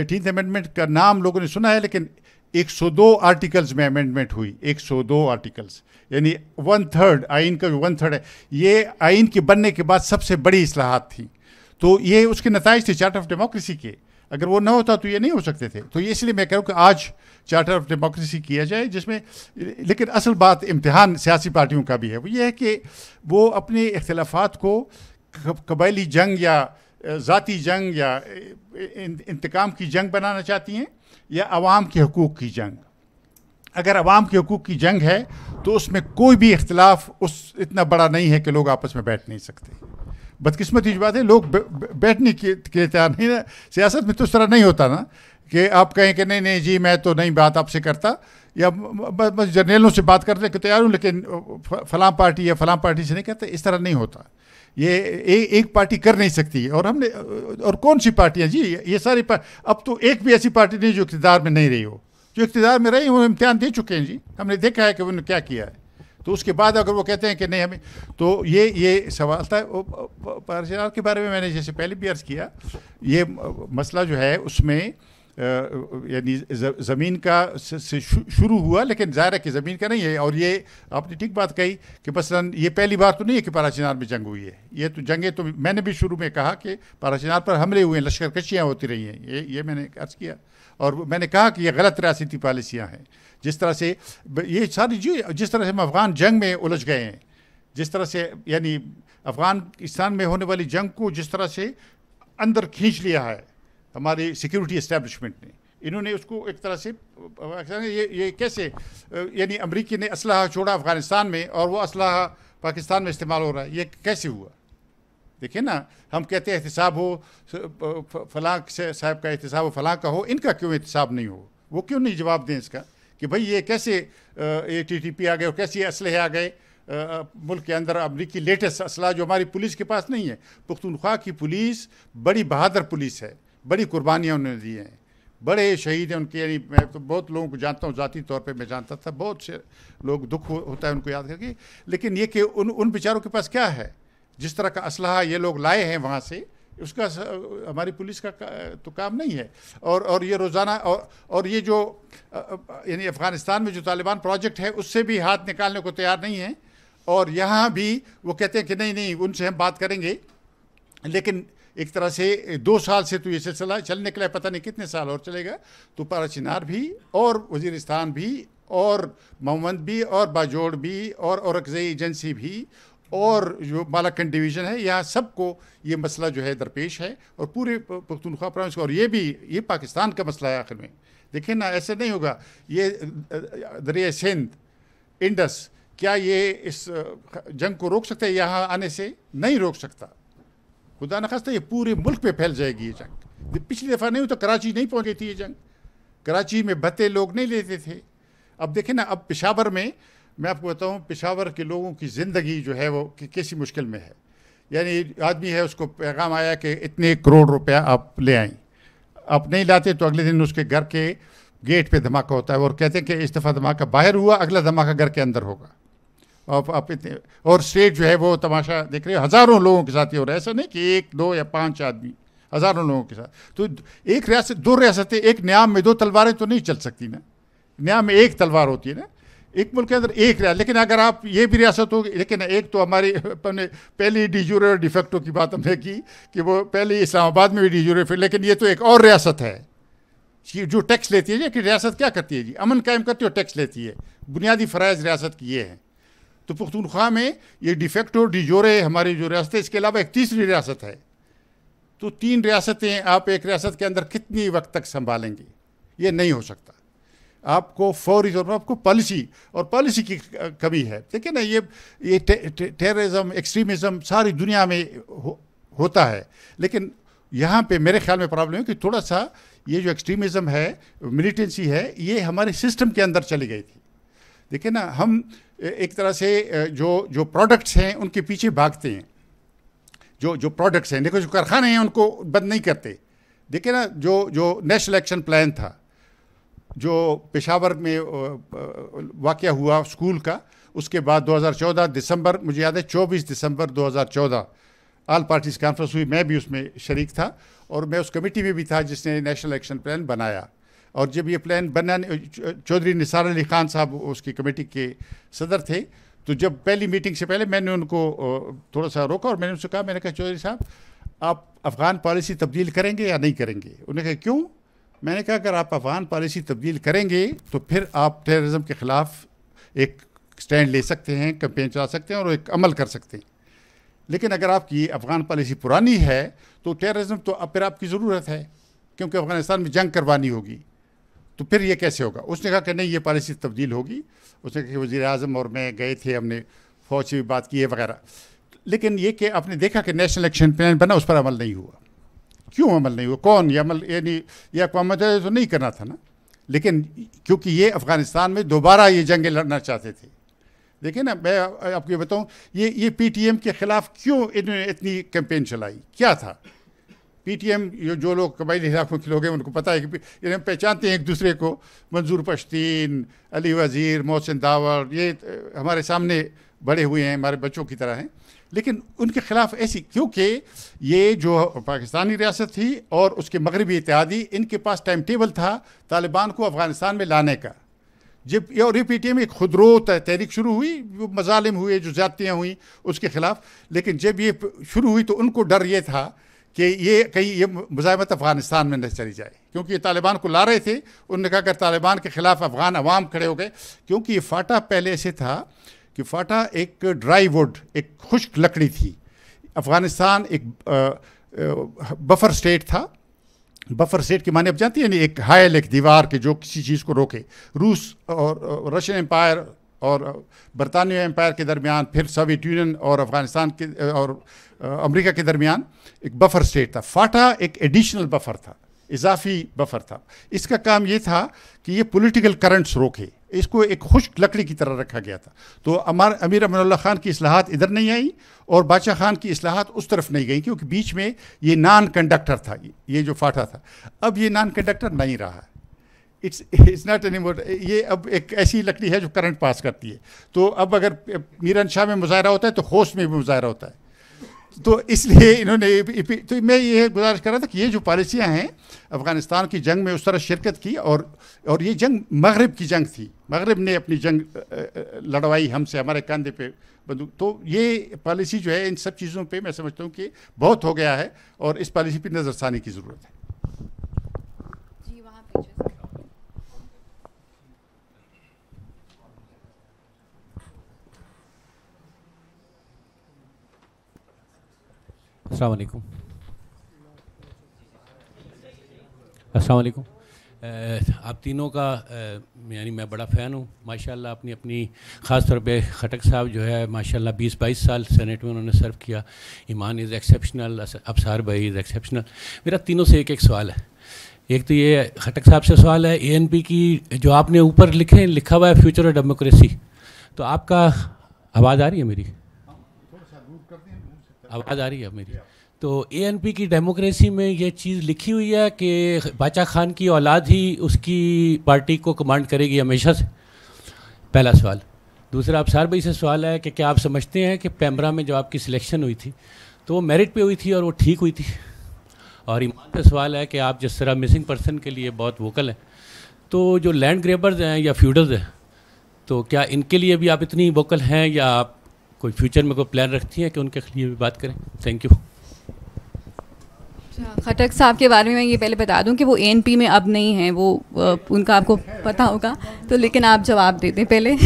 एटीन अमेंडमेंट का नाम लोगों ने सुना है लेकिन 102 आर्टिकल्स में अमेंडमेंट हुई 102 आर्टिकल्स यानी वन थर्ड आइन का वन थर्ड है ये आइन के बनने के बाद सबसे बड़ी असलाहत थी तो ये उसके नतज थे चार्टर ऑफ डेमोक्रेसी के अगर वो ना होता तो ये नहीं हो सकते थे तो ये इसलिए मैं कह रहा हूँ कि आज चार्टर ऑफ डेमोक्रेसी किया जाए जिसमें लेकिन असल बात इम्तहान सियासी पार्टियों का भी है वो ये है कि वो अपने इख्लाफात को कबायली जंग या ज़ाती जंग या इंतकाम की जंग बनाना चाहती हैं या आवाम के हकूक़ की जंग अगर आवाम के हकूक़ की जंग है तो उसमें कोई भी इख्तलाफ उस इतना बड़ा नहीं है कि लोग आपस में बैठ नहीं सकते जो बात है लोग बैठने के, लिए तैयार नहीं ना सियासत में तो उस तरह नहीं होता ना कि आप कहें कि नहीं नहीं जी मैं तो नहीं बात आपसे करता या बस जर्नेलों से बात करने को तैयार हूँ लेकिन फलां पार्टी या फलां पार्टी से नहीं कहता इस तरह नहीं होता ये ए, एक पार्टी कर नहीं सकती और हमने और कौन सी पार्टियाँ जी ये सारी पार्टी अब तो एक भी ऐसी पार्टी नहीं जो इकतदार में नहीं रही हो जो इकतदार में रहे उन्हें इम्तहान दे चुके हैं जी हमने देखा है कि उन्होंने क्या किया है तो उसके बाद अगर वो कहते हैं कि नहीं हमें तो ये ये सवाल था पारसेनार के बारे में मैंने जैसे पहले भी अर्ज़ किया ये मसला जो है उसमें यानी ज़मीन का से शुरू हुआ लेकिन ज़ाहिर है कि ज़मीन का नहीं है और ये आपने ठीक बात कही कि मसलन ये पहली बार तो नहीं है कि पाराचिनार में जंग हुई है ये तो जंगें तो मैंने भी शुरू में कहा कि पाराचिनार पर हमले हुए हैं लश्कर कशियाँ होती रही हैं ये ये मैंने अर्ज़ किया और मैंने कहा कि ये गलत रियासती पॉलिसियाँ हैं जिस तरह से ये सारी जी जिस तरह से हम अफ़गान जंग में उलझ गए हैं जिस तरह से यानी अफ़गानिस्तान में होने वाली जंग को जिस तरह से अंदर खींच लिया है हमारी सिक्योरिटी इस्टेब्लिशमेंट ने इन्होंने उसको एक तरह से ये ये कैसे यानी अमरीकी ने असलाह छोड़ा अफ़गानिस्तान में और वो असलाह पाकिस्तान में इस्तेमाल हो रहा है ये कैसे हुआ देखिए ना हम कहते हैं एहतसाब हो फलां साहब का एहतसाब हो फलां का हो इनका क्यों एहतसाब नहीं हो वो क्यों नहीं जवाब दें इसका कि भाई ये कैसे ए टी टी पी आ गए और कैसे असलहे आ गए मुल्क के अंदर अमरीकी लेटेस्ट असला जो हमारी पुलिस के पास नहीं है पुख्तनख्वा की पुलिस बड़ी बहादुर पुलिस है बड़ी कुर्बानियाँ उन्होंने दी हैं बड़े शहीद हैं उनके यानी मैं तो बहुत लोगों को जानता हूँ ज़ाती तौर पे मैं जानता था बहुत से लोग दुख होता है उनको याद करके लेकिन ये कि उन उन बेचारों के पास क्या है जिस तरह का असलाह ये लोग लाए हैं वहाँ से उसका हमारी पुलिस का, तो काम नहीं है और और ये रोज़ाना और और ये जो यानी अफ़गानिस्तान में जो तालिबान प्रोजेक्ट है उससे भी हाथ निकालने को तैयार नहीं है और यहाँ भी वो कहते हैं कि नहीं नहीं उनसे हम बात करेंगे लेकिन एक तरह से दो साल से तो ये सिलसिला चलने के लिए पता नहीं कितने साल और चलेगा तो पारा चिनार भी और वजीरस्तान भी और मोहम्मद भी और बाजोड़ भी और औरकजई एजेंसी भी और जो मालाखंड डिवीज़न है यहाँ सबको ये मसला जो है दरपेश है और पूरे पख्तूनख्वा प्रांत और ये भी ये पाकिस्तान का मसला है आखिर में देखिए ना ऐसे नहीं होगा ये दरिया सिंध इंडस क्या ये इस जंग को रोक सकते यहाँ आने से नहीं रोक सकता खुदा न खास ये पूरे मुल्क में फैल जाएगी ये जंग पिछली दफ़ा नहीं हुई तो कराची नहीं पहुँची थी ये जंग कराची में भत्ते लोग नहीं लेते थे अब देखें ना अब पेशावर में मैं आपको बताऊँ पेशावर के लोगों की ज़िंदगी जो है वो कि किसी मुश्किल में है यानी आदमी है उसको पैगाम आया कि इतने करोड़ रुपया आप ले आई आप नहीं लाते तो अगले दिन उसके घर के गेट पे धमाका होता है और कहते हैं कि इस दफ़ा धमाका बाहर हुआ अगला धमाका घर के अंदर होगा और आप इतने और स्टेट जो है वो तमाशा देख रहे हो हज़ारों लोगों के साथ ये हो रहा है ऐसा नहीं कि एक दो या पाँच आदमी हज़ारों लोगों के साथ तो एक रियासत दो रियासतें एक न्याम में दो तलवारें तो नहीं चल सकती ना न्याम में एक तलवार होती है ना एक मुल्क के अंदर एक रहा लेकिन अगर आप ये भी रियासत हो लेकिन एक तो हमारी अपने पहली डी और डिफेक्टो की बात हमने की कि वो पहले इस्लामाबाद में भी डिजूर फिर लेकिन ये तो एक और रियासत है जो टैक्स लेती है जी कि रियासत क्या करती है जी अमन कायम करती है टैक्स लेती है बुनियादी फ़रज़ रियासत की ये हैं तो पुख्तनख्वा में ये डिफेक्टो डिजोरे हमारी जो रियासत है इसके अलावा एक तीसरी रियासत है तो तीन रियासतें आप एक रियासत के अंदर कितनी वक्त तक संभालेंगे ये नहीं हो सकता आपको फौरी तौर पर आपको पॉलिसी और पॉलिसी की कमी है देखिए ना ये ये टेररिज्म एक्सट्रीमिज़म सारी दुनिया में हो, होता है लेकिन यहाँ पे मेरे ख्याल में प्रॉब्लम है कि थोड़ा सा ये जो एक्सट्रीमिज़म है मिलिटेंसी है ये हमारे सिस्टम के अंदर चली गई थी देखिए ना हम एक तरह से जो जो प्रोडक्ट्स हैं उनके पीछे भागते हैं जो जो प्रोडक्ट्स हैं देखो जो कारखाने हैं उनको बंद नहीं करते देखिए ना जो जो नेशनल एक्शन प्लान था जो पेशावर में वाक़ हुआ स्कूल का उसके बाद 2014 दिसंबर मुझे याद है 24 दिसंबर 2014 आल पार्टीज कॉन्फ्रेंस हुई मैं भी उसमें शरीक था और मैं उस कमेटी में भी था जिसने नेशनल एक्शन प्लान बनाया और जब ये प्लान बना चौधरी निसार अली खान साहब उसकी कमेटी के सदर थे तो जब पहली मीटिंग से पहले मैंने उनको थोड़ा सा रोका और मैंने उनसे कहा मैंने कहा चौधरी साहब आप अफ़गान पॉलिसी तब्दील करेंगे या नहीं करेंगे उन्होंने कहा क्यों मैंने कहा अगर आप अफगान पॉलिसी तब्दील करेंगे तो फिर आप टेररिज्म के ख़िलाफ़ एक स्टैंड ले सकते हैं कंपेन चला सकते हैं और एक अमल कर सकते हैं लेकिन अगर आपकी अफ़गान पॉलिसी पुरानी है तो टेररिज्म तो अब फिर आपकी ज़रूरत है क्योंकि अफ़गानिस्तान में जंग करवानी होगी तो फिर ये कैसे होगा उसने कहा कि नहीं ये पॉलिसी तब्दील होगी उसने कहा कि वज़ी अजम और मैं गए थे हमने फ़ौज से भी बात की है वगैरह लेकिन ये कि आपने देखा कि नेशनल एक्शन प्लान बना उस पर अमल नहीं हुआ क्यों अमल नहीं हुआ कौन ये अमल यानी यह अकवाम तो नहीं करना था ना लेकिन क्योंकि ये अफ़गानिस्तान में दोबारा ये जंगें लड़ना चाहते थे देखिए ना मैं आपको ये बताऊँ ये ये एम के ख़िलाफ़ क्यों इन्होंने इतनी कैंपेन चलाई क्या था ये जो लोग कबाइली इलाकों के लोग हैं उनको पता है कि इन्हें पहचानते हैं एक दूसरे को मंजूर पश्तीन अली वज़ीर मोहसिन दावर ये हमारे सामने बड़े हुए हैं हमारे बच्चों की तरह हैं लेकिन उनके खिलाफ ऐसी क्योंकि ये जो पाकिस्तानी रियासत थी और उसके मगरबी इतिहादी इनके पास टाइम टेबल था तालिबान को अफ़गानिस्तान में लाने का जब और ये पी टी एम एक खुदरो तहरीक शुरू हुई जो मजालिम हुए जो ज़्यादतियाँ हुई उसके ख़िलाफ़ लेकिन जब ये शुरू हुई तो उनको डर ये था कि ये कहीं ये मुजामत अफ़गानिस्तान में न चली जाए क्योंकि ये तालिबान को ला रहे थे उन्होंने कहा अगर तालिबान के ख़िलाफ़ अफ़गान अवाम खड़े हो गए क्योंकि ये फाटा पहले ऐसे था कि फाटा एक ड्राई वुड एक खुश्क लकड़ी थी अफ़गानिस्तान एक बफर स्टेट था बफर स्टेट की माने अब जानती है एक हायल एक दीवार के जो किसी चीज़ को रोके रूस और रशियन एम्पायर और बरतानवी एम्पायर के दरमियान फिर सोवियत यूनियन और अफ़गानिस्तान के और अमेरिका के दरमियान एक बफर स्टेट था फाटा एक एडिशनल बफर था इजाफी बफर था इसका काम ये था कि ये पॉलिटिकल करंट्स रोके इसको एक खुश्क लकड़ी की तरह रखा गया था तो अमार अमीर अमनुल्ला ख़ान की असलाहत इधर नहीं आई और बादशाह खान की असलाहत उस तरफ नहीं गई क्योंकि बीच में ये नान कंडक्टर था ये जो फाटा था अब ये नान कंडक्टर नहीं रहा it's it's not anymore ये अब एक ऐसी लकड़ी है जो करंट पास करती है तो अब अगर मीरन शाह में मुजाहरा होता है तो होश में भी मुजाहरा होता है तो इसलिए इन्होंने तो मैं ये गुजारिश कर रहा था कि ये जो पॉलिसियाँ हैं अफ़गानिस्तान की जंग में उस तरह शिरकत की और और ये जंग मगरब की जंग थी मगरब ने अपनी जंग लड़वाई हमसे हमारे कंधे पे बंदूक तो ये पॉलिसी जो है इन सब चीज़ों पे मैं समझता हूँ कि बहुत हो गया है और इस पॉलिसी पर नज़रसानी की ज़रूरत है जी वहाँ पे अलकुम अस्सलाम uh, आप तीनों का uh, यानी मैं बड़ा फ़ैन हूँ माशाल्लाह अपनी अपनी ख़ास तौर पे खटक साहब जो है माशाल्लाह 20-22 साल सेनेट में उन्होंने सर्व किया ईमान इज़ एक्सेप्शनल अबसार भाई इज़ एक्सेप्शनल मेरा तीनों से एक एक सवाल है एक तो ये खटक साहब से सवाल है ए की जो आपने ऊपर लिखे लिखा हुआ है फ्यूचर ऑफ डेमोक्रेसी तो आपका आवाज़ आ रही है मेरी आवाज़ आ रही है मेरी तो ए की डेमोक्रेसी में ये चीज़ लिखी हुई है कि बाचा खान की औलाद ही उसकी पार्टी को कमांड करेगी हमेशा से पहला सवाल दूसरा आप सार भाई से सवाल है कि क्या आप समझते हैं कि पैमरा में जब आपकी सिलेक्शन हुई थी तो वो मेरिट पे हुई थी और वो ठीक हुई थी और ईमान का सवाल है कि आप जिस तरह मिसिंग पर्सन के लिए बहुत वोकल हैं तो जो लैंड ग्रेबर्स हैं या फ्यूडर्स हैं तो क्या इनके लिए भी आप इतनी वोकल हैं या आप कोई फ्यूचर में कोई प्लान रखती हैं कि उनके लिए भी बात करें थैंक यू अच्छा, खटक साहब के बारे में मैं ये पहले बता दूं कि वो एनपी में अब नहीं है वो उनका आपको पता होगा तो लेकिन आप जवाब दे दें पहले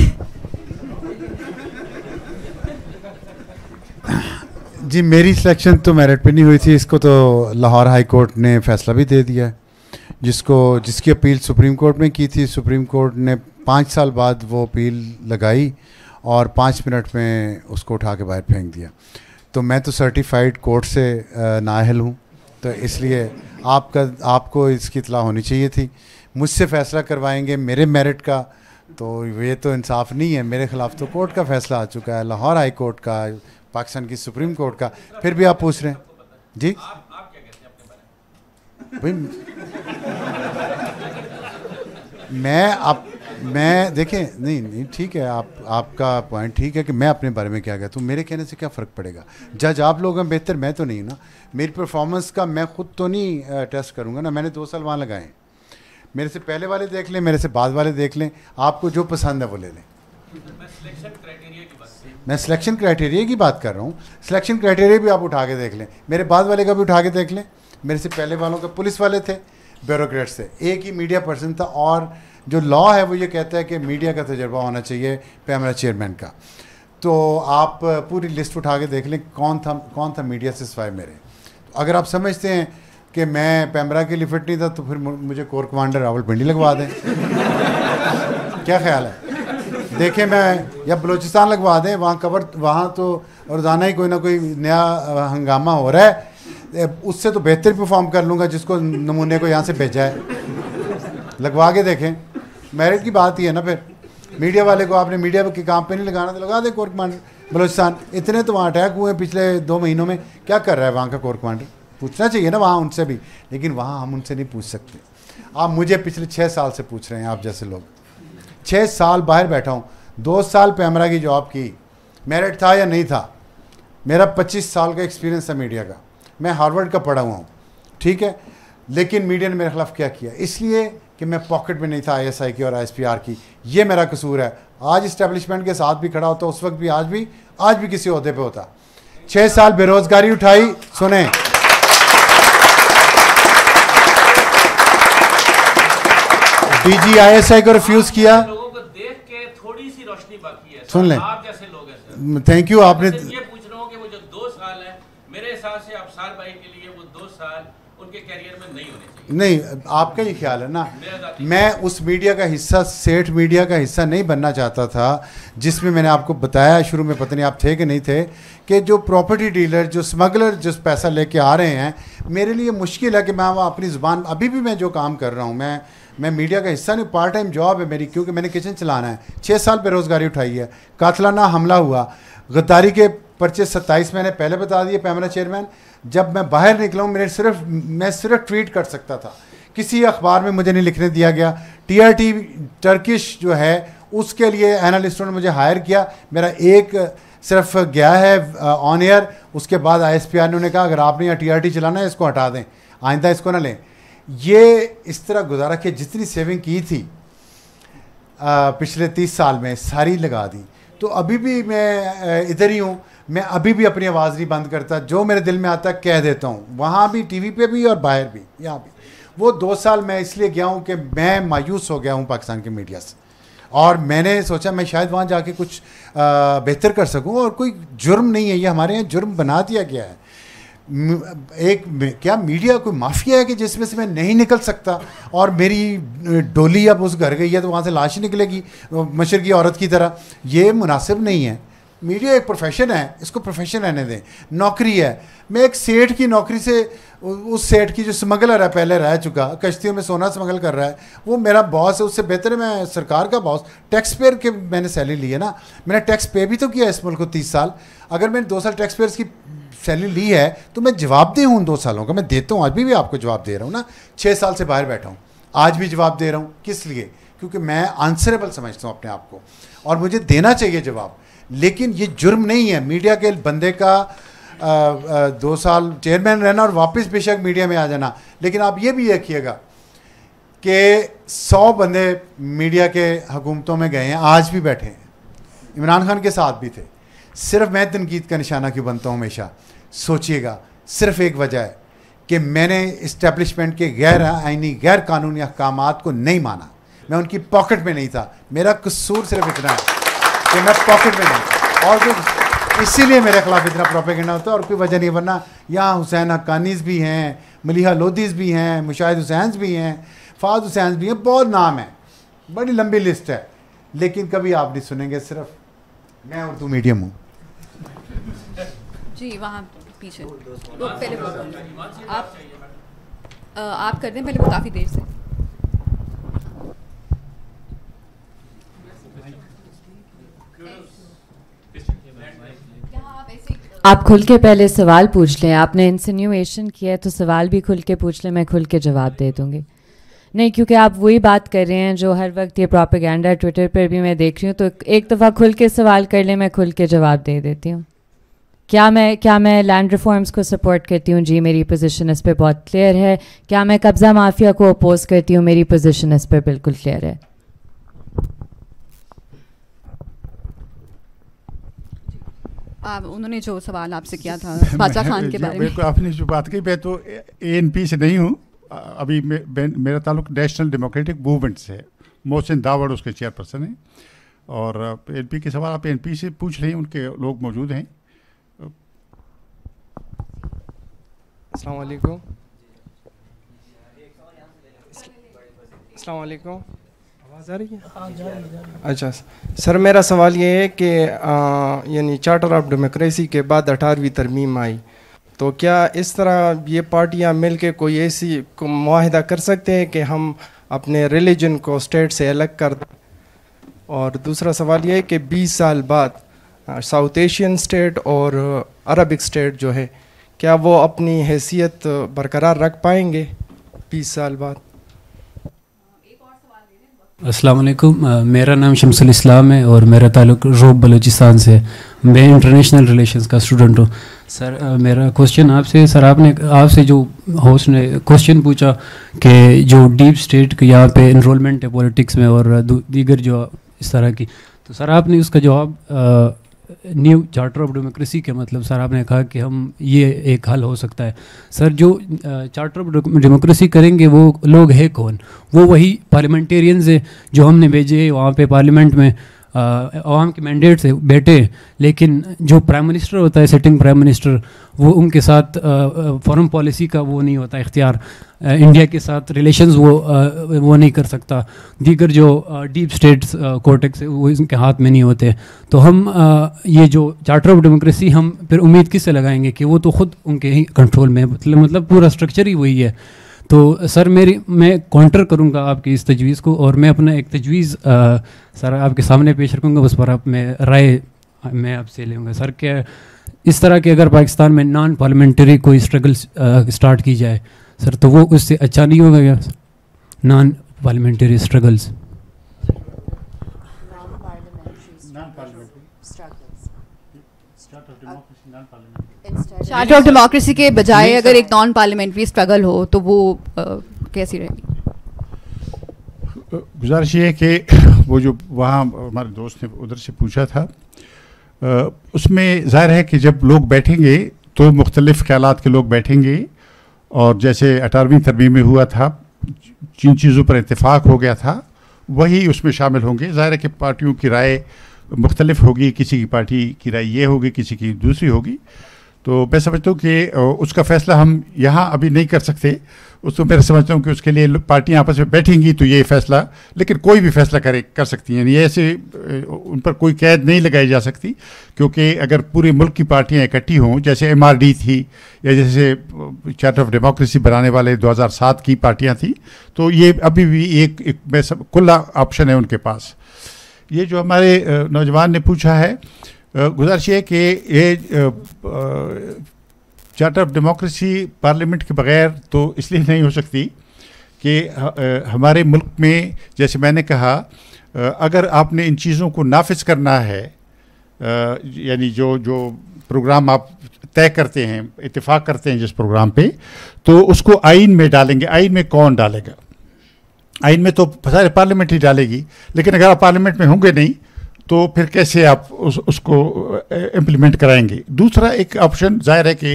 जी मेरी सिलेक्शन तो मेरिट पे नहीं हुई थी इसको तो लाहौर हाई कोर्ट ने फैसला भी दे दिया जिसको जिसकी अपील सुप्रीम कोर्ट में की थी सुप्रीम कोर्ट ने पाँच साल बाद वो अपील लगाई और पाँच मिनट में उसको उठा के बाहर फेंक दिया तो मैं तो सर्टिफाइड कोर्ट से नाहल हूँ तो इसलिए आपका आपको इसकी इतला होनी चाहिए थी मुझसे फ़ैसला करवाएंगे मेरे मेरिट का तो ये तो इंसाफ नहीं है मेरे ख़िलाफ़ तो कोर्ट का फ़ैसला आ चुका है लाहौर हाई कोर्ट का पाकिस्तान की सुप्रीम कोर्ट का फिर भी आप पूछ रहे हैं जी भाई मैं आप मैं देखें नहीं नहीं ठीक है आप आपका पॉइंट ठीक है कि मैं अपने बारे में क्या कहता हूँ मेरे कहने से क्या फ़र्क पड़ेगा जज आप लोग हैं बेहतर मैं तो नहीं ना मेरी परफॉर्मेंस का मैं खुद तो नहीं टेस्ट करूँगा ना मैंने दो साल वहाँ लगाए मेरे से पहले वाले देख लें मेरे से बाद वाले देख लें आपको जो पसंद है वो ले लें मैं सिलेक्शन क्राइटेरिया की बात कर रहा हूँ सिलेक्शन क्राइटेरिया भी आप उठा के देख लें मेरे बाद वाले का भी उठा के देख लें मेरे से पहले वालों का पुलिस वाले थे ब्यूरोक्रेट्स थे एक ही मीडिया पर्सन था और जो लॉ है वो ये कहता है कि मीडिया का तजर्बा होना चाहिए पैमरा चेयरमैन का तो आप पूरी लिस्ट उठा के देख लें कौन था कौन था मीडिया से सिवाय मेरे तो अगर आप समझते हैं कि मैं पैमरा के लिए फिट नहीं था तो फिर मुझे कोर कमांडर रावल पिंडी लगवा दें क्या ख्याल है देखें मैं या बलोचिस्तान लगवा दें वहाँ कवर वहाँ तो रोज़ाना ही कोई ना कोई नया हंगामा हो रहा है उससे तो बेहतर परफॉर्म कर लूँगा जिसको नमूने को यहाँ से भेजा है लगवा के देखें मेरिट की बात ही है ना फिर मीडिया वाले को आपने मीडिया के काम पे नहीं लगाना तो लगा दे कोर कमांडर बलोचिस्तान इतने तो वहाँ अटैक हुए पिछले दो महीनों में क्या कर रहा है वहाँ का कोर कमांडर पूछना चाहिए ना वहाँ उनसे भी लेकिन वहाँ हम उनसे नहीं पूछ सकते आप मुझे पिछले छः साल से पूछ रहे हैं आप जैसे लोग छः साल बाहर बैठा हूँ दो साल पैमरा की जॉब की मेरिट था या नहीं था मेरा पच्चीस साल का एक्सपीरियंस है मीडिया का मैं हार्वर्ड का पढ़ा हुआ हूँ ठीक है लेकिन मीडिया ने मेरे खिलाफ क्या किया इसलिए कि मैं पॉकेट में नहीं था आईएसआई की और आईएसपीआर की ये मेरा कसूर है आज इस्टेब्लिशमेंट के साथ भी खड़ा होता उस वक्त भी आज भी आज भी किसी अहदे पर होता छः साल बेरोजगारी उठाई सुने D G I S I को रिफ्यूज किया सुन लें थैंक यू आपने दो साल है मेरे हिसाब से आप साल भाई के लिए वो दो साल उनके कैरियर में नहीं होने नहीं आपका ही ख्याल है ना मैं उस मीडिया का हिस्सा सेठ मीडिया का हिस्सा नहीं बनना चाहता था जिसमें मैंने आपको बताया शुरू में पता नहीं आप थे कि नहीं थे कि जो प्रॉपर्टी डीलर जो स्मगलर जो पैसा लेके आ रहे हैं मेरे लिए मुश्किल है कि मैं वहाँ अपनी ज़ुबान अभी भी मैं जो काम कर रहा हूँ मैं मैं मीडिया का हिस्सा नहीं पार्ट टाइम जॉब है मेरी क्योंकि मैंने किचन चलाना है छः साल बेरोज़गारी उठाई है कातलाना हमला हुआ गद्दारी के पर्चे सत्ताईस मैंने पहले बता दिए पैमरा चेयरमैन जब मैं बाहर निकला हूँ मेरे सिर्फ मैं सिर्फ ट्वीट कर सकता था किसी अखबार में मुझे नहीं लिखने दिया गया टी आर टी टर्किश जो है उसके लिए एनालिस्टों ने मुझे हायर किया मेरा एक सिर्फ गया है ऑन uh, एयर उसके बाद आई एस पी आर ने उन्हें कहा अगर आपने यहाँ टी आर टी चलाना है इसको हटा दें आइंदा इसको ना लें ये इस तरह गुजारा के जितनी सेविंग की थी आ, uh, पिछले तीस साल में सारी लगा दी तो अभी भी मैं इधर ही हूँ मैं अभी भी अपनी आवाज़ नहीं बंद करता जो मेरे दिल में आता कह देता हूँ वहाँ भी टीवी पे भी और बाहर भी यहाँ भी वो दो साल मैं इसलिए गया हूँ कि मैं मायूस हो गया हूँ पाकिस्तान के मीडिया से और मैंने सोचा मैं शायद वहाँ जाके कुछ बेहतर कर सकूँ और कोई जुर्म नहीं है ये हमारे यहाँ जुर्म बना दिया गया है एक क्या मीडिया कोई माफिया है कि जिसमें से मैं नहीं निकल सकता और मेरी डोली अब उस घर गई है तो वहाँ से लाश निकलेगी मशर की औरत की तरह ये मुनासिब नहीं है मीडिया एक प्रोफेशन है इसको प्रोफेशन रहने दें नौकरी है मैं एक सेठ की नौकरी से उस सेठ की जो स्मगलर है पहले रह चुका कश्तियों में सोना स्मगल कर रहा है वो मेरा बॉस है उससे बेहतर मैं सरकार का बॉस टैक्स पेयर के मैंने सैलरी ली है ना मैंने टैक्स पे भी तो किया इस मुल्क को तीस साल अगर मैंने दो साल टैक्स पेयर्स की सैलरी ली है तो मैं जवाब दे हूँ उन दो सालों का मैं देता हूँ आज भी, भी आपको जवाब दे रहा हूँ ना छः साल से बाहर बैठा हूँ आज भी जवाब दे रहा हूँ किस लिए क्योंकि मैं आंसरेबल समझता हूँ अपने आप को और मुझे देना चाहिए जवाब लेकिन ये जुर्म नहीं है मीडिया के बंदे का दो साल चेयरमैन रहना और वापस बेशक मीडिया में आ जाना लेकिन आप ये भी रखिएगा कि सौ बंदे मीडिया के हुकूमतों में गए हैं आज भी बैठे हैं इमरान खान के साथ भी थे सिर्फ मैं तनकीद का निशाना क्यों बनता हूँ हमेशा सोचिएगा सिर्फ एक वजह है कि मैंने इस्टेब्लिशमेंट के गैर आइनी गैर कानूनी अहकाम को नहीं माना मैं उनकी पॉकेट में नहीं था मेरा कसूर सिर्फ इतना है कि मैं पॉकेट में नहीं था और जो इसीलिए मेरे खिलाफ इतना प्रोपेगेंडा होता है और कोई वजह नहीं वरना यहाँ हुसैन हक्कानीस भी हैं मलिहा लोधीस भी हैं मुशाहिद हुसैन भी हैं फाज हुसैन भी हैं बहुत नाम हैं बड़ी लंबी लिस्ट है लेकिन कभी आप नहीं सुनेंगे सिर्फ मैं उर्दू मीडियम हूँ जी वहाँ पीछे तो पहले आप आप कर दें पहले वो काफ़ी देर से आप खुल के पहले सवाल पूछ लें आपने इंसिन्यूएशन किया है तो सवाल भी खुल के पूछ लें मैं खुल के जवाब दे दूँगी नहीं क्योंकि आप वही बात कर रहे हैं जो हर वक्त ये प्रोपेगेंडा ट्विटर पर भी मैं देख रही हूँ तो एक दफ़ा खुल के सवाल कर लें मैं खुल के जवाब दे देती हूँ क्या मैं क्या मैं लैंड रिफॉर्म्स को सपोर्ट करती हूँ जी मेरी पोजीशन इस पर बहुत क्लियर है क्या मैं कब्ज़ा माफिया को अपोज करती हूँ मेरी पोजीशन इस पर बिल्कुल क्लियर है उन्होंने जो सवाल आपसे किया था बादशाह खान के बारे में आपने जो बात की मैं तो ए एन पी से नहीं हूँ अभी मेरा ताल्लुक नेशनल डेमोक्रेटिक मूवमेंट से है मोहसिन दावड़ उसके चेयरपर्सन हैं और एन पी के सवाल आप एन पी से पूछ रहे हैं उनके लोग मौजूद हैं अलैक्म जा रही हाँ, है अच्छा सर मेरा सवाल ये है कि यानी चार्टर ऑफ डेमोक्रेसी के बाद अठारहवीं तरमीम आई तो क्या इस तरह ये पार्टियां मिल के कोई ऐसी को माहिदा कर सकते हैं कि हम अपने रिलीजन को स्टेट से अलग कर दें और दूसरा सवाल ये है कि 20 साल बाद साउथ एशियन स्टेट और अरबिक स्टेट जो है क्या वो अपनी हैसियत बरकरार रख पाएंगे 20 साल बाद वालेकुम मेरा नाम शमसुल इस्लाम है और मेरा ताल्लुक रोब बलूचिस्तान से मैं इंटरनेशनल रिलेशंस का स्टूडेंट हूँ सर मेरा क्वेश्चन आपसे सर आपने आपसे जो होस्ट ने क्वेश्चन पूछा कि जो डीप स्टेट के यहाँ पे इनरोलमेंट है पॉलिटिक्स में और दीगर जो इस तरह की तो सर आपने उसका जवाब न्यू चार्टर ऑफ डेमोक्रेसी के मतलब सर आपने कहा कि हम ये एक हल हो सकता है सर जो चार्टर ऑफ डेमोक्रेसी करेंगे वो लोग है कौन वो वही पार्लियामेंटेरियंस है जो हमने भेजे वहाँ पे पार्लियामेंट में आवाम के मैंडेट से बैठे लेकिन जो प्राइम मिनिस्टर होता है सिटिंग प्राइम मिनिस्टर वो उनके साथ फॉरेन पॉलिसी का वो नहीं होता इख्तियार इंडिया के साथ रिलेशंस वो वो नहीं कर सकता दीगर जो डीप स्टेट्स कोटेक्स वो इनके हाथ में नहीं होते तो हम ये जो चार्टर ऑफ डेमोक्रेसी हम फिर उम्मीद किससे लगाएंगे कि वो तो खुद उनके ही कंट्रोल में मतलब मतलब पूरा स्ट्रक्चर ही वही है तो सर मेरी मैं काउंटर करूँगा आपकी इस तजवीज़ को और मैं अपना एक तजवीज़ सर आपके सामने पेश रखूँगा उस पर आप मैं राय मैं आपसे लूँगा सर क्या इस तरह की अगर पाकिस्तान में नॉन पार्लियामेंट्री कोई स्ट्रगल स्टार्ट की जाए सर तो वो उससे अच्छा नहीं होगा क्या non parliamentary struggles charter of democracy के बजाय अगर एक नॉन पार्लियामेंट्री स्ट्रगल हो तो वो कैसी रहेगी गुजारिश ये कि वो जो वहाँ हमारे दोस्त ने उधर से पूछा था आ, उसमें जाहिर है कि जब लोग बैठेंगे तो मुख्तलिफ़ ख्याल के लोग बैठेंगे और जैसे अठारहवीं तरमीम में हुआ था जिन चीज़ों पर इतफाक़ हो गया था वही उसमें शामिल होंगे ज़ाहिर है कि पार्टियों की राय मुख्तलिफ होगी किसी की पार्टी की राय ये होगी किसी की दूसरी होगी तो मैं समझता हूँ कि उसका फैसला हम यहाँ अभी नहीं कर सकते उसको मैं समझता हूँ कि उसके लिए पार्टियाँ आपस में बैठेंगी तो ये फैसला लेकिन कोई भी फैसला करे कर सकती हैं ये ऐसे उन पर कोई कैद नहीं लगाई जा सकती क्योंकि अगर पूरे मुल्क की पार्टियाँ इकट्ठी हों जैसे एम थी या जैसे चार्ट ऑफ डेमोक्रेसी बनाने वाले 2007 की पार्टियाँ थी तो ये अभी भी एक, एक सब खुला ऑप्शन है उनके पास ये जो हमारे नौजवान ने पूछा है गुजारिश है कि ये चार्टर ऑफ डेमोक्रेसी पार्लियामेंट के बगैर तो इसलिए नहीं हो सकती कि हमारे मुल्क में जैसे मैंने कहा अगर आपने इन चीज़ों को नाफिज करना है यानी जो जो प्रोग्राम आप तय करते हैं इतफाक़ करते हैं जिस प्रोग्राम पे तो उसको आइन में डालेंगे आइन में कौन डालेगा आइन में तो सारे पार्लियामेंट ही डालेगी लेकिन अगर आप पार्लियामेंट में होंगे नहीं तो फिर कैसे आप उस, उसको इम्प्लीमेंट कराएंगे दूसरा एक ऑप्शन जाहिर है कि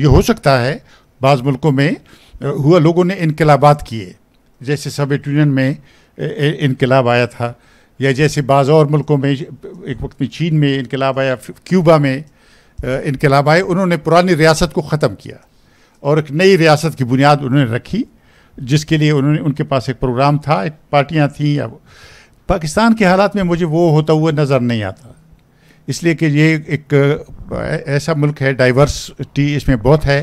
ये हो सकता है बाज़ मुल्कों में हुआ लोगों ने इनकलाबात किए जैसे सोवियत यूनियन में इनकलाब आया था या जैसे बाज़ और मुल्कों में एक वक्त में चीन में इनकलाब आया क्यूबा में इनकलाब आए उन्होंने पुरानी रियासत को ख़त्म किया और एक नई रियासत की बुनियाद उन्होंने रखी जिसके लिए उन्होंने उनके पास एक प्रोग्राम था एक पार्टियाँ थीं या पाकिस्तान के हालात में मुझे वो होता हुआ नज़र नहीं आता इसलिए कि ये एक ऐसा मुल्क है डाइवर्सिटी इसमें बहुत है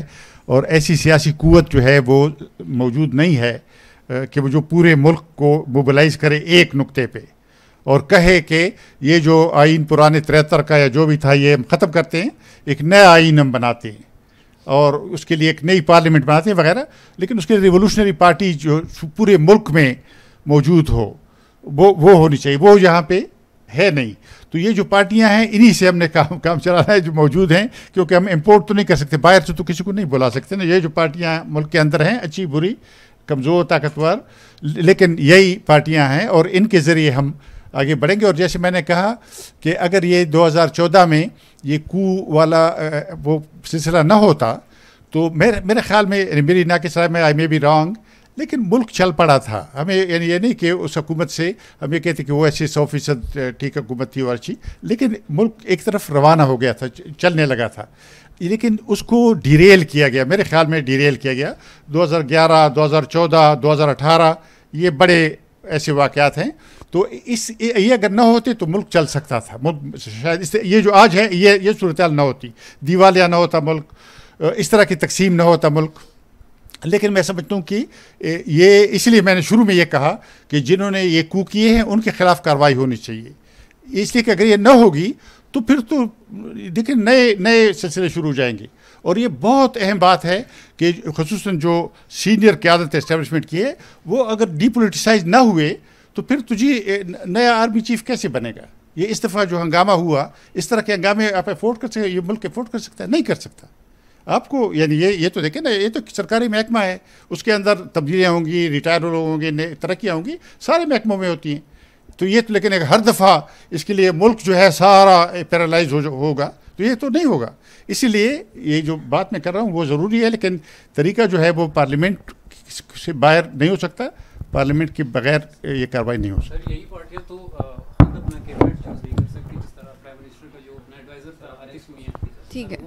और ऐसी सियासी कुत जो है वो मौजूद नहीं है कि वो जो पूरे मुल्क को मोबलाइज करे एक नुक्ते पे और कहे कि ये जो आइन पुराने तिहत्तर का या जो भी था ये हम ख़त्म करते हैं एक नया आइन हम बनाते हैं और उसके लिए एक नई पार्लियामेंट बनाते हैं वगैरह लेकिन उसके रिवोल्यूशनरी पार्टी जो पूरे मुल्क में मौजूद हो वो वो होनी चाहिए वो यहाँ पे है नहीं तो ये जो पार्टियां हैं इन्हीं से हमने काम काम चलाना है जो मौजूद हैं क्योंकि हम इम्पोर्ट तो नहीं कर सकते बाहर से तो किसी को नहीं बुला सकते ना ये जो पार्टियां मुल्क के अंदर हैं अच्छी बुरी कमज़ोर ताकतवर लेकिन यही पार्टियां हैं और इनके ज़रिए हम आगे बढ़ेंगे और जैसे मैंने कहा कि अगर ये 2014 में ये कू वाला वो सिलसिला ना होता तो मेरे मेरे ख्याल में मेरी ना के साथ में आई मे बी रॉन्ग लेकिन मुल्क चल पड़ा था हमें यानी ये नहीं कि उस हकूमत से हम ये कहते कि वो ऐसी सौ फीसद ठीक हकूमत थी और अच्छी लेकिन मुल्क एक तरफ रवाना हो गया था चलने लगा था लेकिन उसको डिरेल किया गया मेरे ख्याल में डिरेल किया गया 2011 2014 2018 ये बड़े ऐसे वाक़ात हैं तो इस ये अगर ना होते तो मुल्क चल सकता था मुल्क शायद इससे ये जो आज है ये ये सूरत ना होती दिवालिया ना होता मुल्क इस तरह की तकसीम ना होता मुल्क लेकिन मैं समझता हूँ कि ये इसलिए मैंने शुरू में ये कहा कि जिन्होंने ये कू किए हैं उनके खिलाफ कार्रवाई होनी चाहिए इसलिए कि अगर ये न होगी तो फिर तो देखिए नए नए सिलसिले शुरू हो जाएंगे और ये बहुत अहम बात है कि खसूस जो सीनियर क्यादत इस्टेबलिशमेंट की है वो अगर डीपोलिटिसाइज ना हुए तो फिर तुझे तो नया आर्मी चीफ कैसे बनेगा ये इस दफ़ा जो हंगामा हुआ इस तरह के हंगामे आप अफोर्ड कर सकते ये मुल्क अफोर्ड कर सकता है नहीं कर सकता आपको यानी ये ये तो देखें ना ये तो सरकारी महकमा है उसके अंदर तब्दीलियाँ होंगी रिटायर लोग होंगे तरक्कियाँ होंगी सारे महकमों में होती हैं तो ये तो लेकिन एक हर दफ़ा इसके लिए मुल्क जो है सारा पैरालाइज हो होगा तो ये तो नहीं होगा इसीलिए ये जो बात मैं कर रहा हूँ वो ज़रूरी है लेकिन तरीका जो है वो पार्लियामेंट से बाहर नहीं हो सकता पार्लियामेंट के बगैर ये कार्रवाई नहीं हो सकती यही पार्टियाँ तो ठीक है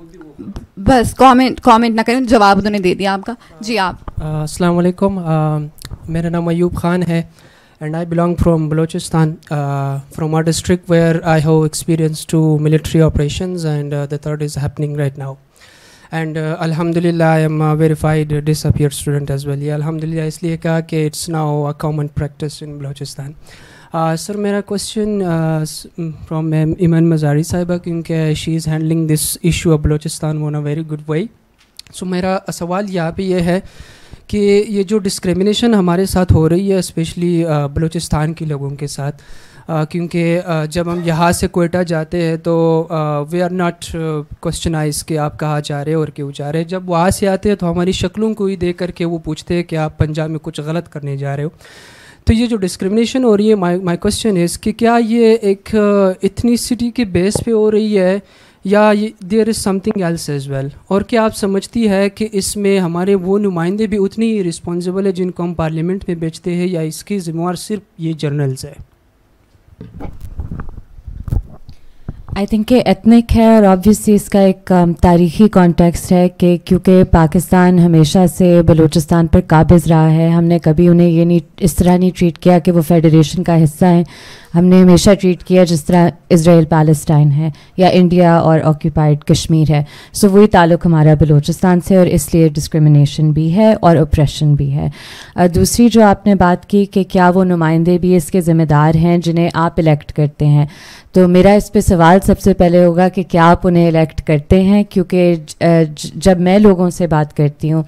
बस कमेंट कमेंट ना करें जवाब उन्होंने दे दिया आपका जी आप अस्सलाम वालेकुम मेरा नाम अयूब खान है and I belong from Balochistan from our district where I have experience to military operations and the third is happening right now and अल्हम्दुलिल्लाह I am verified disappear student as well ये अल्हम्दुलिल्लाह इसलिए कहा कि it's now a common practice in Balochistan sir uh, मेरा question from ma'am Iman Mazari साहिबा क्योंकि she is handling this issue of Balochistan one a very good way सो मेरा सवाल यहाँ पे ये है कि ये जो डिस्क्रिमिनेशन हमारे साथ हो रही है स्पेशली uh, बलूचिस्तान के लोगों के साथ uh, क्योंकि जब हम यहाँ से कोयटा जाते हैं तो वे आर नॉट क्वेश्चनाइज कि आप कहाँ जा रहे हैं और क्यों जा रहे हैं जब वहाँ से आते हैं तो हमारी शक्लों को ही देख करके वो पूछते हैं कि आप पंजाब में कुछ गलत करने जा रहे हो तो ये जो डिस्क्रिमिनेशन हो रही है माई माई क्वेश्चन इज़ कि क्या ये एक uh, इथनीसिटी के बेस पे हो रही है या there is something else as well और क्या आप समझती है कि इसमें हमारे वो नुमाइंदे भी उतनी ही रिस्पॉन्सिबल है जिनको हम पार्लियामेंट में बेचते हैं या इसकी जिम्मेवार सिर्फ ये जर्नल्स है आई थिंक ये एथनिक है और ऑब्वियसली इसका एक um, तारीखी कॉन्टेक्स्ट है कि क्योंकि पाकिस्तान हमेशा से बलूचिस्तान पर काबिज रहा है हमने कभी उन्हें ये नहीं इस तरह नहीं ट्रीट किया कि वो फेडरेशन का हिस्सा हैं हमने हमेशा ट्रीट किया जिस तरह इसराइल पैलेस्टाइन है या इंडिया और ऑक्यूपाइड कश्मीर है सो so, वही ताल्लुक़ हमारा बलूचिस्तान से और इसलिए डिस्क्रिमिनेशन भी है और ओप्रेशन भी है uh, दूसरी जो आपने बात की कि क्या वो नुमाइंदे भी इसके ज़िम्मेदार हैं जिन्हें आप इलेक्ट करते हैं तो मेरा इस पर सवाल सबसे पहले होगा कि क्या आप उन्हें इलेक्ट करते हैं क्योंकि जब मैं लोगों से बात करती हूँ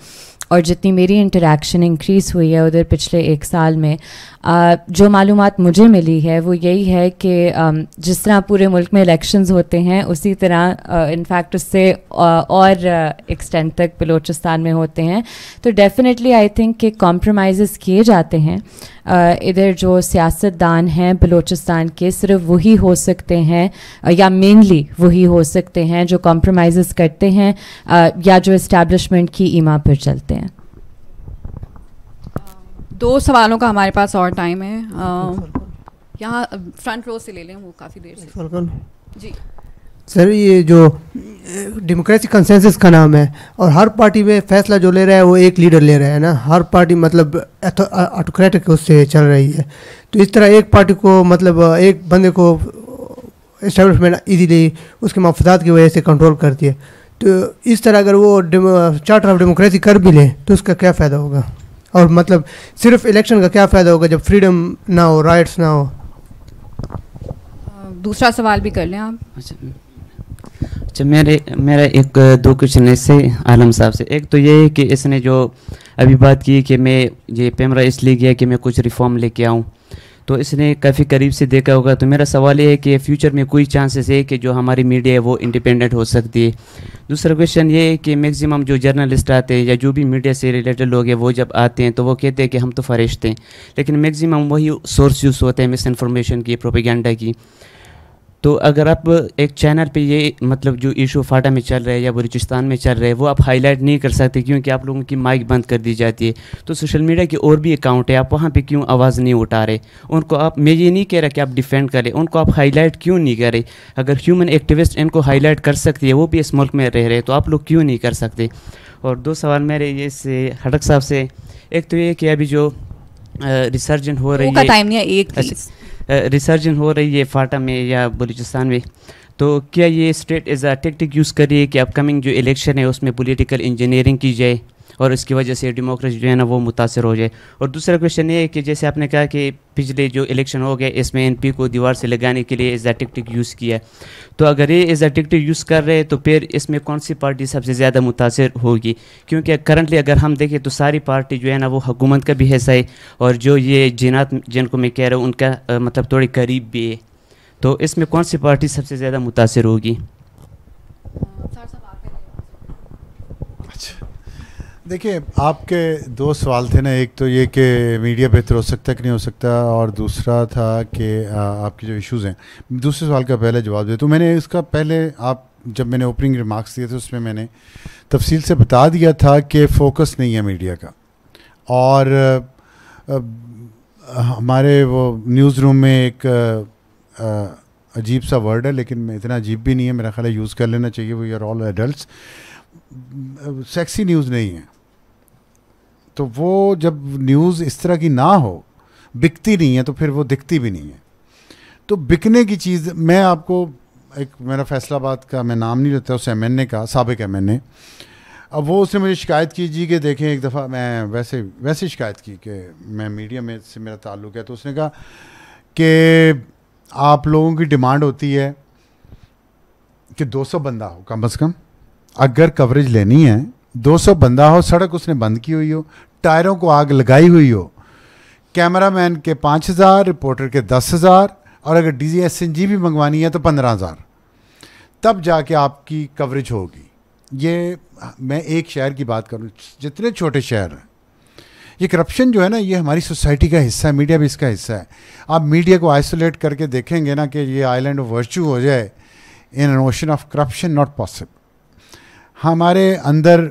और जितनी मेरी इंटरेक्शन इंक्रीज़ हुई है उधर पिछले एक साल में जो मालूम मुझे मिली है वो यही है कि जिस तरह पूरे मुल्क में इलेक्शंस होते हैं उसी तरह इनफैक्ट उससे और एक्सटेंड तक बलोचिस्तान में होते हैं तो डेफिनेटली आई थिंक कि कॉम्प्रोमाइज़ किए जाते हैं इधर जो सियासतदान हैं बलोचिस्तान के सिर्फ वही हो सकते हैं या मेनली वही हो सकते हैं जो कॉम्प्रोमाइज़ करते हैं या जो इस्टेब्लिशमेंट की ईमा पर चलते हैं दो सवालों का हमारे पास और टाइम है यहाँ फ्रंट रो से ले लें वो काफ़ी देर से जी सर ये जो डेमोक्रेसी कंसेंसस का नाम है और हर पार्टी में फैसला जो ले रहा है वो एक लीडर ले रहा है ना हर पार्टी मतलब ऑटोक्रेटिक उससे चल रही है तो इस तरह एक पार्टी को मतलब एक बंदे को इस्टेब्लिशमेंट इजीली उसके मफदात की वजह से कंट्रोल करती है तो इस तरह अगर वो चार्टर ऑफ डेमोक्रेसी कर भी लें तो उसका क्या फ़ायदा होगा और मतलब सिर्फ इलेक्शन का क्या फ़ायदा होगा जब फ्रीडम ना हो राइट्स ना हो दूसरा सवाल भी कर लें आप अच्छा अच्छा मेरे मेरा एक दो क्वेश्चन है इससे आलम साहब से एक तो ये है कि इसने जो अभी बात की कि मैं ये पैमरा इसलिए गया कि मैं कुछ रिफॉर्म लेके आऊँ तो इसने काफ़ी करीब से देखा होगा तो मेरा सवाल ये है कि फ्यूचर में कोई चांसेस है कि जो हमारी मीडिया है वो इंडिपेंडेंट हो सकती है दूसरा क्वेश्चन ये है कि मैक्सिमम जो जर्नलिस्ट आते हैं या जो भी मीडिया से रिलेटेड लोग हैं वो जब आते हैं तो वो कहते हैं कि हम तो फरिश्ते हैं लेकिन मैक्सिमम वही सोर्स यूज़ होते हैं मिस इन्फॉर्मेशन की प्रोपीगेंडा की तो अगर आप एक चैनल पे ये मतलब जो इशू फाटा में चल रहे हैं या बलूचिस्तान में चल रहे वो आप हाईलाइट नहीं कर सकते क्योंकि आप लोगों की माइक बंद कर दी जाती है तो सोशल मीडिया के और भी अकाउंट है आप वहाँ पे क्यों आवाज़ नहीं उठा रहे उनको आप मैं ये नहीं कह रहा कि आप डिफेंड करें उनको आप हाईलाइट क्यों नहीं करें अगर ह्यूमन एक्टिविस्ट इनको हाईलाइट कर सकती है वो भी इस मुल्क में रह रहे तो आप लोग क्यों नहीं कर सकते और दो सवाल मेरे ये से हटक साहब से एक तो ये कि अभी जो रिसर्जन हो रही है टाइम नहीं एक अच्छा, रिसर्जन हो रही है फाटा में या बलूचिस्तान में तो क्या ये state as a tactic use कर रही है कि अपकमिंग जो इलेक्शन है उसमें पॉलिटिकल इंजीनियरिंग की जाए और इसकी वजह से डेमोक्रेसी जो है ना वो मुतासर हो जाए और दूसरा क्वेश्चन ये है कि जैसे आपने कहा कि पिछले जो इलेक्शन हो गए इसमें एनपी को दीवार से लगाने के लिए एज टिकटिक यूज़ किया तो अगर ये एजा टिकटिक यूज़ कर रहे हैं तो फिर इसमें कौन सी पार्टी सबसे ज़्यादा मुतासर होगी क्योंकि करंटली अगर हम देखें तो सारी पार्टी जो है ना वो हुकूमत का भी हिस्सा है और जो ये जिनात जिनको मैं कह रहा हूँ उनका मतलब थोड़ी करीब भी है तो इसमें कौन सी पार्टी सबसे ज़्यादा मुतासर होगी देखिए आपके दो सवाल थे ना एक तो ये कि मीडिया बेहतर हो सकता कि नहीं हो सकता और दूसरा था कि आपके जो इश्यूज़ हैं दूसरे सवाल का पहले जवाब दे तो मैंने इसका पहले आप जब मैंने ओपनिंग रिमार्क्स दिए थे उसमें मैंने तफसील से बता दिया था कि फोकस नहीं है मीडिया का और हमारे वो न्यूज़ रूम में एक अजीब सा वर्ड है लेकिन इतना अजीब भी नहीं है मेरा ख्याल यूज़ कर लेना चाहिए वो आर ऑल एडल्ट सेक्सी न्यूज़ नहीं है तो वो जब न्यूज़ इस तरह की ना हो बिकती नहीं है तो फिर वो दिखती भी नहीं है तो बिकने की चीज़ मैं आपको एक मेरा फैसलाबाद का मैं नाम नहीं लेता उस एम एन ए का सबक एम एन ए अब वो उसने मुझे शिकायत की जी कि देखें एक दफ़ा मैं वैसे वैसे शिकायत की कि मैं मीडिया में से मेरा ताल्लुक है तो उसने कहा कि आप लोगों की डिमांड होती है कि 200 बंदा हो कम अज़ कम अगर कवरेज लेनी है 200 बंदा हो सड़क उसने बंद की हुई हो टायरों को आग लगाई हुई हो कैमरामैन के पाँच हज़ार रिपोर्टर के दस हज़ार और अगर D G S N G भी मंगवानी है तो पंद्रह हज़ार तब जाके आपकी कवरेज होगी ये मैं एक शहर की बात करूँ जितने छोटे शहर हैं ये करप्शन जो है ना ये हमारी सोसाइटी का हिस्सा है मीडिया भी इसका हिस्सा है आप मीडिया को आइसोलेट करके देखेंगे ना कि ये आइलैंड ऑफ वर्चू हो जाए in an ocean of corruption not possible हमारे अंदर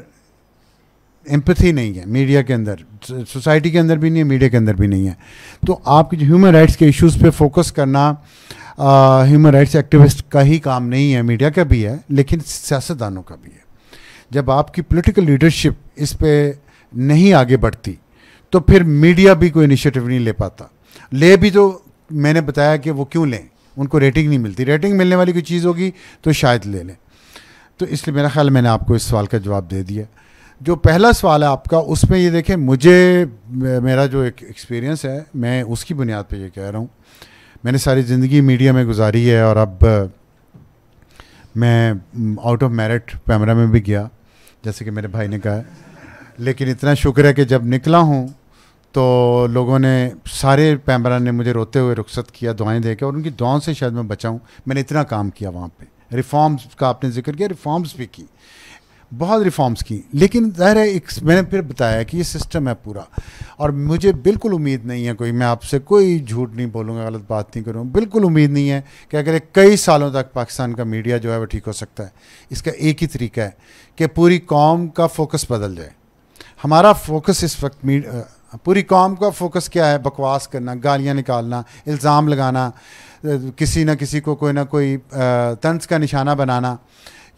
एम्पथी नहीं है मीडिया के अंदर सोसाइटी के अंदर भी नहीं है मीडिया के अंदर भी नहीं है तो आपके जो ह्यूमन राइट्स के इश्यूज़ पे फोकस करना ह्यूमन राइट्स एक्टिविस्ट का ही काम नहीं है मीडिया का भी है लेकिन सियासतदानों का भी है जब आपकी पोलिटिकल लीडरशिप इस पर नहीं आगे बढ़ती तो फिर मीडिया भी कोई इनिशिएटिव नहीं ले पाता ले भी तो मैंने बताया कि वो क्यों लें उनको रेटिंग नहीं मिलती रेटिंग मिलने वाली कोई चीज़ होगी तो शायद ले लें तो इसलिए मेरा ख्याल मैंने आपको इस सवाल का जवाब दे दिया जो पहला सवाल है आपका उसमें ये देखें मुझे मेरा जो एक एक्सपीरियंस है मैं उसकी बुनियाद पे ये कह रहा हूँ मैंने सारी ज़िंदगी मीडिया में गुजारी है और अब मैं आउट ऑफ मेरिट पैमरा में भी गया जैसे कि मेरे भाई ने कहा लेकिन इतना शुक्र है कि जब निकला हूँ तो लोगों ने सारे पैमरा ने मुझे रोते हुए रुखसत किया दुआएं दे के और उनकी दुआओं से शायद मैं बचाऊँ मैंने इतना काम किया वहाँ पर रिफॉर्म्स का आपने जिक्र किया रिफॉर्म्स भी की बहुत रिफॉर्म्स की लेकिन ज़ाहिर है एक मैंने फिर बताया कि ये सिस्टम है पूरा और मुझे बिल्कुल उम्मीद नहीं है कोई मैं आपसे कोई झूठ नहीं बोलूँगा गलत बात नहीं करूँगा बिल्कुल उम्मीद नहीं है कि अगर कई सालों तक पाकिस्तान का मीडिया जो है वो ठीक हो सकता है इसका एक ही तरीका है कि पूरी कौम का फोकस बदल जाए हमारा फोकस इस वक्त पूरी कौम का फोकस क्या है बकवास करना गालियाँ निकालना इल्ज़ाम लगाना किसी न किसी को कोई ना कोई तंज का निशाना बनाना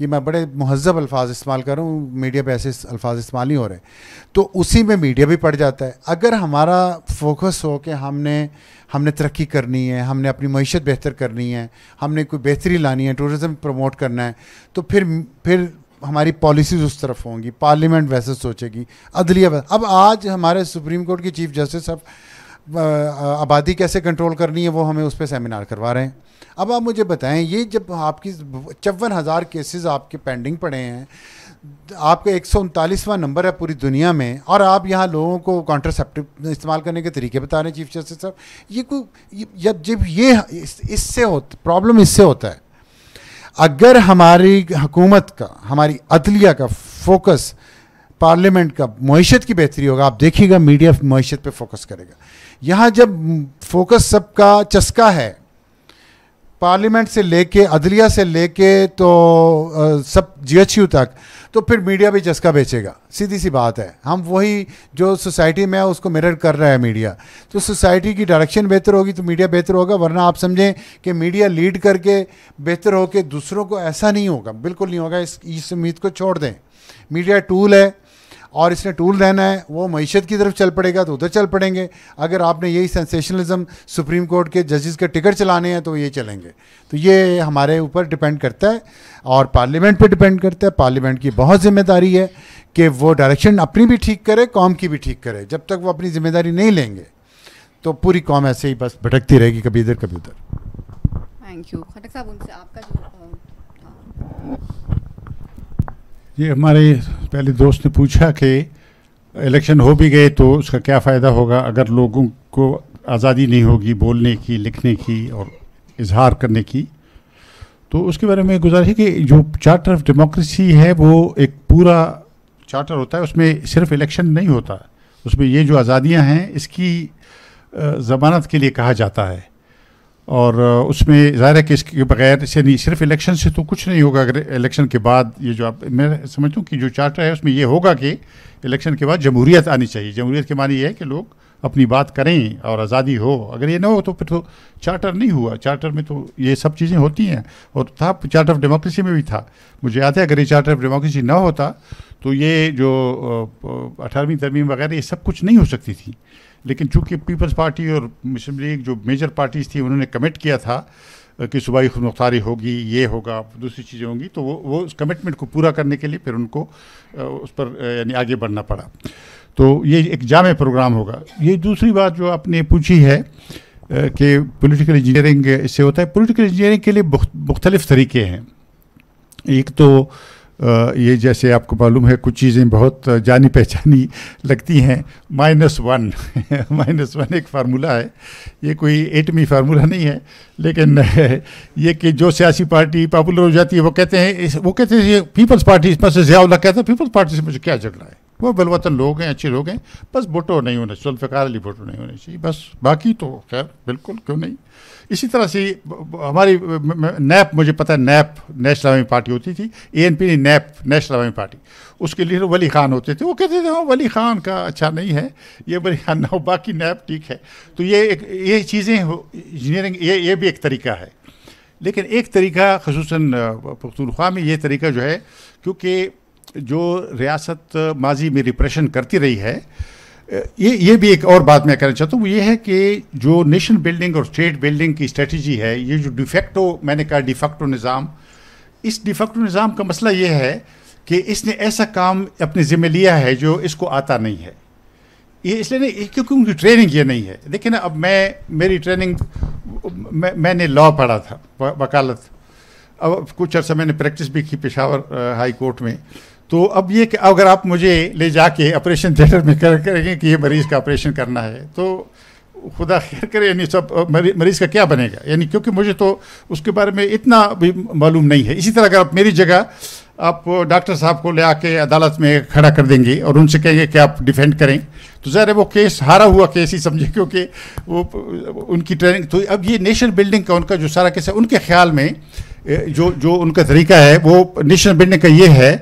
ये मैं बड़े महजब अल्फाज इस्तेमाल कर रहा हूँ मीडिया पे ऐसे अल्फाज इस्तेमाल नहीं हो रहे तो उसी में मीडिया भी पड़ जाता है अगर हमारा फोकस हो कि हमने हमने तरक्की करनी है हमने अपनी मीशत बेहतर करनी है हमने कोई बेहतरी लानी है टूरिज़म प्रमोट करना है तो फिर फिर हमारी पॉलिसीज़ उस तरफ होंगी पार्लियामेंट वैसे सोचेगी अदलिया वैसे अब आज हमारे सुप्रीम कोर्ट की चीफ जस्टिस अब आबादी कैसे कंट्रोल करनी है वो हमें उस पर सेमिनार करवा रहे हैं अब आप मुझे बताएं ये जब आपकी चौवन हज़ार केसेस आपके पेंडिंग पड़े हैं आपका एक सौ उनतालीसवां नंबर है पूरी दुनिया में और आप यहाँ लोगों को कॉन्ट्रासेप्टिव इस्तेमाल करने के तरीके बता रहे हैं चीफ जस्टिस साहब ये कोई जब जब ये इससे हो प्रॉब्लम इससे होता है अगर हमारी हुकूमत का हमारी अदलिया का फोकस पार्लियामेंट का मीशत की बेहतरी होगा आप देखिएगा मीडिया मीशत पे फोकस करेगा यहाँ जब फोकस सबका चस्का है पार्लियामेंट से लेके अदलिया से लेके तो आ, सब जी तक तो फिर मीडिया भी चस्का बेचेगा सीधी सी बात है हम वही जो सोसाइटी में है उसको मिरर कर रहा है मीडिया तो सोसाइटी की डायरेक्शन बेहतर होगी तो मीडिया बेहतर होगा वरना आप समझें कि मीडिया लीड करके बेहतर हो के दूसरों को ऐसा नहीं होगा बिल्कुल नहीं होगा इस इस उम्मीद को छोड़ दें मीडिया टूल है और इसने टूल रहना है वो मीशत की तरफ चल पड़ेगा तो उधर चल पड़ेंगे अगर आपने यही सेंसेशनलिज्म सुप्रीम कोर्ट के जजेस के टिकट चलाने हैं तो ये चलेंगे तो ये हमारे ऊपर डिपेंड करता है और पार्लियामेंट पे डिपेंड करता है पार्लियामेंट की बहुत जिम्मेदारी है कि वो डायरेक्शन अपनी भी ठीक करे कौम की भी ठीक करे जब तक वो अपनी जिम्मेदारी नहीं लेंगे तो पूरी कौम ऐसे ही बस भटकती रहेगी कभी इधर कभी उधर थैंक यू खटक साहब उनसे आपका जो ये हमारे पहले दोस्त ने पूछा कि इलेक्शन हो भी गए तो उसका क्या फ़ायदा होगा अगर लोगों को आज़ादी नहीं होगी बोलने की लिखने की और इजहार करने की तो उसके बारे में गुजारिश है कि जो चार्टर ऑफ डेमोक्रेसी है वो एक पूरा चार्टर होता है उसमें सिर्फ इलेक्शन नहीं होता उसमें ये जो आज़ादियाँ हैं इसकी ज़मानत के लिए कहा जाता है और उसमें जाहिर है कि इसके बगैर से नहीं सिर्फ इलेक्शन से तो कुछ नहीं होगा अगर इलेक्शन के बाद ये जो आप मैं समझता हूँ कि जो चार्टर है उसमें ये होगा कि इलेक्शन के बाद जमहूरियत आनी चाहिए जमहूरियत के मानी ये है कि लोग अपनी बात करें और आज़ादी हो अगर ये ना हो तो फिर तो चार्टर नहीं हुआ चार्टर में तो ये सब चीज़ें होती हैं और था चार्टर ऑफ डेमोक्रेसी में भी था मुझे याद है अगर ये चार्टर ऑफ डेमोक्रेसी ना होता तो ये जो अठारहवीं तरमीम वगैरह ये सब कुछ नहीं हो सकती थी लेकिन चूंकि पीपल्स पार्टी और मुस्लिम लीग जो मेजर पार्टीज़ थी उन्होंने कमिट किया था कि सूबाई खुद मुख्तारी होगी ये होगा दूसरी चीज़ें होंगी तो वो वो उस कमिटमेंट को पूरा करने के लिए फिर उनको उस पर यानी आगे बढ़ना पड़ा तो ये एक जाम प्रोग्राम होगा ये दूसरी बात जो आपने पूछी है कि पॉलिटिकल इंजीनियरिंग इससे होता है पॉलिटिकल इंजीनियरिंग के लिए मुख्तलिफ तरीके हैं एक तो ये जैसे आपको मालूम है कुछ चीज़ें बहुत जानी पहचानी लगती हैं माइनस वन माइनस वन एक फार्मूला है ये कोई एटमी फार्मूला नहीं है लेकिन ये कि जो सियासी पार्टी पॉपुलर हो जाती है वो कहते हैं इस, वो कहते हैं ये पीपल्स पार्टी इसमें से ज़्यादा कहता है पीपल्स पार्टी से मुझे क्या झगड़ा है वो बलवतन लोग हैं अच्छे लोग हैं बस भुटो नहीं होना चाहिए अली भुटो नहीं होने चाहिए बस बाकी तो खैर बिल्कुल क्यों नहीं इसी तरह से हमारी नैप मुझे पता है नैप नेशनल आवामी पार्टी होती थी ए एन पी ने नैप नेशनल आवामी पार्टी उसके लीडर वली खान होते थे वो कहते थे हाँ वली खान का अच्छा नहीं है ये वली खान ना हो बाकी नैप ठीक है तो ये एक ये चीज़ें इंजीनियरिंग ये ये भी एक तरीका है लेकिन एक तरीका खसूस पख्तूनख्वा में ये तरीका जो है क्योंकि जो रियासत माजी में रिप्रेशन करती रही है ये ये भी एक और बात मैं कहना चाहता हूँ ये है कि जो नेशन बिल्डिंग और स्टेट बिल्डिंग की स्ट्रेटजी है ये जो डिफेक्टो मैंने कहा डिफेक्टो निज़ाम इस डिफेक्टो निज़ाम का मसला ये है कि इसने ऐसा काम अपने ज़िम्मे लिया है जो इसको आता नहीं है ये इसलिए नहीं क्योंकि उनकी ट्रेनिंग ये नहीं है देखिए ना अब मैं मेरी ट्रेनिंग मैं, मैंने लॉ पढ़ा था वकालत अब कुछ अर्सा मैंने प्रैक्टिस भी की पेशावर हाई कोर्ट में तो अब ये कि अगर आप मुझे ले जाके ऑपरेशन थिएटर में कर करेंगे कि ये मरीज़ का ऑपरेशन करना है तो खुदा खैर करे यानी सब मरीज़ का क्या बनेगा यानी क्योंकि मुझे तो उसके बारे में इतना भी मालूम नहीं है इसी तरह अगर आप मेरी जगह आप डॉक्टर साहब को ले आके अदालत में खड़ा कर देंगे और उनसे कहेंगे कि आप डिफेंड करें तो ज़ाहिर है वो केस हारा हुआ केस ही समझे क्योंकि वो उनकी ट्रेनिंग तो अब ये नेशन बिल्डिंग का उनका जो सारा केस है उनके ख्याल में जो जो उनका तरीका है वो निशन बिंड का ये है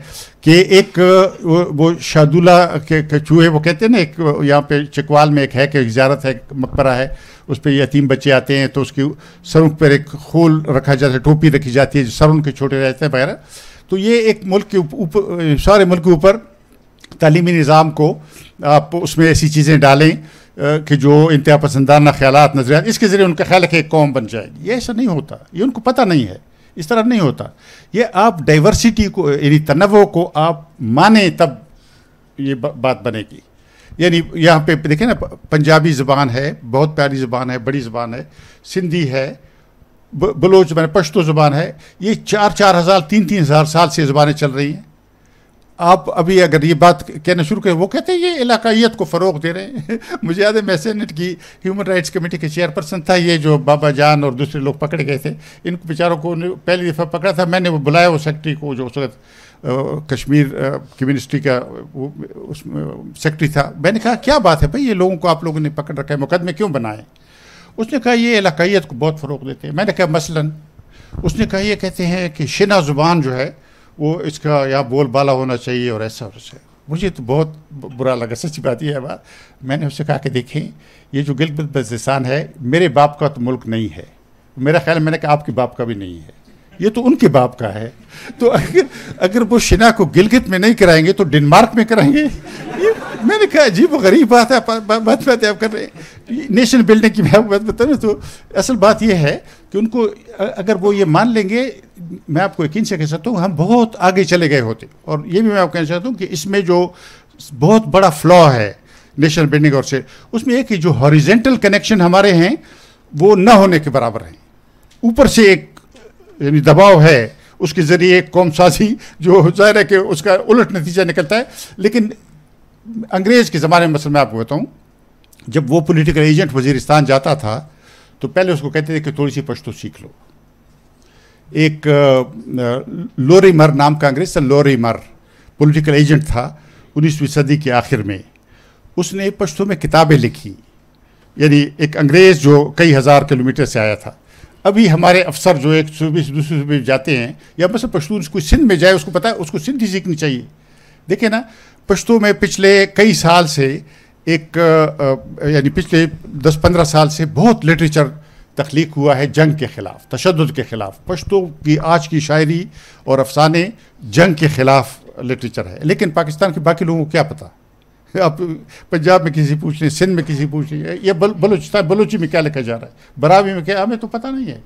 कि एक वो, वो शादुला के, के चूहे वो कहते हैं ना एक यहाँ पे चकवाल में एक है कि ज्यारत है मकबरा है उस पर यतीम बच्चे आते हैं तो उसकी सर पर एक खोल रखा जाता है टोपी रखी जाती है सर उनके छोटे रहते हैं वगैरह तो ये एक मुल्क के ऊपर सारे मुल्क के ऊपर तालीमी निज़ाम को आप उसमें ऐसी चीज़ें डालें कि जो इंतहा पसंदाना ख्याल नजरियात इसके ज़रिए उनका ख्याल है कि एक कौम बन जाएगी ये ऐसा नहीं होता ये उनको पता नहीं है इस तरह नहीं होता ये आप डाइवर्सिटी को यानी तनव को आप माने तब ये बात बनेगी यानी यहाँ पे देखें ना पंजाबी ज़बान है बहुत प्यारी ज़बान है बड़ी ज़बान है सिंधी है बलोच मैंने पश्तो ज़बान है ये चार चार हज़ार तीन तीन हज़ार साल से ज़बानें चल रही हैं आप अभी अगर ये बात कहना शुरू करें वो कहते हैं ये इलाकाइत को फ़रोग दे रहे हैं मुझे याद है मैं सेनेट की ह्यूमन राइट्स कमेटी के चेयरपर्सन था ये जो बाबा जान और दूसरे लोग पकड़े गए थे इन बेचारों को पहली दफ़ा पकड़ा था मैंने वो बुलाया वो सेक्रेटरी को जो उस वक्त कश्मीर की मिनिस्ट्री का वो उस सेक्रेटरी था मैंने कहा क्या बात है भाई ये लोगों को आप लोगों ने पकड़ रखा है मुकदमे क्यों बनाए उसने कहा ये इलाकाइत को बहुत फ़रोग देते हैं मैंने कहा मसला उसने कहा ये कहते हैं कि शिना ज़ुबान जो है वो इसका बोल बोलबाला होना चाहिए और ऐसा और ऐसा मुझे तो बहुत बुरा लगा सच बात यह है बात मैंने उससे कहा कि देखें ये जो गिलगित बल्तिस्तान है मेरे बाप का तो मुल्क नहीं है मेरा ख्याल मैंने कहा आपके बाप का भी नहीं है ये तो उनके बाप का है तो अगर अगर वो शिना को गिलगित में नहीं कराएंगे तो डेनमार्क में कराएंगे मैंने कहा अजीब गरीब बात है बात बात आप कर रहे हैं नेशन बिल्डिंग की मैं आपको बात बता तो असल बात यह है कि उनको अगर वो ये मान लेंगे मैं आपको यकीन से कह सकता हूँ हम बहुत आगे चले गए होते और ये भी मैं आपको कहना चाहता हूँ कि इसमें जो बहुत बड़ा फ्लॉ है नेशनल बिल्डिंग और से उसमें एक ही जो हॉरिजेंटल कनेक्शन हमारे हैं वो न होने के बराबर हैं ऊपर से एक यानी दबाव है उसके ज़रिए कौम साजी जो ज़ाहिर है कि उसका उलट नतीजा निकलता है लेकिन अंग्रेज़ के ज़माने में मसल मैं आपको बताऊँ जब वो पोलिटिकल एजेंट वजीरिस्तान जाता था तो पहले उसको कहते थे कि थोड़ी सी पश्तो सीख लो एक लोरी मर नाम का अंग्रेज था लोरी मर पोलिटिकल एजेंट था उन्नीसवीं सदी के आखिर में उसने पश्तो में किताबें लिखी यानी एक अंग्रेज़ जो कई हज़ार किलोमीटर से आया था अभी हमारे अफसर जो एक सूबे से दूसरे सूबे जाते हैं या बस पश्तून कोई सिंध में जाए उसको पता है उसको सिंधी सीखनी चाहिए देखिए ना पश्तो में पिछले कई साल से एक यानी पिछले दस पंद्रह साल से बहुत लिटरेचर तख्लीक हुआ है जंग के ख़िलाफ़ तशद के ख़िलाफ़ पश्तो की आज की शायरी और अफसाने जंग के ख़िलाफ़ लिटरेचर है लेकिन पाकिस्तान के बाकी लोगों को क्या पता आप पंजाब में किसी पूछ रही सिंध में किसी पूछ रही है या बल, बलूचिस्तान बलूची में क्या लिखा जा रहा है बरावी में क्या हमें तो पता नहीं है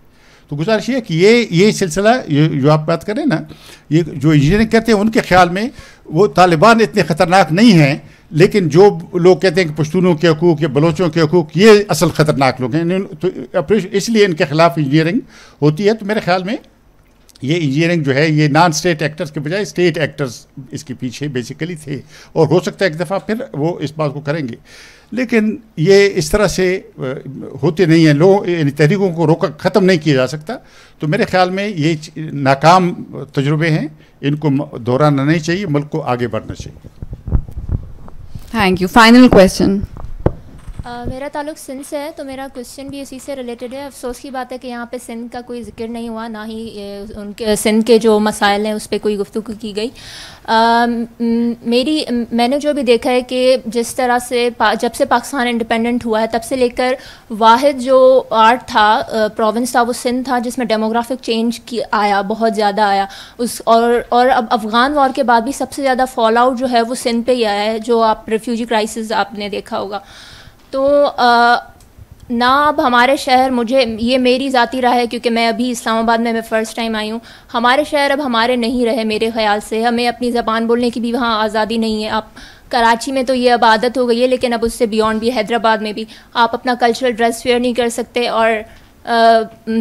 तो गुजारिश ये कि ये ये सिलसिला ये जो आप बात करें ना ये जो इंजीनियरिंग कहते हैं उनके ख्याल में वो तालिबान इतने ख़तरनाक नहीं हैं लेकिन जो लोग कहते हैं कि पश्तूनों के हकूक या बलोचों के हकूक ये असल ख़तरनाक लोग हैं तो इसलिए इनके ख़िलाफ़ इंजीनियरिंग होती है तो मेरे ख्याल में ये इंजीनियरिंग जो है ये नॉन स्टेट एक्टर्स के बजाय स्टेट एक्टर्स इसके पीछे बेसिकली थे और हो सकता है एक दफ़ा फिर वो इस बात को करेंगे लेकिन ये इस तरह से होते नहीं हैं लोग तहरीकों को रोका ख़त्म नहीं किया जा सकता तो मेरे ख्याल में ये नाकाम तजुर्बे हैं इनको दोहराना नहीं चाहिए मुल्क को आगे बढ़ना चाहिए थैंक यू फाइनल क्वेश्चन मेरा ताल्लुक सिंध से है तो मेरा क्वेश्चन भी इसी से रिलेटेड है अफसोस की बात है कि यहाँ पे सिंध का कोई जिक्र नहीं हुआ ना ही उनके सिंध के जो मसाइल हैं उस पर कोई गुफ्तु की गई मेरी मैंने जो भी देखा है कि जिस तरह से जब से पाकिस्तान इंडिपेंडेंट हुआ है तब से लेकर वाद जो आर्ट था प्रोविंस था वो सिंध था जिसमें डेमोग्राफिक चेंज की आया बहुत ज़्यादा आया उस और और अब अफ़गान वॉर के बाद भी सबसे ज़्यादा फॉल आउट जो है वो सिंध पर ही आया है जो आप रिफ्यूजी क्राइसिस आपने देखा होगा तो आ, ना अब हमारे शहर मुझे ये मेरी ज़ाती राय है क्योंकि मैं अभी इस्लामाबाद में मैं फ़र्स्ट टाइम आई हूँ हमारे शहर अब हमारे नहीं रहे मेरे ख्याल से हमें अपनी ज़बान बोलने की भी वहाँ आज़ादी नहीं है आप कराची में तो ये अब आदत हो गई है लेकिन अब उससे बियॉन्ड भी हैदराबाद में भी आप अपना कल्चरल ड्रेस वेयर नहीं कर सकते और आ,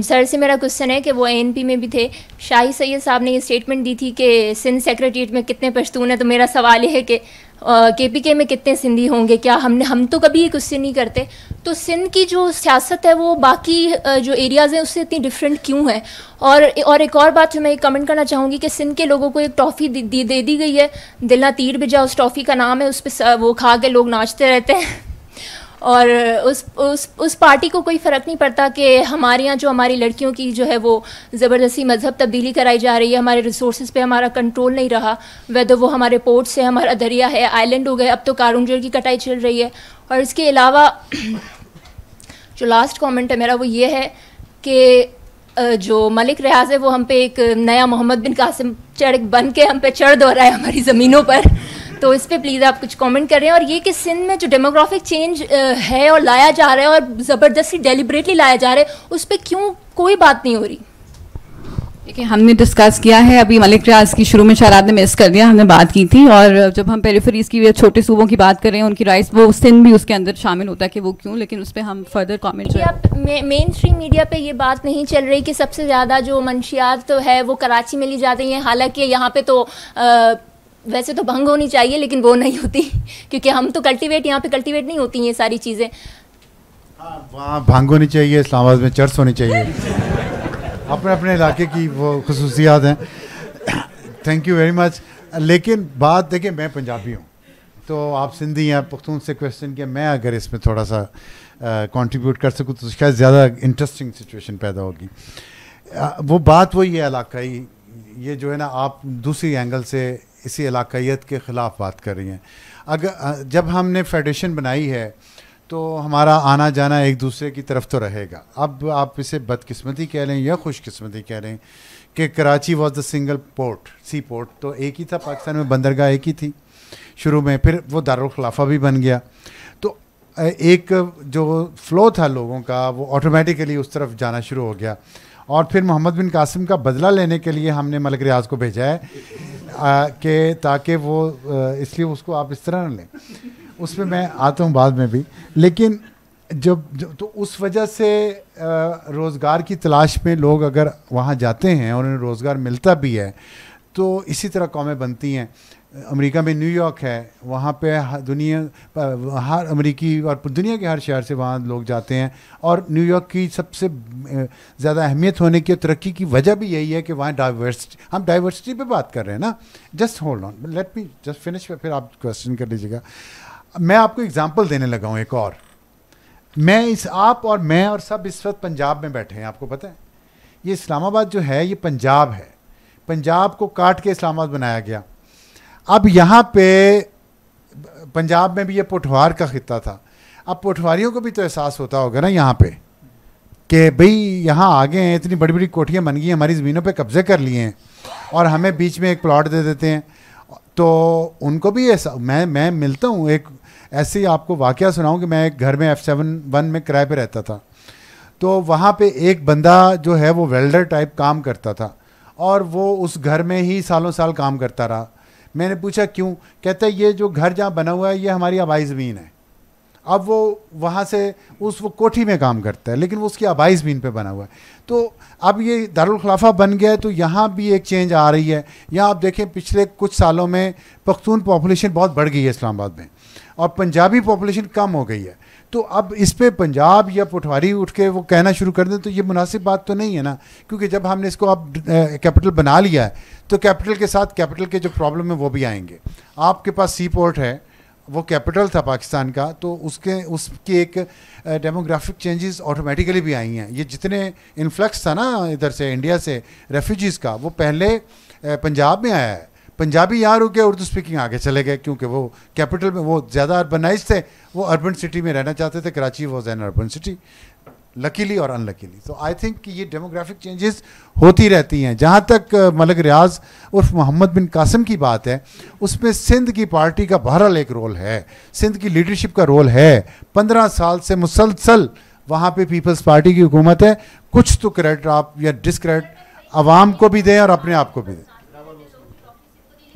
सर से मेरा क्वेश्चन है कि वो एन में भी थे शाही सैद साहब ने ये स्टेटमेंट दी थी कि सिंध सेक्रेटरीट में कितने पश्तून हैं तो मेरा सवाल ये है कि के पी के में कितने सिंधी होंगे क्या हमने हम तो कभी ये क्वेश्चन नहीं करते तो सिंध की जो सियासत है वो बाकी जो एरियाज़ हैं उससे इतनी डिफरेंट क्यों है और और एक और बात जो मैं कमेंट करना चाहूँगी कि सिंध के लोगों को एक ट्रॉफी दे दी गई है दिलना तीर भी जाओ उस टॉफ़ी का नाम है उस पर वो खा के लोग नाचते रहते हैं और उस उस उस पार्टी को कोई फ़र्क नहीं पड़ता कि हमारे यहाँ जो हमारी लड़कियों की जो है वो ज़बरदस्ती मजहब तब्दीली कराई जा रही है हमारे रिसोर्स पे हमारा कंट्रोल नहीं रहा वेदर वो हमारे पोर्ट्स है हमारा दरिया है आइलैंड हो गए अब तो कारूंजर की कटाई चल रही है और इसके अलावा जो लास्ट कॉमेंट है मेरा वो ये है कि जो मलिक रियाज है वो हम पे एक नया मोहम्मद बिन कासिम चढ़ बन के हम पे चढ़ दो रहा है हमारी ज़मीनों पर तो इस पर प्लीज़ आप कुछ रहे करें और ये कि सिंध में जो डेमोग्राफिक चेंज है और लाया जा रहा है और ज़बरदस्ती डेलिबरेटली लाया जा रहा है उस पर क्यों कोई बात नहीं हो रही देखिए हमने डिस्कस किया है अभी मलिक रियाज की शुरू में शायद आपने मिस कर दिया हमने बात की थी और जब हम पेरीफरीज की छोटे सूबों की बात करें उनकी राइस वो सिंध भी उसके अंदर शामिल होता है कि वो क्यों लेकिन उस पर हम फर्दर कॉमेंट आप मेन स्ट्रीम मीडिया पे ये बात नहीं चल रही कि सबसे ज़्यादा जो मंशियात तो है वो कराची में ली जाती है हालांकि यहाँ पे तो आ, वैसे तो भंग होनी चाहिए लेकिन वो नहीं होती क्योंकि हम तो कल्टीवेट यहाँ पे कल्टीवेट नहीं होती ये सारी चीज़ें हाँ, वहाँ भंग होनी चाहिए इस्लामाबाद में चर्च होनी चाहिए अपने अपने इलाके की वो खसूसियात हैं थैंक यू वेरी मच लेकिन बात देखिए मैं पंजाबी हूँ तो आप सिंधी हैं पख्तून से क्वेश्चन किया मैं अगर इसमें थोड़ा सा कंट्रीब्यूट कर सकूँ तो शायद ज़्यादा इंटरेस्टिंग सिचुएशन पैदा होगी वो बात वही है इलाकाई ये जो है ना आप दूसरी एंगल से इसी इलाकाइत के ख़िलाफ़ बात कर रही हैं अगर जब हमने फेडरेशन बनाई है तो हमारा आना जाना एक दूसरे की तरफ तो रहेगा अब आप इसे बदकिस्मती कह लें या खुशकस्मती कह लें कि Karachi was the single port sea port तो एक ही था पाकिस्तान में बंदरगाह एक ही थी शुरू में फिर वो दारुलखलाफा भी बन गया तो एक जो फ्लो था लोगों का वो ऑटोमेटिकली उस तरफ जाना शुरू हो गया और फिर मोहम्मद बिन कासिम का बदला लेने के लिए हमने मलिक रियाज को भेजा है कि ताकि वो इसलिए उसको आप इस तरह ना लें उसमें मैं आता हूँ बाद में भी लेकिन जब, जब तो उस वजह से रोज़गार की तलाश में लोग अगर वहाँ जाते हैं और उन्हें रोज़गार मिलता भी है तो इसी तरह कौमें बनती हैं अमेरिका में न्यूयॉर्क है वहाँ पे दुनिया हर अमेरिकी और दुनिया के हर शहर से वहाँ लोग जाते हैं और न्यूयॉर्क की सबसे ज़्यादा अहमियत होने की तरक्की की वजह भी यही है कि वहाँ डाइवर्सिटी हम डाइवर्सिटी पे बात कर रहे हैं ना just hold on let me just finish फिर आप क्वेश्चन कर लीजिएगा मैं आपको एग्जाम्पल देने लगा हूँ एक और मैं इस आप और मैं और सब इस वक्त पंजाब में बैठे हैं आपको पता है ये इस्लामाबाद जो है ये पंजाब है पंजाब को काट के इस्लामाबाद बनाया गया अब यहाँ पे पंजाब में भी ये पोठवार का ख़त्ता था अब पोठवारियों को भी तो एहसास होता होगा ना यहाँ पे कि भाई यहाँ आ गए हैं इतनी बड़ी बड़ी कोठियाँ बन गई हैं हमारी ज़मीनों पे कब्ज़े कर लिए हैं और हमें बीच में एक प्लॉट दे देते हैं तो उनको भी ऐसा मैं मैं मिलता हूँ एक ऐसे ही आपको वाक़ सुनाऊँ कि मैं एक घर में एफ़ सेवन वन में किराए पर रहता था तो वहाँ पर एक बंदा जो है वो वेल्डर टाइप काम करता था और वो उस घर में ही सालों साल काम करता रहा मैंने पूछा क्यों कहता है ये जो घर जहाँ बना हुआ है ये हमारी आबाई ज़मीन है अब वो वहाँ से उस वो कोठी में काम करता है लेकिन वो उसकी आबाई ज़मीन पे बना हुआ है तो अब ये दारुलखलाफा बन गया है तो यहाँ भी एक चेंज आ रही है यहाँ आप देखें पिछले कुछ सालों में पख्तून पॉपुलेशन बहुत बढ़ गई है इस्लामाबाद में और पंजाबी पॉपुलेशन कम हो गई है तो अब इस पे पंजाब या पटवारी उठ के वो कहना शुरू कर दें तो ये मुनासिब बात तो नहीं है ना क्योंकि जब हमने इसको अब कैपिटल बना लिया है तो कैपिटल के साथ कैपिटल के जो प्रॉब्लम है वो भी आएंगे आपके पास सी पोर्ट है वो कैपिटल था पाकिस्तान का तो उसके उसके एक डेमोग्राफिक चेंजेस ऑटोमेटिकली भी आई हैं ये जितने इन्फ्लक्स था ना इधर से इंडिया से रेफ्यूजीज़ का वो पहले पंजाब में आया है पंजाबी यहाँ रुके उर्दू स्पीकिंग आगे चले गए क्योंकि वो कैपिटल में वो ज़्यादा अर्बनाइज थे वो अर्बन सिटी में रहना चाहते थे Karachi was an urban city luckily और अनलकीली तो आई थिंक कि ये डेमोग्राफिक चेंजेस होती रहती हैं जहाँ तक मलिक रियाज उर्फ मोहम्मद बिन कासिम की बात है उसमें सिंध की पार्टी का बहरहाल एक रोल है सिंध की लीडरशिप का रोल है पंद्रह साल से मुसलसल वहाँ पे पीपल्स पार्टी की हुकूमत है कुछ तो क्रेडिट आप या डिसक्रेडिट आवाम को भी दें और अपने आप को भी दें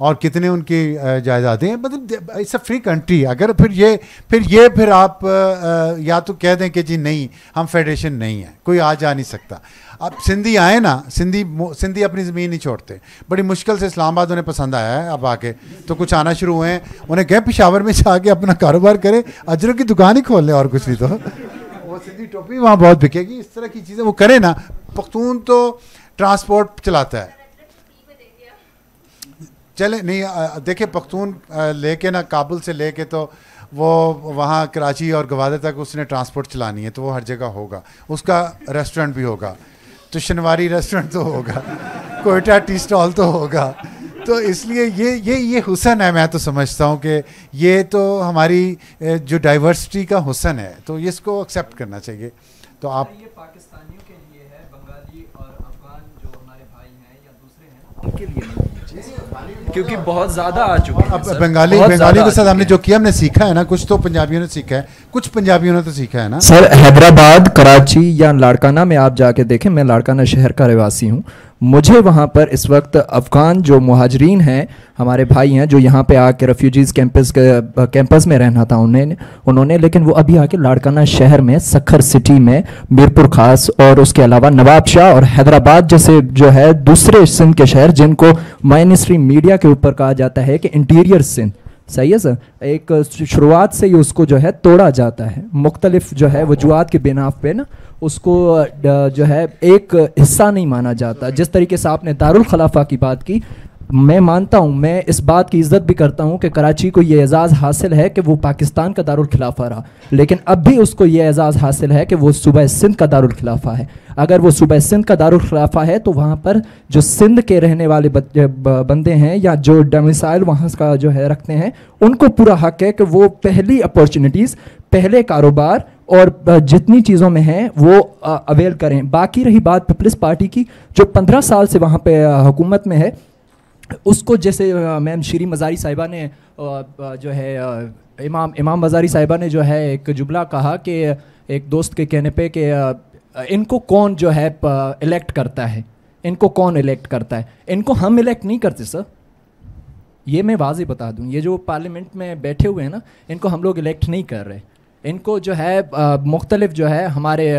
और कितने उनकी जायदादें मतलब इट्स अ फ्री कंट्री अगर फिर ये फिर ये फिर आप या तो कह दें कि जी नहीं हम फेडरेशन नहीं है कोई आ जा नहीं सकता अब सिंधी आए ना सिंधी सिंधी अपनी ज़मीन नहीं छोड़ते बड़ी मुश्किल से इस्लामाबाद उन्हें पसंद आया है अब आके तो कुछ आना शुरू हुए हैं उन्हें कहें पिशावर में जाके अपना कारोबार करें अजरों की दुकान ही खोल लें और कुछ भी तो वो सिंधी टोपी वहाँ बहुत बिकेगी इस तरह की चीज़ें वो करें ना पख्तून तो ट्रांसपोर्ट चलाता है चले नहीं देखिए पख्तून लेके ना काबुल से लेके तो वो वहाँ कराची और गवादर तक उसने ट्रांसपोर्ट चलानी है तो वो हर जगह होगा उसका रेस्टोरेंट भी होगा तो शनवारी रेस्टोरेंट तो होगा कोयटा टी स्टॉल तो होगा तो इसलिए ये ये ये हुसन है मैं तो समझता हूँ कि ये तो हमारी जो डाइवर्सिटी का हुसन है तो इसको एक्सेप्ट करना चाहिए तो आप पाकिस्तानियों के लिए है बंगाली और अफगान जो हमारे भाई हैं या दूसरे हैं उनके लिए क्योंकि बहुत ज़्यादा आ चुके हैं बंगाली बंगालियों के साथ हमने जो किया हमने सीखा है ना कुछ तो पंजाबियों ने सीखा है कुछ पंजाबियों ने तो सीखा है ना सर हैदराबाद कराची या लाड़काना में आप जाके देखें मैं लाड़काना शहर का रहवासी हूँ मुझे वहाँ पर इस वक्त अफ़गान जो महाजरीन हैं हमारे भाई हैं जो यहाँ पे आके रेफ्यूजीज़ कैंपस कैंपस में रहना था उन्हें उन्होंने लेकिन वो अभी आके लाड़काना शहर में सखर सिटी में मीरपुर खास और उसके अलावा नवाब शाह और हैदराबाद जैसे जो है दूसरे सिंध के शहर जिनको माइनिस्ट्री मीडिया के ऊपर कहा जाता है कि इंटीरियर सिंध सही है सर एक शुरुआत से ही उसको जो है तोड़ा जाता है मुख्तलिफ जो है वजूहत के बिना पे ना उसको जो है एक हिस्सा नहीं माना जाता जिस तरीके से आपने दारुल खलाफा की बात की मैं मानता हूँ मैं इस बात की इज्जत भी करता हूँ कि कराची को ये एज़ाज़ हासिल है कि वो पाकिस्तान का दारखिलाफ़ा रहा लेकिन अब भी उसको ये एज़ाज़ हासिल है कि वो सुबह सिंध का दारखिलाफा है अगर वो सुबह सिंध का दारखिलाफा है तो वहाँ पर जो सिंध के रहने वाले बंदे हैं या जो डोमिसाइल वहाँ का जो है रखते हैं उनको पूरा हक है कि वो पहली अपॉर्चुनिटीज़ पहले कारोबार और जितनी चीज़ों में हैं वो अवेल करें बाकी रही बात पीपल्स पार्टी की जो पंद्रह साल से वहाँ पर हुकूमत में है उसको जैसे मैम श्री मज़ारी साहिबा ने जो है इमाम इमाम मज़ारी साहिबा ने जो है एक जुबला कहा कि एक दोस्त के कहने पे कि इनको कौन जो है इलेक्ट करता है इनको कौन इलेक्ट करता है इनको हम इलेक्ट नहीं करते सर ये मैं वाजी बता दूँ ये जो पार्लियामेंट में बैठे हुए हैं ना इनको हम लोग इलेक्ट नहीं कर रहे इनको जो है मुख्तलिफ जो है हमारे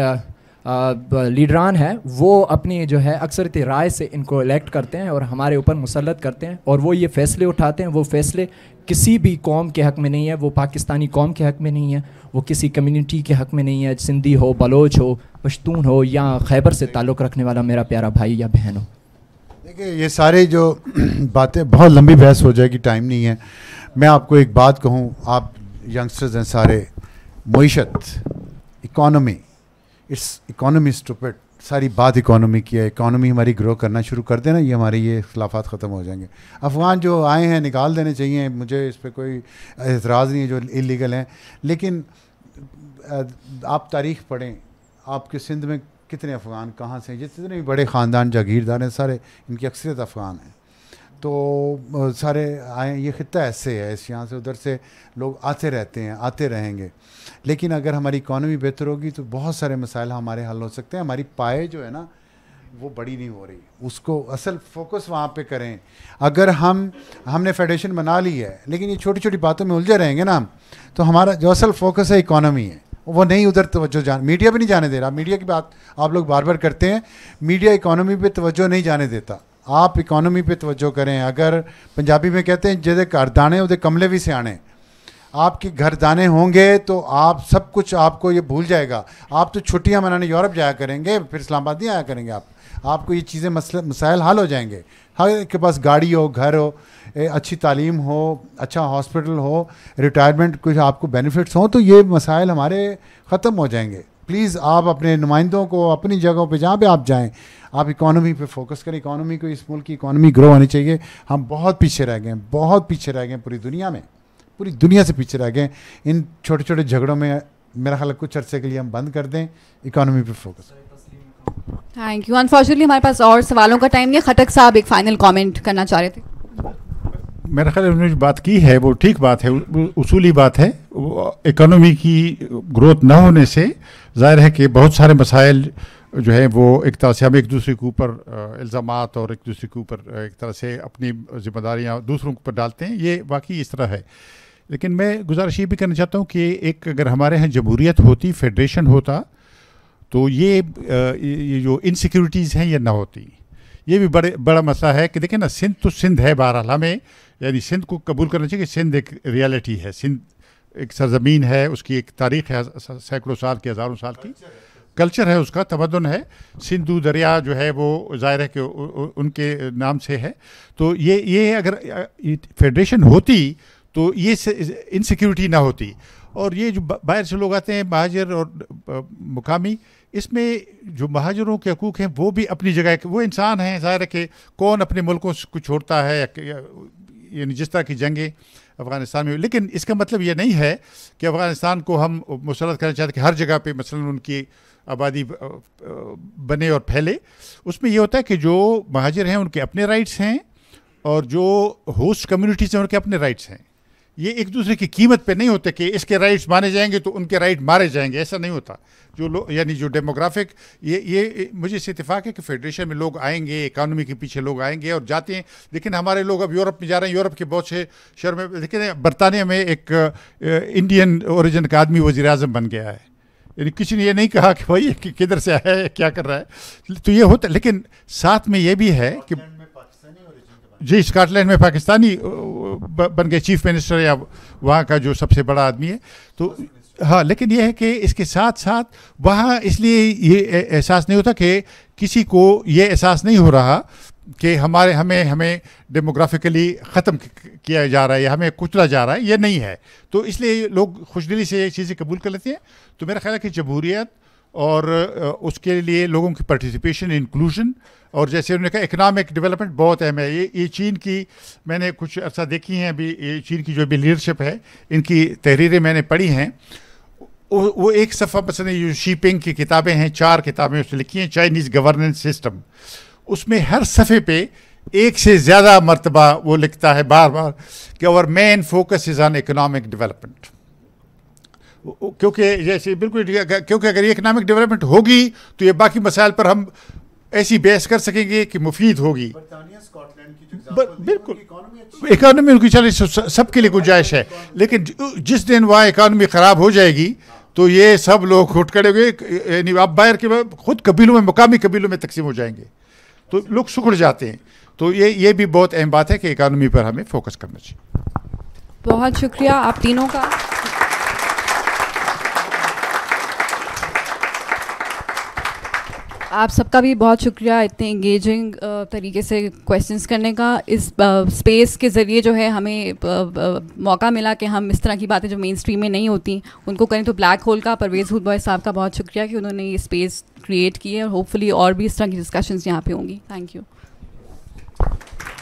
लीडरान है वो अपनी जो है अक्सरती राय से इनको इलेक्ट करते हैं और हमारे ऊपर मुसलत करते हैं और वो ये फ़ैसले उठाते हैं वो फ़ैसले किसी भी कौम के हक़ में नहीं है वो पाकिस्तानी कौम के हक़ में नहीं है वो किसी कम्युनिटी के हक़ में नहीं है सिंधी हो बलोच हो पश्तून हो या खैबर से ताल्लुक़ रखने वाला मेरा प्यारा भाई या बहन हो देखिए ये सारे जो बातें बहुत लंबी बहस हो जाएगी टाइम नहीं है मैं आपको एक बात कहूँ आप यंगस्टर्स हैं सारे मीशत इकॉनमी इट्स इकोनॉमी स्टूपेट सारी बात इकोनॉमी की है इकोनॉमी हमारी ग्रो करना शुरू कर देना ये हमारे ये अख्लाफात ख़त्म हो जाएंगे अफ़गान जो आए हैं निकाल देने चाहिए मुझे इस पर कोई एतराज़ नहीं है जो इलीगल हैं लेकिन आप तारीख पढ़ें आपके सिंध में कितने अफ़गान कहाँ से हैं जितने भी बड़े ख़ानदान जागीरदार हैं सारे इनकी अक्सरियत अफ़गान हैं तो सारे आए ये ख़त्ता ऐसे है इस यहाँ से उधर से लोग आते रहते हैं आते रहेंगे लेकिन अगर हमारी इकोनॉमी बेहतर होगी तो बहुत सारे मसाइल हमारे हल हो सकते हैं हमारी पाए जो है ना वो बड़ी नहीं हो रही उसको असल फोकस वहाँ पे करें अगर हम हमने फेडरेशन बना ली है लेकिन ये छोटी छोटी बातों में उलझे रहेंगे ना हम तो हमारा जो असल फोकस है इकोनॉमी है वो नहीं उधर तवज्जो जान मीडिया भी नहीं जाने दे रहा मीडिया की बात आप लोग बार बार करते हैं मीडिया इकोनॉमी पे तवज्जो नहीं जाने देता आप इकोनॉमी पे तवज्जो करें अगर पंजाबी में कहते हैं जेदे घर दाने ओदे कमले भी सियाने आपके घर जाने होंगे तो आप सब कुछ आपको ये भूल जाएगा आप तो छुट्टियां मनाने यूरोप जाया करेंगे फिर इस्लामाबाद नहीं आया करेंगे आप आपको ये चीज़ें मसल मसाइल हल हो जाएंगे हर के पास गाड़ी हो घर हो अच्छी तालीम हो अच्छा हॉस्पिटल हो रिटायरमेंट कुछ आपको बेनिफिट्स हों तो ये मसाइल हमारे ख़त्म हो जाएंगे प्लीज़ आप अपने नुमाइंदों को अपनी जगहों पे जहाँ पे आप जाएं आप इकोनॉमी पे फोकस करें इकोनॉमी को इस मुल्क की इकानमी ग्रो होनी चाहिए हम बहुत पीछे रह गए हैं बहुत पीछे रह गए हैं पूरी दुनिया में पूरी दुनिया से पीछे रह गए इन छोटे छोटे झगड़ों में मेरा ख्याल कुछ अर्से के लिए हम बंद कर दें इकोनॉमी पे फोकस थैंक यू अनफॉर्चुनेटली हमारे पास और सवालों का टाइम नहीं खटक साहब एक फाइनल कमेंट करना चाह रहे थे मेरा ख्याल उन्होंने जो बात की है वो ठीक बात है उसूली बात है इकोनॉमी की ग्रोथ ना होने से जाहिर है कि बहुत सारे मसाइल जो है वो एक तरह से हम एक दूसरे के ऊपर इल्ज़ाम और एक दूसरे के ऊपर एक तरह से अपनी जिम्मेदारियाँ दूसरों के ऊपर डालते हैं ये वाकई इस तरह है लेकिन मैं गुजारिश ये भी करना चाहता हूँ कि एक अगर हमारे यहाँ जमहूरियत होती फेडरेशन होता तो ये ये जो इनसिक्योरिटीज़ हैं ये ना होती ये भी बड़े बड़ा मसला है कि देखें ना सिंध तो सिंध है बहरहाल हमें यानी सिंध को कबूल करना चाहिए कि सिंध एक रियलिटी है सिंध एक सरजमीन है उसकी एक तारीख है सैकड़ों साल की हज़ारों साल की कल्चर है उसका तमदन है सिंधु दरिया जो है वो ज़ाहिर है कि उनके नाम से है तो ये ये अगर फेडरेशन होती तो ये इनसिक्योरिटी ना होती और ये जो बाहर से लोग आते हैं महाजर और मुकामी इसमें जो महाजरों के हकूक़ हैं वो भी अपनी जगह वो इंसान हैं ज़ाहिर है कि कौन अपने मुल्कों को छोड़ता है यानी जिस तरह की जंगें अफ़गानिस्तान में लेकिन इसका मतलब ये नहीं है कि अफ़गानिस्तान को हम मुसरत करना चाहते कि हर जगह पे मसलन उनकी आबादी बने और फैले उसमें यह होता है कि जो महाजर हैं उनके अपने राइट्स हैं और जो होस्ट कम्युनिटीज़ हैं उनके अपने राइट्स हैं ये एक दूसरे की कीमत पे नहीं होते कि इसके राइट्स माने जाएंगे तो उनके राइट मारे जाएंगे ऐसा नहीं होता जो लोग यानी जो डेमोग्राफिक ये ये मुझे इस इतफाक़ है कि फेडरेशन में लोग आएंगे इकानमी के पीछे लोग आएंगे और जाते हैं लेकिन हमारे लोग अब यूरोप में जा रहे हैं यूरोप के बहुत से शहर में लेकिन बरतानिया में एक इंडियन औरिजन का आदमी वजी अजम बन गया है यानी किसी ने यह नहीं कहा कि भाई किधर से आया है क्या कर रहा है तो ये होता लेकिन साथ में ये भी है कि जी स्कॉटलैंड में पाकिस्तानी बन गए चीफ मिनिस्टर या वहाँ का जो सबसे बड़ा आदमी है तो हाँ लेकिन यह है कि इसके साथ साथ वहाँ इसलिए ये एहसास नहीं होता कि किसी को ये एहसास नहीं हो रहा कि हमारे हमें हमें डेमोग्राफिकली ख़त्म किया जा रहा है या हमें कुचला जा रहा है यह नहीं है तो इसलिए लोग खुश दिली से ये चीज़ें कबूल कर लेते हैं तो मेरा ख्याल है कि जमहूरियत और उसके लिए लोगों की पार्टिसिपेशन इंक्लूजन और जैसे उन्होंने कहा इकनॉमिक डेवलपमेंट बहुत अहम है ये ये चीन की मैंने कुछ अर्सा देखी हैं अभी ये चीन की जो भी लीडरशिप है इनकी तहरीरें मैंने पढ़ी हैं वो, एक सफ़ा पसंद है शी की किताबें हैं चार किताबें उसने लिखी हैं चाइनीज़ गवर्नेंस सिस्टम उसमें हर सफ़े पर एक से ज़्यादा मरतबा वो लिखता है बार बार कि और main focus is on economic development क्योंकि जैसे बिल्कुल क्योंकि अगर ये इकनॉमिक डेवलपमेंट होगी तो ये बाकी मसाइल पर हम ऐसी बहस कर सकेंगे कि मुफीद होगी बिल्कुल इकानमी उनकी चले सबके लिए गुंजाइश है लेकिन जिस दिन वहाँ इकानमी ख़राब हो जाएगी तो ये सब लोग उठ खड़े हुए यानी आप बाहर के खुद कबीलों में मुकामी कबीलों में तकसीम हो जाएंगे तो लोग सुखड़ जाते हैं तो ये ये भी बहुत अहम बात है कि इकानमी पर हमें फोकस करना चाहिए बहुत शुक्रिया आप तीनों का आप सबका भी बहुत शुक्रिया इतने इंगेजिंग तरीके से क्वेश्चंस करने का इस स्पेस के ज़रिए जो है हमें मौका मिला कि हम इस तरह की बातें जो मेन स्ट्रीम में नहीं होती उनको करें तो ब्लैक होल का परवेज़ बॉय साहब का बहुत शुक्रिया कि उन्होंने ये स्पेस क्रिएट की है और होपफुली और भी इस तरह की डिस्कशंस यहाँ पे होंगी थैंक यू